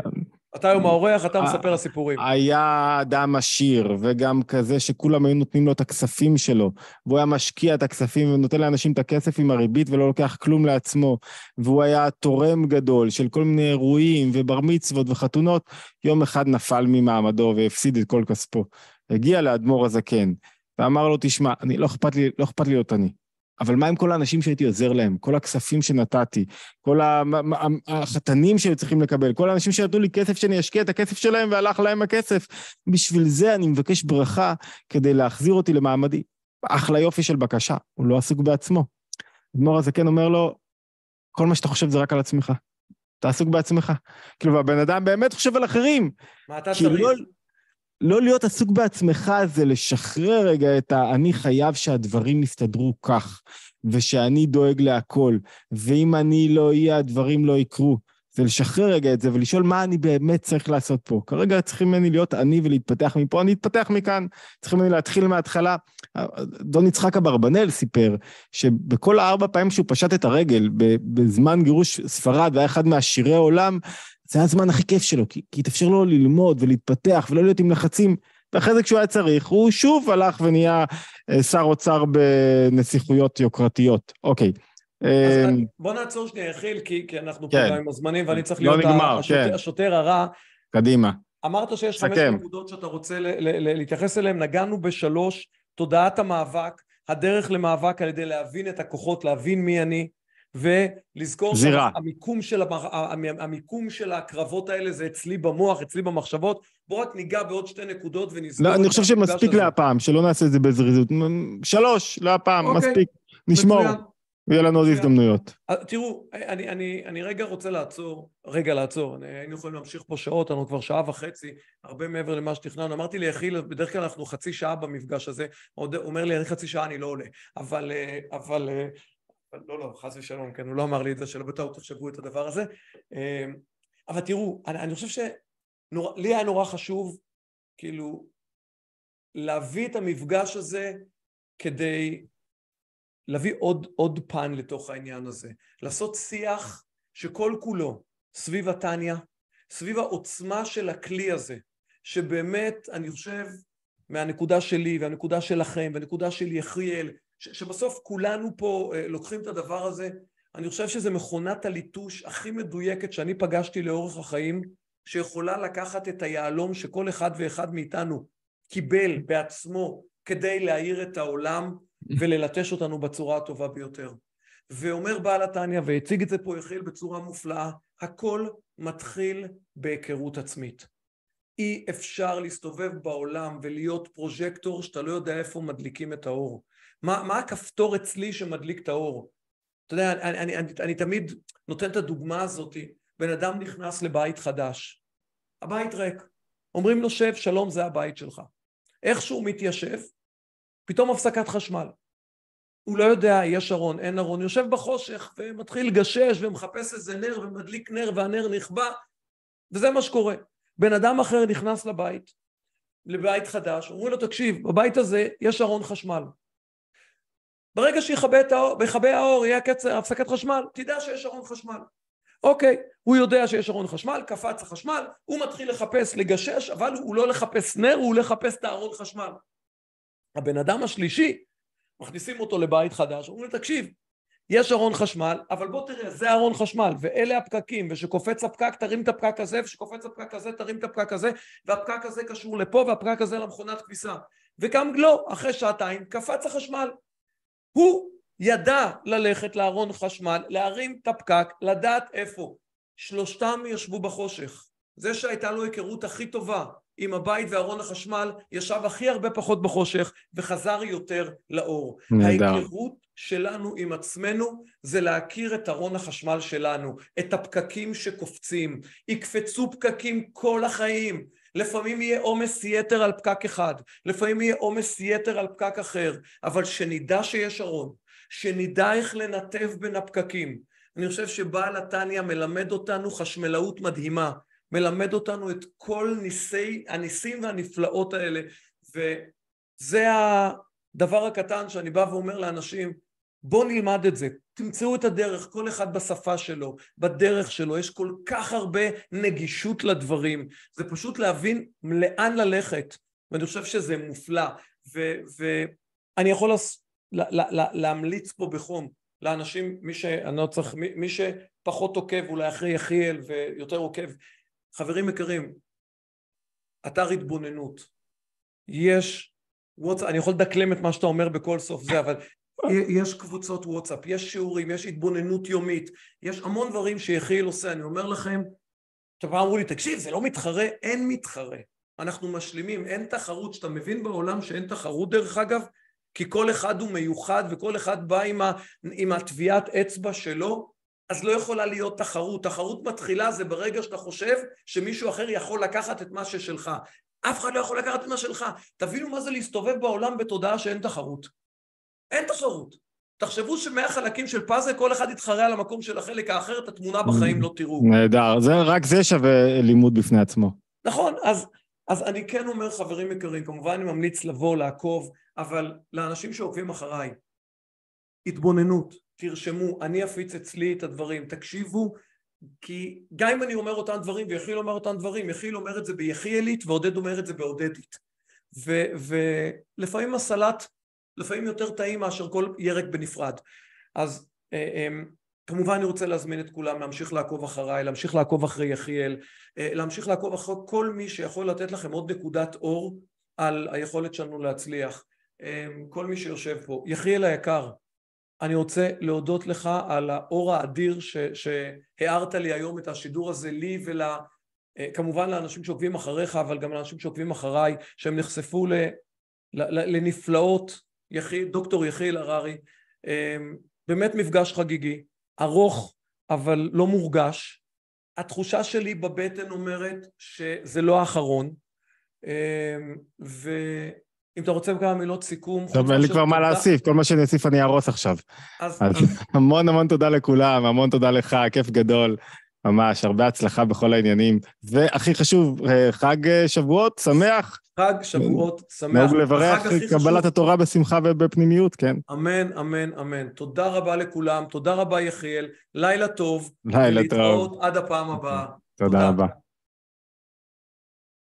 אתה היום האורח, אתה אה, מספר הסיפורים. היה אדם עשיר, וגם כזה שכולם היו נותנים לו את הכספים שלו, והוא היה משקיע את הכספים ונותן לאנשים את הכסף עם הריבית ולא לוקח כלום לעצמו, והוא היה תורם גדול של כל מיני אירועים ובר מצוות וחתונות, יום אחד נפל ממעמדו והפסיד את כל כספו. הגיע לאדמו"ר הזקן, ואמר לו, תשמע, אני, לא אכפת לי, לא אכפת לי להיות עני. אבל מה עם כל האנשים שהייתי עוזר להם? כל הכספים שנתתי, כל החתנים שהיו צריכים לקבל, כל האנשים שנתנו לי כסף שאני אשקיע את הכסף שלהם והלך להם הכסף. בשביל זה אני מבקש ברכה כדי להחזיר אותי למעמדי. אחלה יופי של בקשה, הוא לא עסוק בעצמו. אדמו"ר הזקן אומר לו, כל מה שאתה חושב זה רק על עצמך. אתה עסוק בעצמך. כאילו, והבן אדם באמת חושב על אחרים. מה אתה צריך? לא... לא להיות עסוק בעצמך זה לשחרר רגע את ה... אני חייב שהדברים יסתדרו כך, ושאני דואג להכל, ואם אני לא אהיה, הדברים לא יקרו. זה לשחרר רגע את זה ולשאול מה אני באמת צריך לעשות פה. כרגע צריכים ממני להיות אני ולהתפתח מפה, אני אתפתח מכאן, צריכים ממני להתחיל מההתחלה. דון יצחק אברבנאל סיפר שבכל הארבע פעמים שהוא פשט את הרגל בזמן גירוש ספרד, והיה אחד מעשירי העולם, זה היה הזמן הכי כיף שלו, כי, כי התאפשר לו ללמוד ולהתפתח ולא להיות עם לחצים. ואחרי זה כשהוא היה צריך, הוא שוב הלך ונהיה אה, שר אוצר בנסיכויות יוקרתיות. אוקיי. אז אמ, בוא נעצור שנייה, יחיל, כי, כי אנחנו כן. פה עם הזמנים, ואני צריך לא להיות נגמר, השוט... כן. השוטר הרע. קדימה. אמרת שיש חמש נקודות שאתה רוצה ל- ל- ל- להתייחס אליהן, נגענו בשלוש, תודעת המאבק, הדרך למאבק על ידי להבין את הכוחות, להבין מי אני, ולזכור שהמיקום של, המיקום של הקרבות האלה זה אצלי במוח, אצלי במחשבות. בואו רק ניגע בעוד שתי נקודות ונזכור... לא, אני חושב שמספיק להפעם, שלא נעשה את זה בזריזות. שלוש, להפעם, לא אוקיי. מספיק. נשמור. ויהיה לנו עוד הזדמנויות. אה, תראו, אה, אני, אני, אני רגע רוצה לעצור, רגע לעצור, היינו יכולים להמשיך פה שעות, אנחנו כבר שעה וחצי, הרבה מעבר למה שתכננו. אמרתי ליחיל, בדרך כלל אנחנו חצי שעה במפגש הזה, הוא אומר לי, אני חצי שעה, אני לא עולה. אבל, אה, אבל לא, לא, חס ושלום, כן, הוא לא אמר לי את זה, שלא בטעות תחשבו את הדבר הזה. אמ, אבל תראו, אני, אני חושב שלי היה נורא חשוב, כאילו, להביא את המפגש הזה כדי להביא עוד, עוד פן לתוך העניין הזה. לעשות שיח שכל כולו סביב התניא, סביב העוצמה של הכלי הזה, שבאמת, אני חושב, מהנקודה שלי והנקודה שלכם והנקודה של יחיאל שבסוף כולנו פה אה, לוקחים את הדבר הזה. אני חושב שזה מכונת הליטוש הכי מדויקת שאני פגשתי לאורך החיים, שיכולה לקחת את היהלום שכל אחד ואחד מאיתנו קיבל בעצמו כדי להאיר את העולם וללטש אותנו בצורה הטובה ביותר. ואומר בעל התניא, והציג את זה פה יחיל בצורה מופלאה, הכל מתחיל בהיכרות עצמית. אי אפשר להסתובב בעולם ולהיות פרוז'קטור שאתה לא יודע איפה מדליקים את האור. מה, מה הכפתור אצלי שמדליק את האור? אתה יודע, אני, אני, אני, אני תמיד נותן את הדוגמה הזאת, בן אדם נכנס לבית חדש, הבית ריק, אומרים לו שב, שלום, זה הבית שלך. איך שהוא מתיישב, פתאום הפסקת חשמל. הוא לא יודע, יש ארון, אין ארון, יושב בחושך ומתחיל לגשש ומחפש איזה נר ומדליק נר והנר נכבה, וזה מה שקורה. בן אדם אחר נכנס לבית, לבית חדש, אומרים לו, תקשיב, בבית הזה יש ארון חשמל. ברגע שיכבה האור, יהיה קצר, הפסקת חשמל, תדע שיש ארון חשמל. אוקיי, הוא יודע שיש ארון חשמל, קפץ החשמל, הוא מתחיל לחפש לגשש, אבל הוא לא לחפש נר, הוא לחפש את הארון חשמל. הבן אדם השלישי, מכניסים אותו לבית חדש, אומרים לו, תקשיב, יש ארון חשמל, אבל בוא תראה, זה ארון חשמל, ואלה הפקקים, ושקופץ הפקק תרים את הפקק הזה, ושקופץ הפקק הזה תרים את הפקק הזה, והפקק הזה קשור לפה, והפקק הזה למכונת כביסה. וגם לא, אחרי שעתיים קפץ החשמל. הוא ידע ללכת לארון חשמל, להרים את הפקק, לדעת איפה. שלושתם ישבו בחושך. זה שהייתה לו היכרות הכי טובה עם הבית וארון החשמל, ישב הכי הרבה פחות בחושך וחזר יותר לאור. נדע. ההיכרות שלנו עם עצמנו זה להכיר את ארון החשמל שלנו, את הפקקים שקופצים. יקפצו פקקים כל החיים. לפעמים יהיה עומס יתר על פקק אחד, לפעמים יהיה עומס יתר על פקק אחר, אבל שנדע שיש ארון, שנדע איך לנתב בין הפקקים. אני חושב שבעל התניא מלמד אותנו חשמלאות מדהימה, מלמד אותנו את כל ניסי, הניסים והנפלאות האלה, וזה הדבר הקטן שאני בא ואומר לאנשים, בוא נלמד את זה. תמצאו את הדרך, כל אחד בשפה שלו, בדרך שלו, יש כל כך הרבה נגישות לדברים. זה פשוט להבין לאן ללכת, ואני חושב שזה מופלא. ואני יכול לה, לה, לה, להמליץ פה בחום לאנשים, מי, ש... לא צריך, מי, מי שפחות עוקב אולי אחרי יחיאל ויותר עוקב, חברים יקרים, אתר התבוננות, יש וואטסאפ, אני יכול לדקלם את מה שאתה אומר בכל סוף זה, אבל יש קבוצות וואטסאפ, יש שיעורים, יש התבוננות יומית, יש המון דברים שיחיל עושה. אני אומר לכם, פעם אמרו לי, תקשיב, זה לא מתחרה, אין מתחרה. אנחנו משלימים, אין תחרות. שאתה מבין בעולם שאין תחרות, דרך אגב, כי כל אחד הוא מיוחד וכל אחד בא עם, ה, עם הטביעת אצבע שלו, אז לא יכולה להיות תחרות. תחרות מתחילה זה ברגע שאתה חושב שמישהו אחר יכול לקחת את מה ששלך. אף אחד לא יכול לקחת את מה שלך. תבינו מה זה להסתובב בעולם בתודעה שאין תחרות. אין תחרות. תחשבו שמאה חלקים של פאזל, כל אחד יתחרה על המקום של החלק האחר, את התמונה בחיים לא תראו. נהדר, זה, רק זה שווה לימוד בפני עצמו. נכון, אז, אז אני כן אומר, חברים יקרים, כמובן אני ממליץ לבוא, לעקוב, אבל לאנשים שעוקבים אחריי, התבוננות, תרשמו, אני אפיץ אצלי את הדברים, תקשיבו, כי גם אם אני אומר אותם דברים, ויחיל אומר אותם דברים, יחיל אומר את זה ביחיאלית, ועודד אומר את זה בעודדית. ולפעמים הסלט לפעמים יותר טעים מאשר כל ירק בנפרד. אז אה, אמ, כמובן אני רוצה להזמין את כולם להמשיך לעקוב אחריי, להמשיך לעקוב אחרי יחיאל, אה, להמשיך לעקוב אחרי כל מי שיכול לתת לכם עוד נקודת אור על היכולת שלנו להצליח. אמ, כל מי שיושב פה. יחיאל היקר, אני רוצה להודות לך על האור האדיר ש, שהארת לי היום את השידור הזה, לי ול... אה, כמובן לאנשים שעוקבים אחריך, אבל גם לאנשים שעוקבים אחריי, שהם נחשפו ל, ל, ל, לנפלאות יחיל, דוקטור יחיל הררי, אמ, באמת מפגש חגיגי, ארוך אבל לא מורגש. התחושה שלי בבטן אומרת שזה לא האחרון, אמ, ואם אתה רוצה כמה מילות סיכום... טוב, אין לי כבר מה להוסיף, כל מה שאני אוסיף אני אהרוס עכשיו. אז, אז, אז המון המון תודה לכולם, המון תודה לך, כיף גדול. ממש, הרבה הצלחה בכל העניינים. והכי חשוב, אה, חג אה, שבועות שמח. חג שבועות שמח. נהוג לברך קבלת התורה בשמחה ובפנימיות, כן. אמן, אמן, אמן. תודה רבה לכולם, תודה רבה יחיאל, לילה טוב. לילה טוב. להתראות עד הפעם הבאה. תודה רבה.